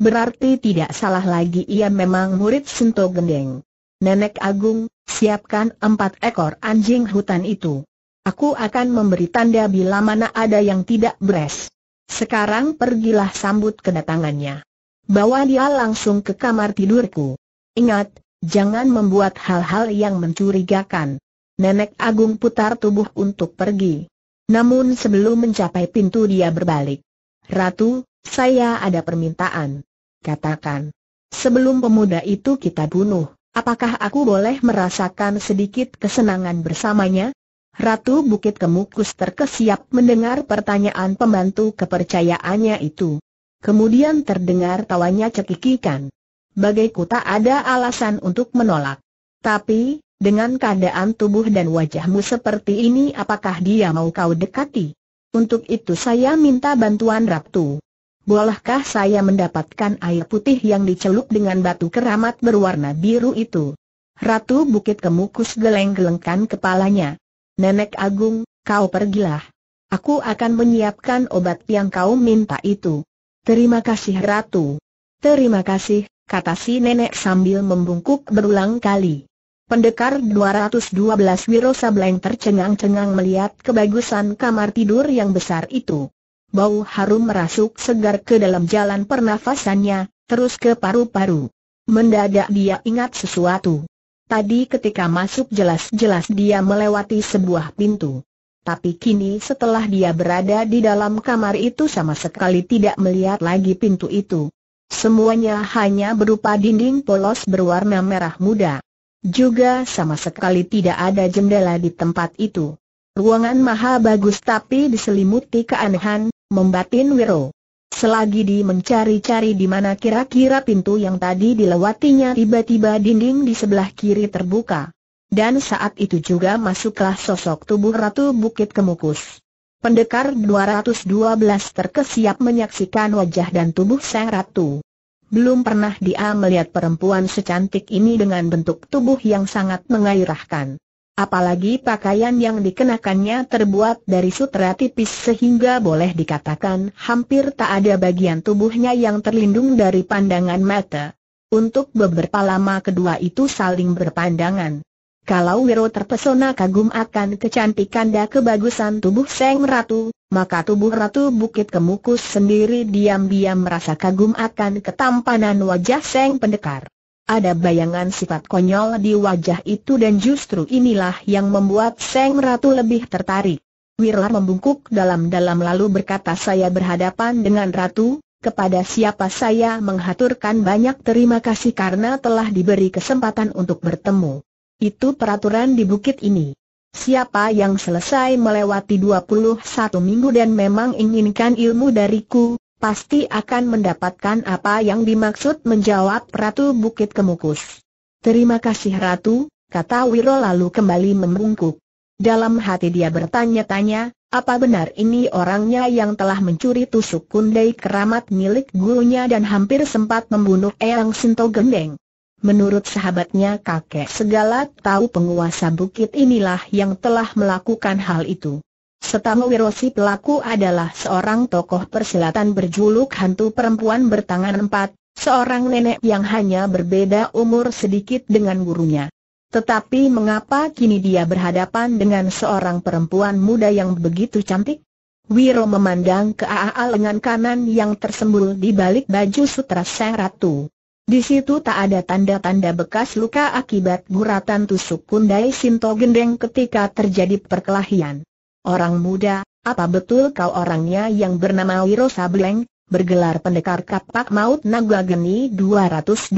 Berarti tidak salah lagi ia memang murid sento Gendeng. Nenek Agung, siapkan empat ekor anjing hutan itu. Aku akan memberi tanda bila mana ada yang tidak beres. Sekarang pergilah sambut kedatangannya. Bawa dia langsung ke kamar tidurku. Ingat, jangan membuat hal-hal yang mencurigakan. Nenek Agung putar tubuh untuk pergi. Namun sebelum mencapai pintu dia berbalik. Ratu, saya ada permintaan. Katakan. Sebelum pemuda itu kita bunuh, apakah aku boleh merasakan sedikit kesenangan bersamanya? Ratu Bukit Kemukus terkesiap mendengar pertanyaan pembantu kepercayaannya itu. Kemudian terdengar tawanya cekikikan. Bagai ku tak ada alasan untuk menolak. Tapi, dengan keadaan tubuh dan wajahmu seperti ini apakah dia mau kau dekati? Untuk itu saya minta bantuan Raptu. Bolehkah saya mendapatkan air putih yang dicelup dengan batu keramat berwarna biru itu? Ratu Bukit Kemukus geleng-gelengkan kepalanya. Nenek Agung, kau pergilah. Aku akan menyiapkan obat yang kau minta itu. Terima kasih Ratu. Terima kasih, kata si nenek sambil membungkuk berulang kali. Pendekar 212 Wiro Sableng tercengang-cengang melihat kebagusan kamar tidur yang besar itu. Bau harum merasuk segar ke dalam jalan pernafasannya, terus ke paru-paru. Mendadak dia ingat sesuatu. Tadi ketika masuk jelas-jelas dia melewati sebuah pintu. Tapi kini setelah dia berada di dalam kamar itu sama sekali tidak melihat lagi pintu itu. Semuanya hanya berupa dinding polos berwarna merah muda. Juga sama sekali tidak ada jendela di tempat itu. Ruangan maha bagus tapi diselimuti keanehan, membatin Wiro. Selagi di mencari-cari di mana kira-kira pintu yang tadi dilewatinya tiba-tiba dinding di sebelah kiri terbuka. Dan saat itu juga masuklah sosok tubuh Ratu Bukit Kemukus. Pendekar 212 terkesiap menyaksikan wajah dan tubuh sang ratu. Belum pernah dia melihat perempuan secantik ini dengan bentuk tubuh yang sangat mengairahkan. Apalagi pakaian yang dikenakannya terbuat dari sutra tipis sehingga boleh dikatakan hampir tak ada bagian tubuhnya yang terlindung dari pandangan mata. Untuk beberapa lama kedua itu saling berpandangan. Kalau Wiro terpesona kagum akan kecantikan dan kebagusan tubuh Seng Ratu, maka tubuh Ratu Bukit Kemukus sendiri diam-diam merasa kagum akan ketampanan wajah Seng Pendekar. Ada bayangan sifat konyol di wajah itu dan justru inilah yang membuat Seng Ratu lebih tertarik. Wirlar membungkuk dalam-dalam lalu berkata saya berhadapan dengan Ratu, kepada siapa saya menghaturkan banyak terima kasih karena telah diberi kesempatan untuk bertemu. Itu peraturan di bukit ini. Siapa yang selesai melewati 21 minggu dan memang inginkan ilmu dariku, pasti akan mendapatkan apa yang dimaksud menjawab Ratu Bukit Kemukus. Terima kasih Ratu, kata Wiro lalu kembali membungkuk. Dalam hati dia bertanya-tanya, apa benar ini orangnya yang telah mencuri tusuk kundai keramat milik gurunya dan hampir sempat membunuh Eyang Sinto Gendeng? Menurut sahabatnya kakek segala tahu penguasa bukit inilah yang telah melakukan hal itu. Setahu Wirosi pelaku adalah seorang tokoh persilatan berjuluk hantu perempuan bertangan empat, seorang nenek yang hanya berbeda umur sedikit dengan gurunya. Tetapi mengapa kini dia berhadapan dengan seorang perempuan muda yang begitu cantik? Wiro memandang ke AA lengan kanan yang tersembul di balik baju sutra sang ratu. Di situ tak ada tanda-tanda bekas luka akibat guratan tusuk kundai Sinto Gendeng ketika terjadi perkelahian. Orang muda, apa betul kau orangnya yang bernama Wiro Sableng, bergelar pendekar kapak maut naga geni 212?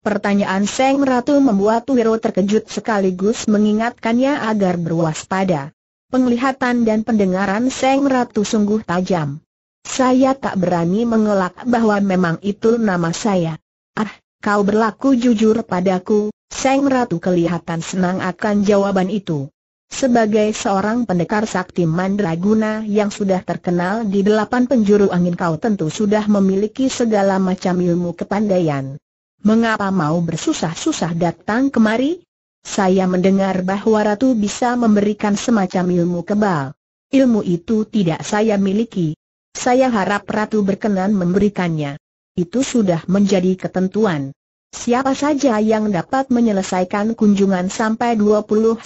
Pertanyaan Seng Ratu membuat Wiro terkejut sekaligus mengingatkannya agar berwaspada. Penglihatan dan pendengaran Seng Ratu sungguh tajam. Saya tak berani mengelak bahwa memang itu nama saya. Ah, kau berlaku jujur padaku, Seng Ratu kelihatan senang akan jawaban itu. Sebagai seorang pendekar sakti mandraguna yang sudah terkenal di delapan penjuru angin kau tentu sudah memiliki segala macam ilmu kepandaian. Mengapa mau bersusah-susah datang kemari? Saya mendengar bahwa Ratu bisa memberikan semacam ilmu kebal. Ilmu itu tidak saya miliki, saya harap Ratu berkenan memberikannya. Itu sudah menjadi ketentuan. Siapa saja yang dapat menyelesaikan kunjungan sampai 21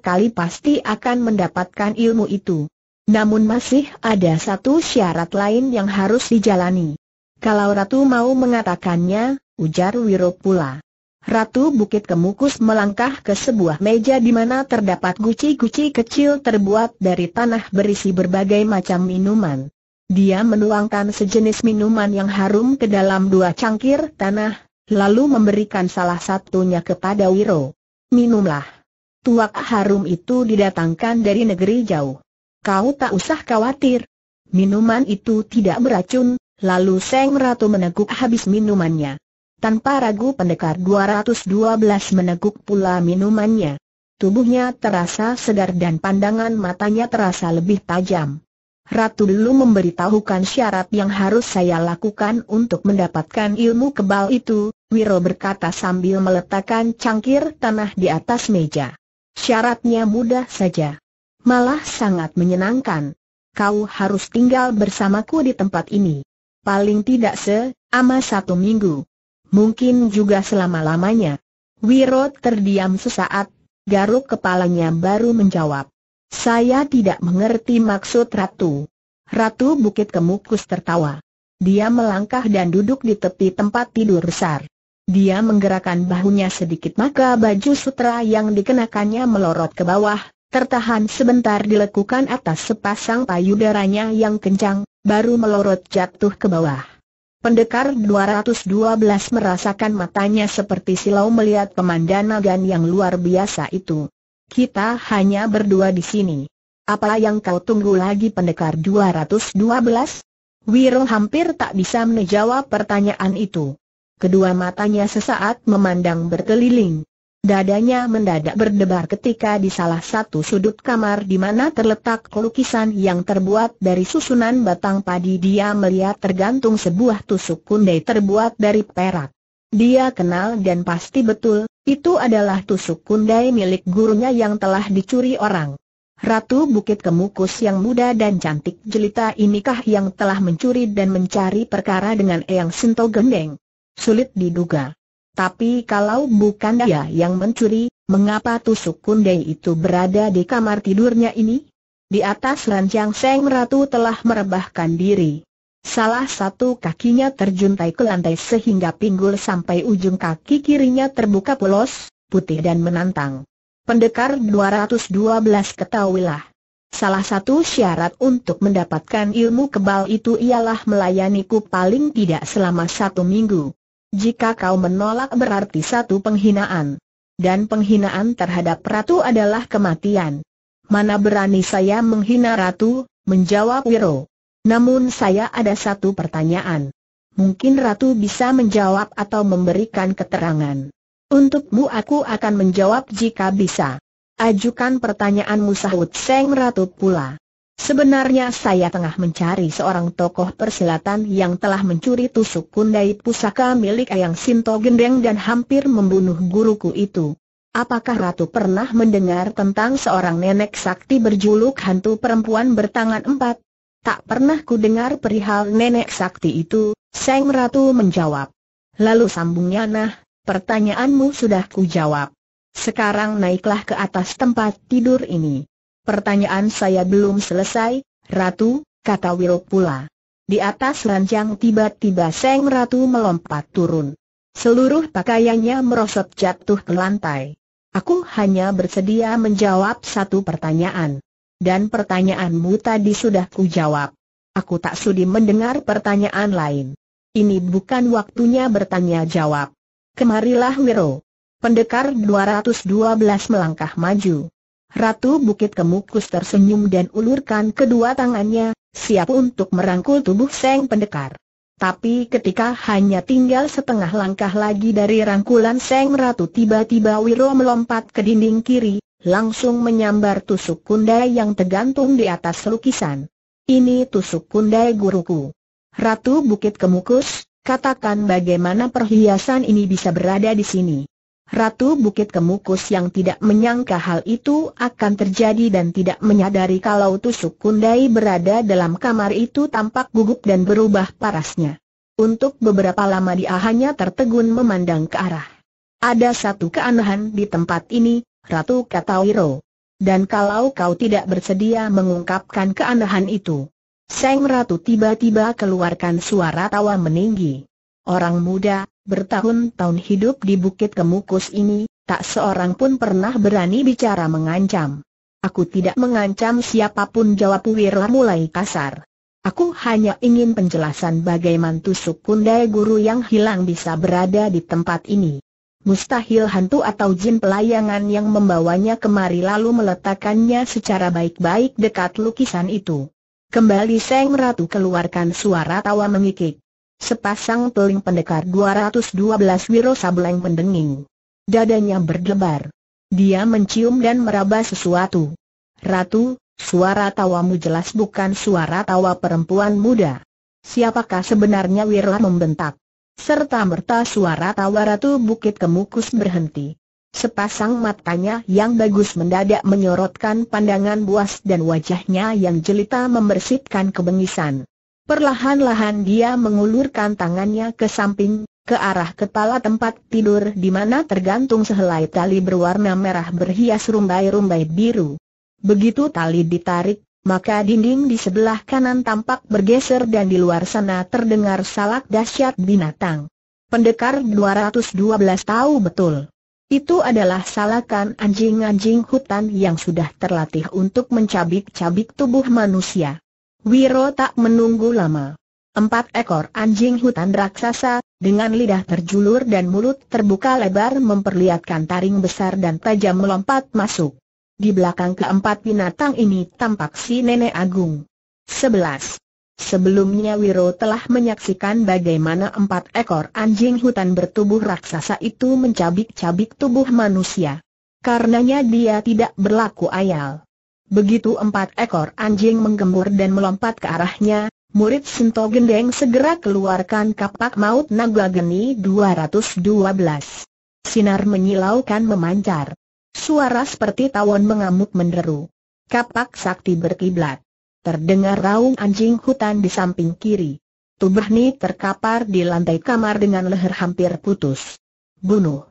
kali pasti akan mendapatkan ilmu itu. Namun masih ada satu syarat lain yang harus dijalani. Kalau Ratu mau mengatakannya, ujar Wiro pula. Ratu Bukit Kemukus melangkah ke sebuah meja di mana terdapat guci-guci kecil terbuat dari tanah berisi berbagai macam minuman. Dia menuangkan sejenis minuman yang harum ke dalam dua cangkir tanah, lalu memberikan salah satunya kepada Wiro. Minumlah. Tuak harum itu didatangkan dari negeri jauh. Kau tak usah khawatir. Minuman itu tidak beracun, lalu Seng Ratu meneguk habis minumannya. Tanpa ragu pendekar 212 meneguk pula minumannya. Tubuhnya terasa segar dan pandangan matanya terasa lebih tajam. Ratu belum memberitahukan syarat yang harus saya lakukan untuk mendapatkan ilmu kebal itu, Wiro berkata sambil meletakkan cangkir tanah di atas meja. Syaratnya mudah saja. Malah sangat menyenangkan. Kau harus tinggal bersamaku di tempat ini. Paling tidak se-ama satu minggu. Mungkin juga selama-lamanya. Wiro terdiam sesaat, garuk kepalanya baru menjawab. Saya tidak mengerti maksud Ratu. Ratu Bukit Kemukus tertawa. Dia melangkah dan duduk di tepi tempat tidur besar. Dia menggerakkan bahunya sedikit maka baju sutra yang dikenakannya melorot ke bawah, tertahan sebentar dilekukan atas sepasang payudaranya yang kencang, baru melorot jatuh ke bawah. Pendekar 212 merasakan matanya seperti silau melihat pemandangan yang luar biasa itu. Kita hanya berdua di sini. Apa yang kau tunggu lagi pendekar 212? Wiro hampir tak bisa menjawab pertanyaan itu. Kedua matanya sesaat memandang berkeliling. Dadanya mendadak berdebar ketika di salah satu sudut kamar di mana terletak lukisan yang terbuat dari susunan batang padi dia melihat tergantung sebuah tusuk kundai terbuat dari perak. Dia kenal dan pasti betul, itu adalah tusuk kundai milik gurunya yang telah dicuri orang. Ratu Bukit Kemukus yang muda dan cantik jelita inikah yang telah mencuri dan mencari perkara dengan Eyang Sinto Gendeng? Sulit diduga. Tapi kalau bukan dia yang mencuri, mengapa tusuk kundai itu berada di kamar tidurnya ini? Di atas ranjang Seng Ratu telah merebahkan diri. Salah satu kakinya terjuntai ke lantai sehingga pinggul sampai ujung kaki kirinya terbuka polos, putih dan menantang. Pendekar 212 ketahuilah. Salah satu syarat untuk mendapatkan ilmu kebal itu ialah melayaniku paling tidak selama satu minggu. Jika kau menolak berarti satu penghinaan. Dan penghinaan terhadap ratu adalah kematian. Mana berani saya menghina ratu, menjawab Wiro. Namun saya ada satu pertanyaan. Mungkin Ratu bisa menjawab atau memberikan keterangan. Untukmu aku akan menjawab jika bisa. Ajukan pertanyaanmu sahut Seng Ratu pula. Sebenarnya saya tengah mencari seorang tokoh persilatan yang telah mencuri tusuk kundai pusaka milik Ayang Sinto Gendeng dan hampir membunuh guruku itu. Apakah Ratu pernah mendengar tentang seorang nenek sakti berjuluk hantu perempuan bertangan empat? Tak pernah ku dengar perihal nenek sakti itu, Seng Ratu menjawab. Lalu sambungnya nah, pertanyaanmu sudah ku jawab. Sekarang naiklah ke atas tempat tidur ini. Pertanyaan saya belum selesai, Ratu, kata Wil pula. Di atas ranjang tiba-tiba Seng Ratu melompat turun. Seluruh pakaiannya merosot jatuh ke lantai. Aku hanya bersedia menjawab satu pertanyaan dan pertanyaanmu tadi sudah jawab. Aku tak sudi mendengar pertanyaan lain. Ini bukan waktunya bertanya jawab. Kemarilah Wiro. Pendekar 212 melangkah maju. Ratu Bukit Kemukus tersenyum dan ulurkan kedua tangannya, siap untuk merangkul tubuh Seng Pendekar. Tapi ketika hanya tinggal setengah langkah lagi dari rangkulan Seng Ratu tiba-tiba Wiro melompat ke dinding kiri, langsung menyambar tusuk kundai yang tergantung di atas lukisan. Ini tusuk kundai guruku. Ratu Bukit Kemukus, katakan bagaimana perhiasan ini bisa berada di sini. Ratu Bukit Kemukus yang tidak menyangka hal itu akan terjadi dan tidak menyadari kalau tusuk kundai berada dalam kamar itu tampak gugup dan berubah parasnya. Untuk beberapa lama dia hanya tertegun memandang ke arah. Ada satu keanehan di tempat ini, Ratu kata Wiro. Dan kalau kau tidak bersedia mengungkapkan keanehan itu, Seng Ratu tiba-tiba keluarkan suara tawa meninggi. Orang muda, bertahun-tahun hidup di Bukit Kemukus ini, tak seorang pun pernah berani bicara mengancam. Aku tidak mengancam siapapun jawab Wiro mulai kasar. Aku hanya ingin penjelasan bagaimana tusuk kundai guru yang hilang bisa berada di tempat ini. Mustahil hantu atau jin pelayangan yang membawanya kemari lalu meletakkannya secara baik-baik dekat lukisan itu. Kembali Seng Ratu keluarkan suara tawa mengikik. Sepasang teling pendekar 212 Wiro Sableng mendenging. Dadanya berdebar. Dia mencium dan meraba sesuatu. Ratu, suara tawamu jelas bukan suara tawa perempuan muda. Siapakah sebenarnya Wiro membentak? Serta merta suara tawa Ratu Bukit Kemukus berhenti. Sepasang matanya yang bagus mendadak menyorotkan pandangan buas dan wajahnya yang jelita membersihkan kebengisan. Perlahan-lahan dia mengulurkan tangannya ke samping, ke arah kepala tempat tidur di mana tergantung sehelai tali berwarna merah berhias rumbai-rumbai biru. Begitu tali ditarik, maka dinding di sebelah kanan tampak bergeser dan di luar sana terdengar salak dahsyat binatang. Pendekar 212 tahu betul. Itu adalah salakan anjing-anjing hutan yang sudah terlatih untuk mencabik-cabik tubuh manusia. Wiro tak menunggu lama. Empat ekor anjing hutan raksasa, dengan lidah terjulur dan mulut terbuka lebar memperlihatkan taring besar dan tajam melompat masuk. Di belakang keempat binatang ini tampak si Nenek Agung. 11. Sebelumnya Wiro telah menyaksikan bagaimana empat ekor anjing hutan bertubuh raksasa itu mencabik-cabik tubuh manusia. Karenanya dia tidak berlaku ayal. Begitu empat ekor anjing menggembur dan melompat ke arahnya, murid Sinto Gendeng segera keluarkan kapak maut naga geni 212. Sinar menyilaukan memancar. Suara seperti tawon mengamuk menderu. Kapak sakti berkiblat. Terdengar raung anjing hutan di samping kiri. Tubahni terkapar di lantai kamar dengan leher hampir putus. Bunuh!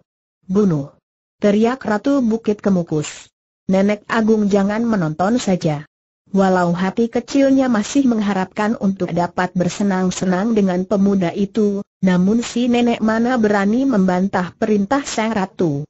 Bunuh! Teriak Ratu Bukit Kemukus. Nenek Agung jangan menonton saja. Walau hati kecilnya masih mengharapkan untuk dapat bersenang-senang dengan pemuda itu, namun si nenek mana berani membantah perintah sang ratu.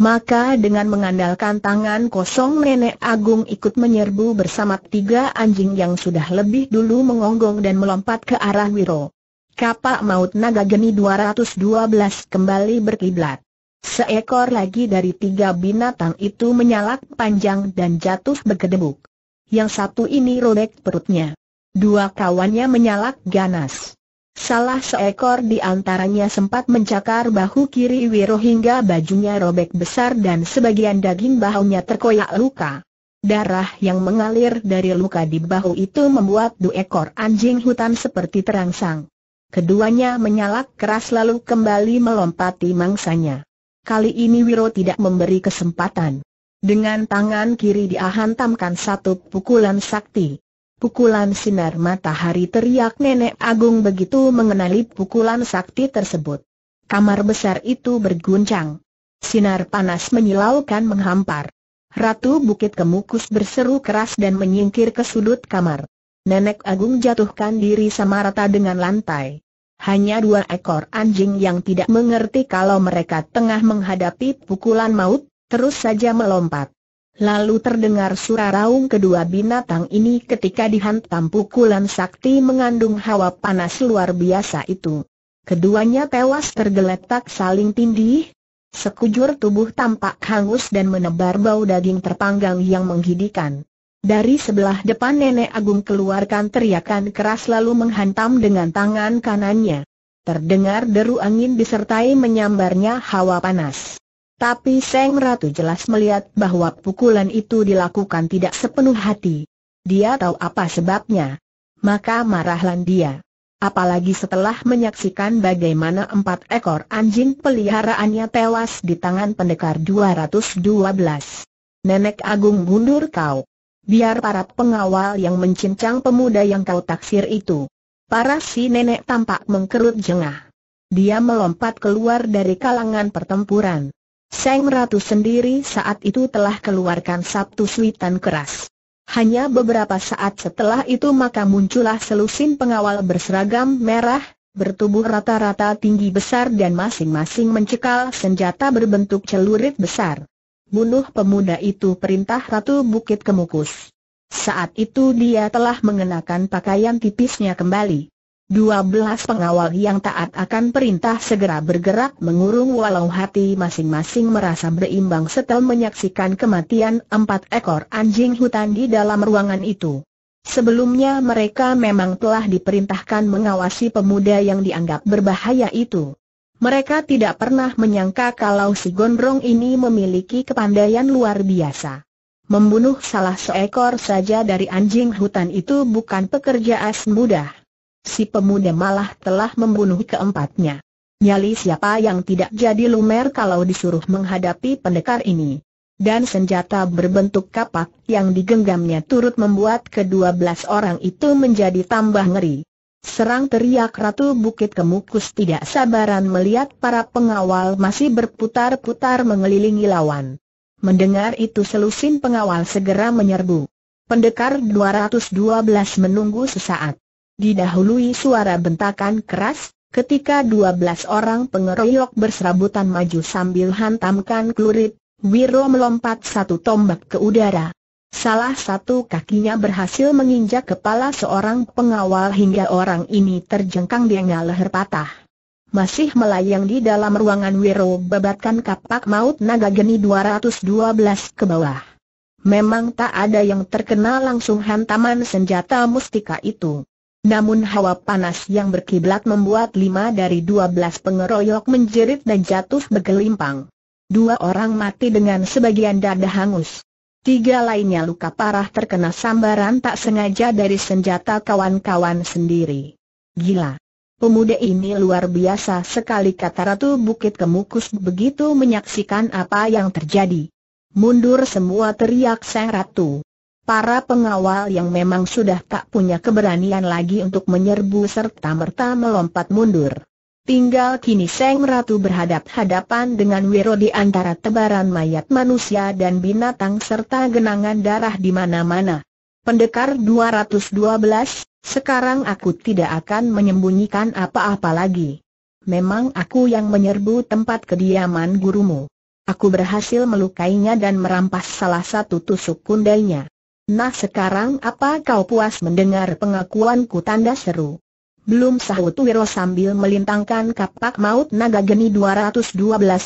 Maka dengan mengandalkan tangan kosong Nenek Agung ikut menyerbu bersama tiga anjing yang sudah lebih dulu mengonggong dan melompat ke arah Wiro. Kapak maut naga geni 212 kembali berkiblat. Seekor lagi dari tiga binatang itu menyalak panjang dan jatuh berkedebuk. Yang satu ini robek perutnya. Dua kawannya menyalak ganas. Salah seekor di antaranya sempat mencakar bahu kiri Wiro hingga bajunya robek besar dan sebagian daging bahunya terkoyak luka. Darah yang mengalir dari luka di bahu itu membuat dua ekor anjing hutan seperti terangsang. Keduanya menyalak keras lalu kembali melompati mangsanya. Kali ini Wiro tidak memberi kesempatan. Dengan tangan kiri dia hantamkan satu pukulan sakti. Pukulan sinar matahari teriak Nenek Agung begitu mengenali pukulan sakti tersebut. Kamar besar itu berguncang. Sinar panas menyilaukan menghampar. Ratu Bukit Kemukus berseru keras dan menyingkir ke sudut kamar. Nenek Agung jatuhkan diri sama rata dengan lantai. Hanya dua ekor anjing yang tidak mengerti kalau mereka tengah menghadapi pukulan maut, terus saja melompat. Lalu terdengar suara raung kedua binatang ini ketika dihantam pukulan sakti mengandung hawa panas luar biasa itu. Keduanya tewas tergeletak saling tindih, Sekujur tubuh tampak hangus dan menebar bau daging terpanggang yang menghidikan. Dari sebelah depan Nenek Agung keluarkan teriakan keras lalu menghantam dengan tangan kanannya. Terdengar deru angin disertai menyambarnya hawa panas. Tapi Seng Ratu jelas melihat bahwa pukulan itu dilakukan tidak sepenuh hati. Dia tahu apa sebabnya. Maka marahlah dia. Apalagi setelah menyaksikan bagaimana empat ekor anjing peliharaannya tewas di tangan pendekar 212. Nenek Agung mundur kau. Biar para pengawal yang mencincang pemuda yang kau taksir itu. Para si nenek tampak mengkerut jengah. Dia melompat keluar dari kalangan pertempuran. Seng Ratu sendiri saat itu telah keluarkan satu suitan keras. Hanya beberapa saat setelah itu maka muncullah selusin pengawal berseragam merah, bertubuh rata-rata tinggi besar dan masing-masing mencekal senjata berbentuk celurit besar. Bunuh pemuda itu perintah Ratu Bukit Kemukus. Saat itu dia telah mengenakan pakaian tipisnya kembali. Dua belas pengawal yang taat akan perintah segera bergerak mengurung walau hati masing-masing merasa berimbang setelah menyaksikan kematian empat ekor anjing hutan di dalam ruangan itu. Sebelumnya mereka memang telah diperintahkan mengawasi pemuda yang dianggap berbahaya itu. Mereka tidak pernah menyangka kalau si Gondrong ini memiliki kepandaian luar biasa. Membunuh salah seekor saja dari anjing hutan itu bukan pekerjaan mudah si pemuda malah telah membunuh keempatnya. Nyali siapa yang tidak jadi lumer kalau disuruh menghadapi pendekar ini. Dan senjata berbentuk kapak yang digenggamnya turut membuat kedua belas orang itu menjadi tambah ngeri. Serang teriak Ratu Bukit Kemukus tidak sabaran melihat para pengawal masih berputar-putar mengelilingi lawan. Mendengar itu selusin pengawal segera menyerbu. Pendekar 212 menunggu sesaat. Didahului suara bentakan keras, ketika 12 orang pengeroyok berserabutan maju sambil hantamkan klurit, Wiro melompat satu tombak ke udara. Salah satu kakinya berhasil menginjak kepala seorang pengawal hingga orang ini terjengkang dengan leher patah. Masih melayang di dalam ruangan Wiro babatkan kapak maut naga geni 212 ke bawah. Memang tak ada yang terkenal langsung hantaman senjata mustika itu. Namun hawa panas yang berkiblat membuat lima dari dua belas pengeroyok menjerit dan jatuh bergelimpang. Dua orang mati dengan sebagian dada hangus. Tiga lainnya luka parah terkena sambaran tak sengaja dari senjata kawan-kawan sendiri. Gila. Pemuda ini luar biasa sekali kata Ratu Bukit Kemukus begitu menyaksikan apa yang terjadi. Mundur semua teriak sang Ratu. Para pengawal yang memang sudah tak punya keberanian lagi untuk menyerbu serta merta melompat mundur. Tinggal kini Seng Ratu berhadap-hadapan dengan Wiro di antara tebaran mayat manusia dan binatang serta genangan darah di mana-mana. Pendekar 212, sekarang aku tidak akan menyembunyikan apa-apa lagi. Memang aku yang menyerbu tempat kediaman gurumu. Aku berhasil melukainya dan merampas salah satu tusuk kundainya. Nah sekarang apa kau puas mendengar pengakuanku tanda seru? Belum sahut Wiro sambil melintangkan kapak maut naga geni 212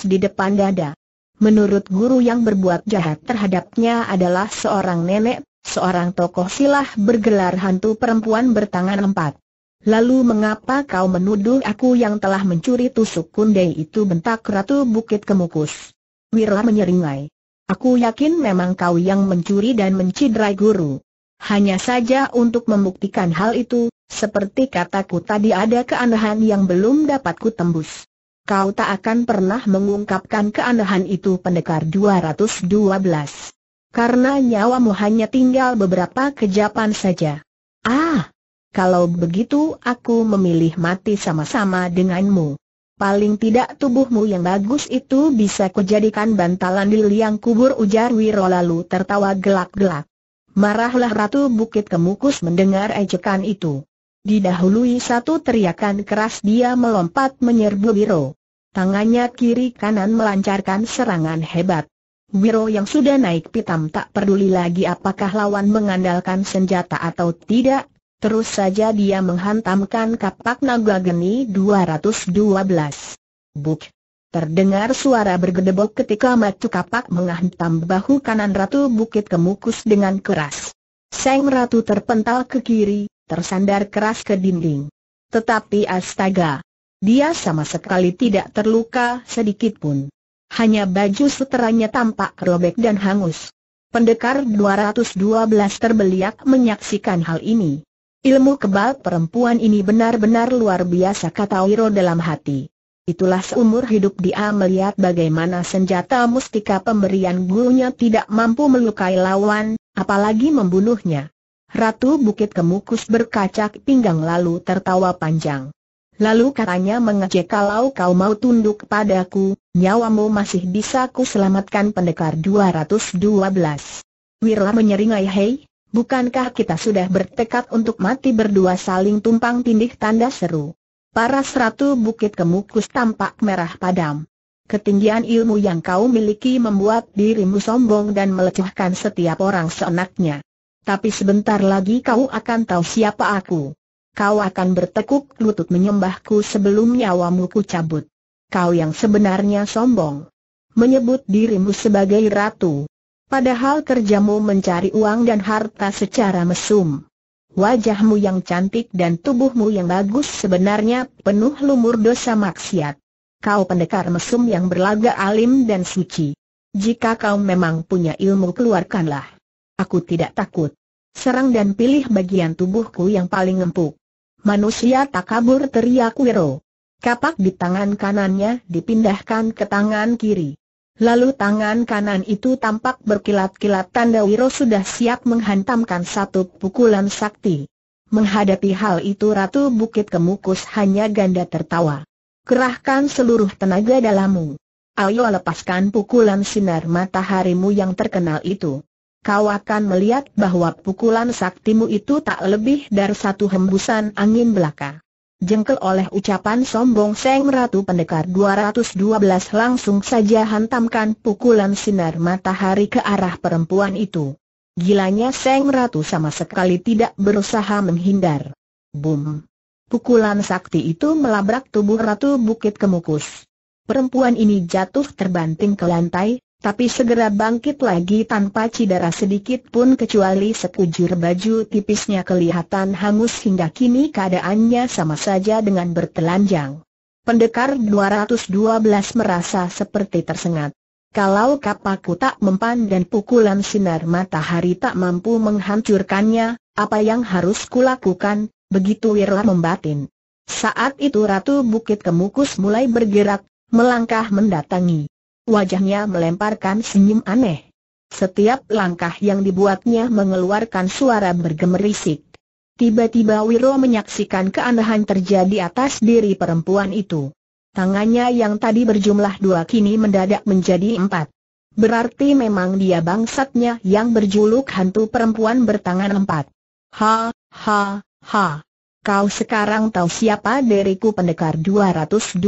di depan dada. Menurut guru yang berbuat jahat terhadapnya adalah seorang nenek, seorang tokoh silah bergelar hantu perempuan bertangan empat. Lalu mengapa kau menuduh aku yang telah mencuri tusuk kundai itu bentak Ratu Bukit Kemukus? Wiro menyeringai. Aku yakin memang kau yang mencuri dan mencidrai guru. Hanya saja untuk membuktikan hal itu, seperti kataku tadi ada keanehan yang belum dapat kutembus. Kau tak akan pernah mengungkapkan keanehan itu pendekar 212. Karena nyawamu hanya tinggal beberapa kejapan saja. Ah, kalau begitu aku memilih mati sama-sama denganmu. Paling tidak tubuhmu yang bagus itu bisa kujadikan bantalan di liang kubur ujar Wiro lalu tertawa gelak-gelak. Marahlah Ratu Bukit Kemukus mendengar ejekan itu. Didahului satu teriakan keras dia melompat menyerbu Wiro. Tangannya kiri kanan melancarkan serangan hebat. Wiro yang sudah naik pitam tak peduli lagi apakah lawan mengandalkan senjata atau tidak, Terus saja dia menghantamkan kapak naga geni 212. Buk! Terdengar suara bergedebok ketika matu kapak menghantam bahu kanan Ratu Bukit Kemukus dengan keras. Seng Ratu terpental ke kiri, tersandar keras ke dinding. Tetapi astaga! Dia sama sekali tidak terluka sedikit pun. Hanya baju seteranya tampak robek dan hangus. Pendekar 212 terbeliak menyaksikan hal ini. Ilmu kebal perempuan ini benar-benar luar biasa kata Wiro dalam hati. Itulah seumur hidup dia melihat bagaimana senjata mustika pemberian gurunya tidak mampu melukai lawan, apalagi membunuhnya. Ratu Bukit Kemukus berkacak pinggang lalu tertawa panjang. Lalu katanya mengejek kalau kau mau tunduk padaku, nyawamu masih bisa ku selamatkan pendekar 212. Wira menyeringai hei, Bukankah kita sudah bertekad untuk mati berdua saling tumpang tindih tanda seru? Para seratu bukit kemukus tampak merah padam. Ketinggian ilmu yang kau miliki membuat dirimu sombong dan melecehkan setiap orang seenaknya. Tapi sebentar lagi kau akan tahu siapa aku. Kau akan bertekuk lutut menyembahku sebelum nyawamu ku cabut. Kau yang sebenarnya sombong. Menyebut dirimu sebagai ratu, Padahal kerjamu mencari uang dan harta secara mesum. Wajahmu yang cantik dan tubuhmu yang bagus sebenarnya penuh lumur dosa maksiat. Kau pendekar mesum yang berlagak alim dan suci. Jika kau memang punya ilmu keluarkanlah. Aku tidak takut. Serang dan pilih bagian tubuhku yang paling empuk. Manusia tak kabur teriak Wiro. Kapak di tangan kanannya dipindahkan ke tangan kiri. Lalu tangan kanan itu tampak berkilat-kilat tanda Wiro sudah siap menghantamkan satu pukulan sakti. Menghadapi hal itu Ratu Bukit Kemukus hanya ganda tertawa. Kerahkan seluruh tenaga dalammu. Ayo lepaskan pukulan sinar mataharimu yang terkenal itu. Kau akan melihat bahwa pukulan saktimu itu tak lebih dari satu hembusan angin belaka. Jengkel oleh ucapan sombong Seng Ratu Pendekar 212 langsung saja hantamkan pukulan sinar matahari ke arah perempuan itu. Gilanya Seng Ratu sama sekali tidak berusaha menghindar. Boom! Pukulan sakti itu melabrak tubuh Ratu Bukit Kemukus. Perempuan ini jatuh terbanting ke lantai, tapi segera bangkit lagi tanpa cedera sedikit pun kecuali sekujur baju tipisnya kelihatan hangus hingga kini keadaannya sama saja dengan bertelanjang. Pendekar 212 merasa seperti tersengat. Kalau kapaku tak mempan dan pukulan sinar matahari tak mampu menghancurkannya, apa yang harus kulakukan, begitu Wirla membatin. Saat itu Ratu Bukit Kemukus mulai bergerak, melangkah mendatangi. Wajahnya melemparkan senyum aneh. Setiap langkah yang dibuatnya mengeluarkan suara bergemerisik. Tiba-tiba Wiro menyaksikan keanehan terjadi atas diri perempuan itu. Tangannya yang tadi berjumlah dua kini mendadak menjadi empat. Berarti memang dia bangsatnya yang berjuluk hantu perempuan bertangan empat. Ha, ha, ha. Kau sekarang tahu siapa diriku pendekar 212.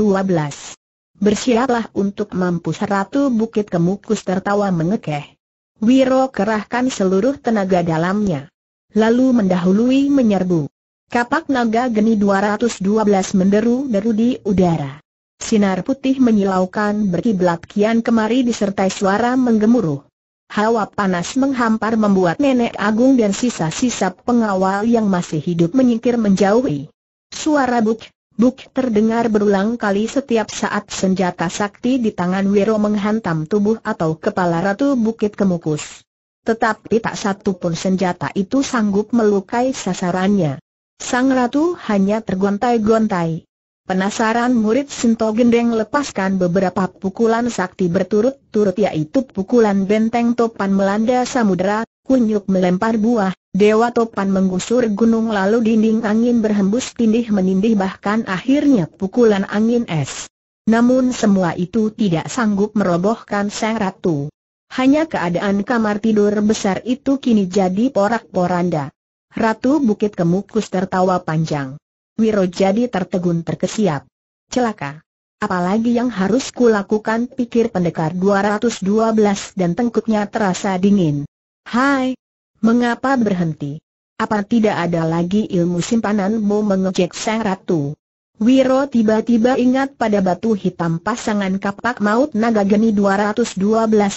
Bersiaplah untuk mampus Ratu Bukit Kemukus tertawa mengekeh. Wiro kerahkan seluruh tenaga dalamnya. Lalu mendahului menyerbu. Kapak naga geni 212 menderu-deru di udara. Sinar putih menyilaukan berkiblat kian kemari disertai suara menggemuruh. Hawa panas menghampar membuat Nenek Agung dan sisa-sisa pengawal yang masih hidup menyingkir menjauhi. Suara buk, Buk terdengar berulang kali setiap saat senjata sakti di tangan Wiro menghantam tubuh atau kepala Ratu Bukit Kemukus. Tetapi tak satu pun senjata itu sanggup melukai sasarannya. Sang Ratu hanya tergontai-gontai. Penasaran murid Sinto Gendeng lepaskan beberapa pukulan sakti berturut-turut yaitu pukulan benteng topan melanda samudera, kunyuk melempar buah, Dewa topan menggusur gunung lalu dinding angin berhembus tindih menindih bahkan akhirnya pukulan angin es. Namun semua itu tidak sanggup merobohkan sang ratu. Hanya keadaan kamar tidur besar itu kini jadi porak-poranda. Ratu Bukit Kemukus tertawa panjang. Wiro jadi tertegun terkesiap. Celaka. Apalagi yang harus kulakukan pikir pendekar 212 dan tengkuknya terasa dingin. Hai, Mengapa berhenti? Apa tidak ada lagi ilmu simpananmu mengejek sang ratu? Wiro tiba-tiba ingat pada batu hitam pasangan kapak maut naga geni 212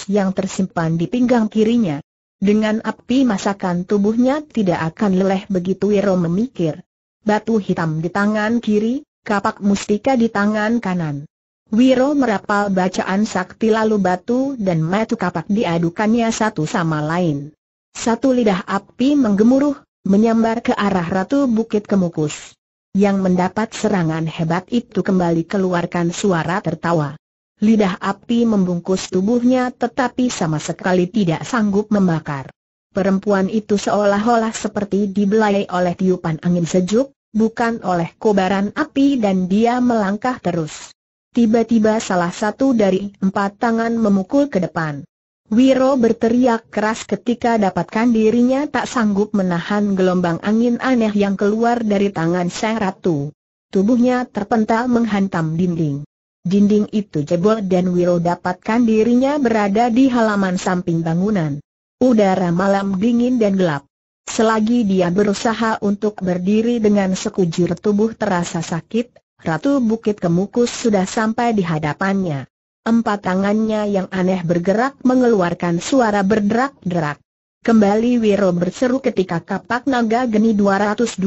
yang tersimpan di pinggang kirinya. Dengan api masakan tubuhnya tidak akan leleh begitu Wiro memikir. Batu hitam di tangan kiri, kapak mustika di tangan kanan. Wiro merapal bacaan sakti lalu batu dan metu kapak diadukannya satu sama lain. Satu lidah api menggemuruh, menyambar ke arah Ratu Bukit Kemukus. Yang mendapat serangan hebat itu kembali keluarkan suara tertawa. Lidah api membungkus tubuhnya tetapi sama sekali tidak sanggup membakar. Perempuan itu seolah-olah seperti dibelai oleh tiupan angin sejuk, bukan oleh kobaran api dan dia melangkah terus. Tiba-tiba salah satu dari empat tangan memukul ke depan. Wiro berteriak keras ketika dapatkan dirinya tak sanggup menahan gelombang angin aneh yang keluar dari tangan sang ratu. Tubuhnya terpental menghantam dinding. Dinding itu jebol dan Wiro dapatkan dirinya berada di halaman samping bangunan. Udara malam dingin dan gelap. Selagi dia berusaha untuk berdiri dengan sekujur tubuh terasa sakit, Ratu Bukit Kemukus sudah sampai di hadapannya. Empat tangannya yang aneh bergerak mengeluarkan suara berderak-derak. Kembali Wiro berseru ketika kapak naga geni 212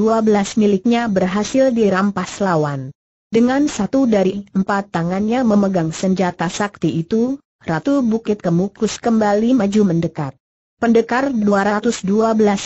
miliknya berhasil dirampas lawan. Dengan satu dari empat tangannya memegang senjata sakti itu, Ratu Bukit Kemukus kembali maju mendekat. Pendekar 212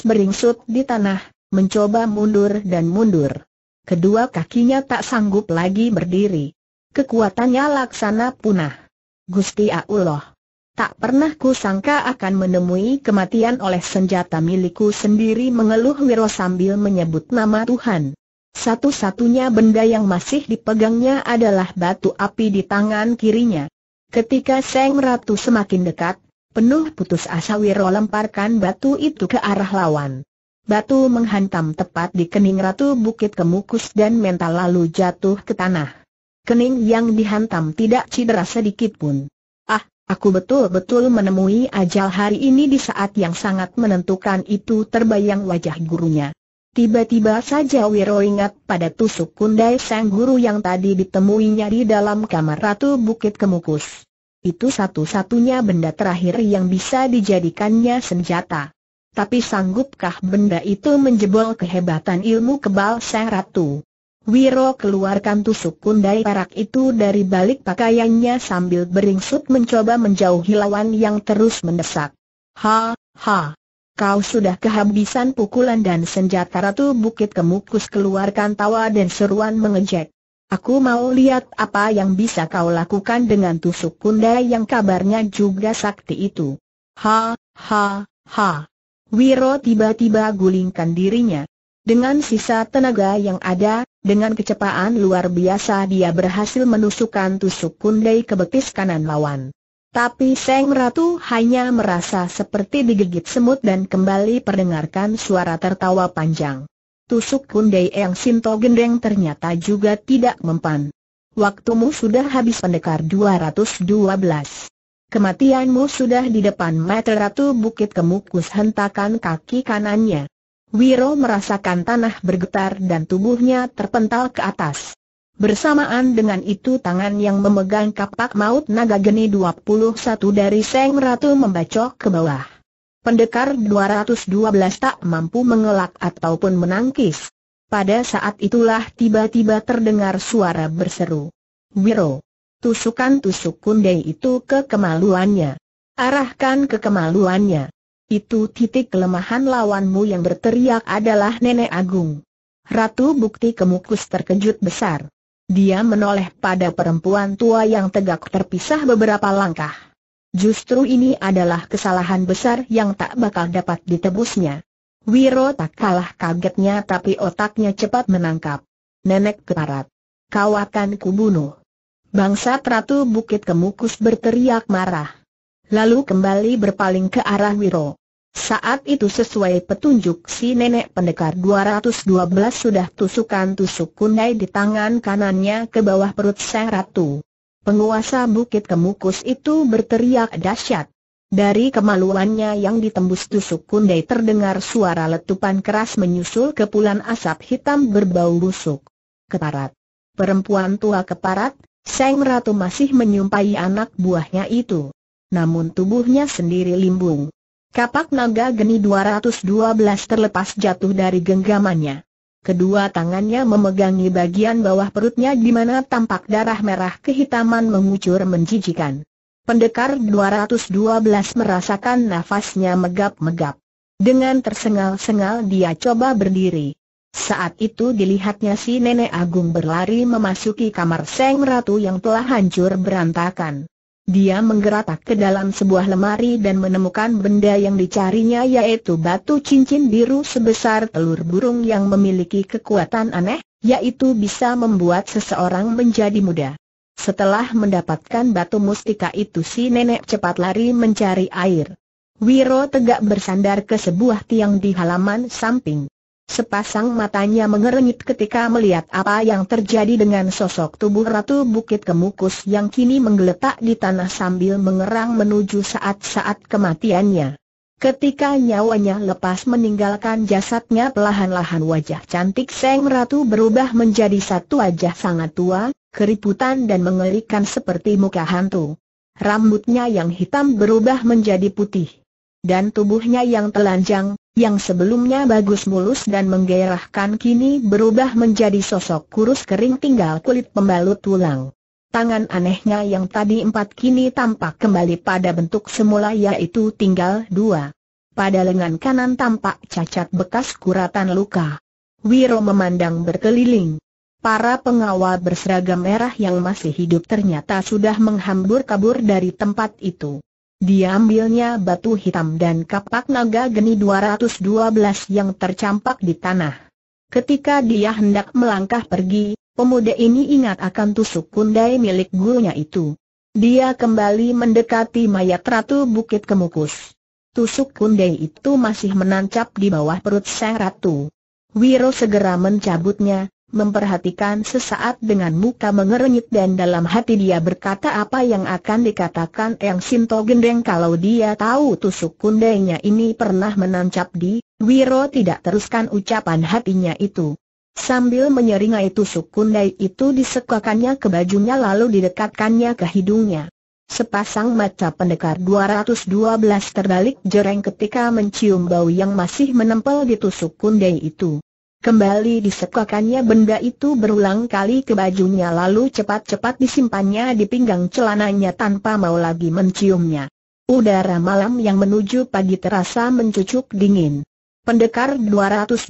beringsut di tanah, mencoba mundur dan mundur. Kedua kakinya tak sanggup lagi berdiri kekuatannya laksana punah. Gusti Allah. Tak pernah ku sangka akan menemui kematian oleh senjata milikku sendiri mengeluh Wiro sambil menyebut nama Tuhan. Satu-satunya benda yang masih dipegangnya adalah batu api di tangan kirinya. Ketika Seng Ratu semakin dekat, penuh putus asa Wiro lemparkan batu itu ke arah lawan. Batu menghantam tepat di kening Ratu Bukit Kemukus dan mental lalu jatuh ke tanah kening yang dihantam tidak cedera sedikit pun. Ah, aku betul-betul menemui ajal hari ini di saat yang sangat menentukan itu terbayang wajah gurunya. Tiba-tiba saja Wiro ingat pada tusuk kundai sang guru yang tadi ditemuinya di dalam kamar Ratu Bukit Kemukus. Itu satu-satunya benda terakhir yang bisa dijadikannya senjata. Tapi sanggupkah benda itu menjebol kehebatan ilmu kebal sang ratu? Wiro keluarkan tusuk kundai parak itu dari balik pakaiannya sambil beringsut mencoba menjauhi lawan yang terus mendesak. Ha, ha. Kau sudah kehabisan pukulan dan senjata Ratu Bukit Kemukus keluarkan tawa dan seruan mengejek. Aku mau lihat apa yang bisa kau lakukan dengan tusuk kundai yang kabarnya juga sakti itu. Ha, ha, ha. Wiro tiba-tiba gulingkan dirinya. Dengan sisa tenaga yang ada, dengan kecepatan luar biasa dia berhasil menusukkan tusuk kundai ke betis kanan lawan. Tapi Seng Ratu hanya merasa seperti digigit semut dan kembali perdengarkan suara tertawa panjang. Tusuk kundai yang Sinto Gendeng ternyata juga tidak mempan. Waktumu sudah habis pendekar 212. Kematianmu sudah di depan mata Ratu Bukit Kemukus hentakan kaki kanannya. Wiro merasakan tanah bergetar dan tubuhnya terpental ke atas. Bersamaan dengan itu tangan yang memegang kapak maut naga geni 21 dari Seng Ratu membacok ke bawah. Pendekar 212 tak mampu mengelak ataupun menangkis. Pada saat itulah tiba-tiba terdengar suara berseru. Wiro! Tusukan tusuk kundai itu ke kemaluannya. Arahkan ke kemaluannya. Itu titik kelemahan lawanmu yang berteriak adalah Nenek Agung. Ratu Bukti Kemukus terkejut besar. Dia menoleh pada perempuan tua yang tegak terpisah beberapa langkah. Justru ini adalah kesalahan besar yang tak bakal dapat ditebusnya. Wiro tak kalah kagetnya tapi otaknya cepat menangkap. Nenek keparat. Kau akan kubunuh. Bangsa Ratu Bukit Kemukus berteriak marah lalu kembali berpaling ke arah Wiro. Saat itu sesuai petunjuk si nenek pendekar 212 sudah tusukan tusuk kunai di tangan kanannya ke bawah perut sang ratu. Penguasa bukit kemukus itu berteriak dahsyat. Dari kemaluannya yang ditembus tusuk kundai terdengar suara letupan keras menyusul kepulan asap hitam berbau busuk. Keparat. Perempuan tua keparat, Sang Ratu masih menyumpai anak buahnya itu namun tubuhnya sendiri limbung. Kapak naga geni 212 terlepas jatuh dari genggamannya. Kedua tangannya memegangi bagian bawah perutnya di mana tampak darah merah kehitaman mengucur menjijikan. Pendekar 212 merasakan nafasnya megap-megap. Dengan tersengal-sengal dia coba berdiri. Saat itu dilihatnya si Nenek Agung berlari memasuki kamar Seng Ratu yang telah hancur berantakan. Dia menggeratak ke dalam sebuah lemari dan menemukan benda yang dicarinya yaitu batu cincin biru sebesar telur burung yang memiliki kekuatan aneh, yaitu bisa membuat seseorang menjadi muda. Setelah mendapatkan batu mustika itu si nenek cepat lari mencari air. Wiro tegak bersandar ke sebuah tiang di halaman samping. Sepasang matanya mengerengit ketika melihat apa yang terjadi dengan sosok tubuh Ratu Bukit Kemukus yang kini menggeletak di tanah sambil mengerang menuju saat-saat kematiannya. Ketika nyawanya lepas meninggalkan jasadnya pelahan lahan wajah cantik Seng Ratu berubah menjadi satu wajah sangat tua, keriputan dan mengerikan seperti muka hantu. Rambutnya yang hitam berubah menjadi putih. Dan tubuhnya yang telanjang, yang sebelumnya bagus mulus dan menggairahkan kini berubah menjadi sosok kurus kering tinggal kulit pembalut tulang. Tangan anehnya yang tadi empat kini tampak kembali pada bentuk semula yaitu tinggal dua. Pada lengan kanan tampak cacat bekas kuratan luka. Wiro memandang berkeliling. Para pengawal berseragam merah yang masih hidup ternyata sudah menghambur kabur dari tempat itu. Diambilnya batu hitam dan kapak naga geni 212 yang tercampak di tanah. Ketika dia hendak melangkah pergi, pemuda ini ingat akan tusuk kundai milik gurunya itu. Dia kembali mendekati mayat Ratu Bukit Kemukus. Tusuk kundai itu masih menancap di bawah perut sang ratu. Wiro segera mencabutnya, memperhatikan sesaat dengan muka mengerenyit dan dalam hati dia berkata apa yang akan dikatakan Eng Sinto Gendeng kalau dia tahu tusuk kundainya ini pernah menancap di, Wiro tidak teruskan ucapan hatinya itu. Sambil menyeringai tusuk kundai itu disekakannya ke bajunya lalu didekatkannya ke hidungnya. Sepasang mata pendekar 212 terbalik jereng ketika mencium bau yang masih menempel di tusuk kundai itu. Kembali disekakannya benda itu berulang kali ke bajunya lalu cepat-cepat disimpannya di pinggang celananya tanpa mau lagi menciumnya. Udara malam yang menuju pagi terasa mencucuk dingin. Pendekar 212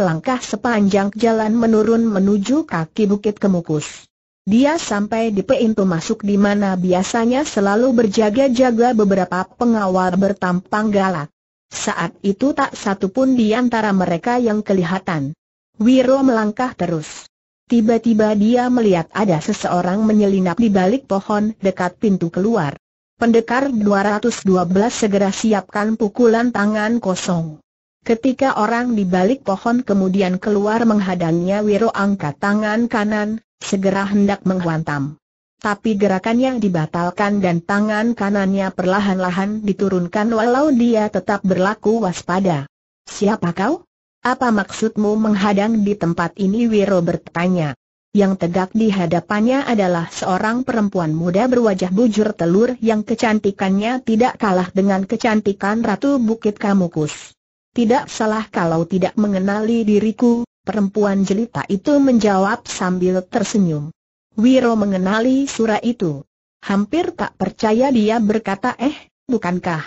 melangkah sepanjang jalan menurun menuju kaki bukit Kemukus. Dia sampai di pintu masuk di mana biasanya selalu berjaga-jaga beberapa pengawal bertampang galak. Saat itu tak satu pun di antara mereka yang kelihatan. Wiro melangkah terus. Tiba-tiba dia melihat ada seseorang menyelinap di balik pohon dekat pintu keluar. Pendekar 212 segera siapkan pukulan tangan kosong. Ketika orang di balik pohon kemudian keluar menghadangnya Wiro angkat tangan kanan, segera hendak menghantam tapi gerakannya dibatalkan dan tangan kanannya perlahan-lahan diturunkan walau dia tetap berlaku waspada. Siapa kau? Apa maksudmu menghadang di tempat ini Wiro bertanya. Yang tegak di hadapannya adalah seorang perempuan muda berwajah bujur telur yang kecantikannya tidak kalah dengan kecantikan Ratu Bukit Kamukus. Tidak salah kalau tidak mengenali diriku, perempuan jelita itu menjawab sambil tersenyum. Wiro mengenali surat itu. Hampir tak percaya dia berkata eh, bukankah?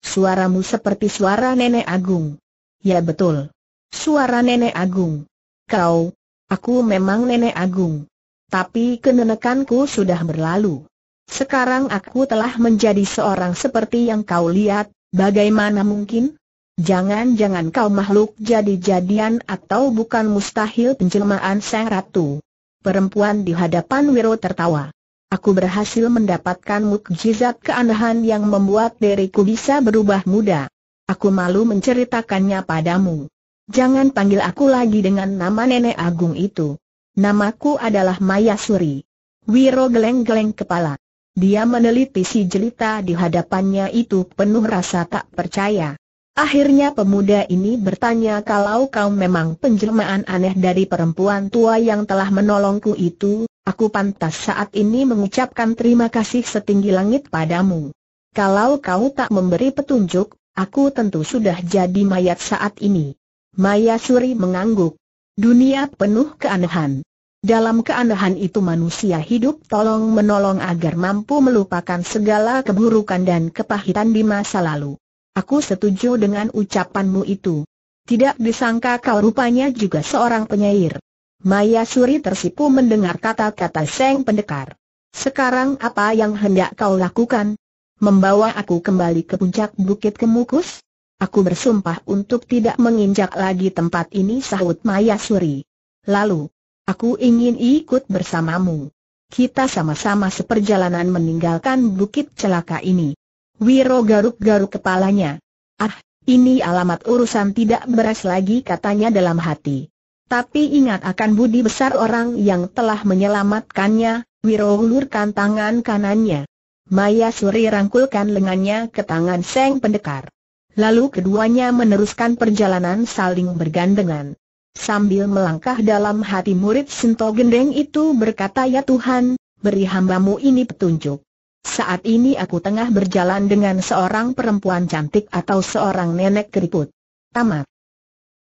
Suaramu seperti suara Nenek Agung. Ya betul. Suara Nenek Agung. Kau, aku memang Nenek Agung. Tapi kenenekanku sudah berlalu. Sekarang aku telah menjadi seorang seperti yang kau lihat, bagaimana mungkin? Jangan-jangan kau makhluk jadi-jadian atau bukan mustahil penjelmaan sang ratu. Perempuan di hadapan Wiro tertawa. Aku berhasil mendapatkan mukjizat keanehan yang membuat diriku bisa berubah muda. Aku malu menceritakannya padamu. Jangan panggil aku lagi dengan nama nenek agung itu. Namaku adalah Maya Suri. Wiro geleng-geleng kepala. Dia meneliti si jelita di hadapannya itu penuh rasa tak percaya. Akhirnya pemuda ini bertanya kalau kau memang penjelmaan aneh dari perempuan tua yang telah menolongku itu, aku pantas saat ini mengucapkan terima kasih setinggi langit padamu. Kalau kau tak memberi petunjuk, aku tentu sudah jadi mayat saat ini. Maya Suri mengangguk. Dunia penuh keanehan. Dalam keanehan itu manusia hidup tolong menolong agar mampu melupakan segala keburukan dan kepahitan di masa lalu. Aku setuju dengan ucapanmu itu. Tidak disangka kau rupanya juga seorang penyair. Maya Suri tersipu mendengar kata-kata Seng Pendekar. Sekarang apa yang hendak kau lakukan? Membawa aku kembali ke puncak Bukit Kemukus? Aku bersumpah untuk tidak menginjak lagi tempat ini sahut Maya Suri. Lalu, aku ingin ikut bersamamu. Kita sama-sama seperjalanan meninggalkan bukit celaka ini. Wiro garuk-garuk kepalanya. Ah, ini alamat urusan tidak beres lagi katanya dalam hati. Tapi ingat akan budi besar orang yang telah menyelamatkannya, Wiro ulurkan tangan kanannya. Maya Suri rangkulkan lengannya ke tangan Seng Pendekar. Lalu keduanya meneruskan perjalanan saling bergandengan. Sambil melangkah dalam hati murid Sinto Gendeng itu berkata ya Tuhan, beri hambamu ini petunjuk. Saat ini aku tengah berjalan dengan seorang perempuan cantik atau seorang nenek keriput. Tamat.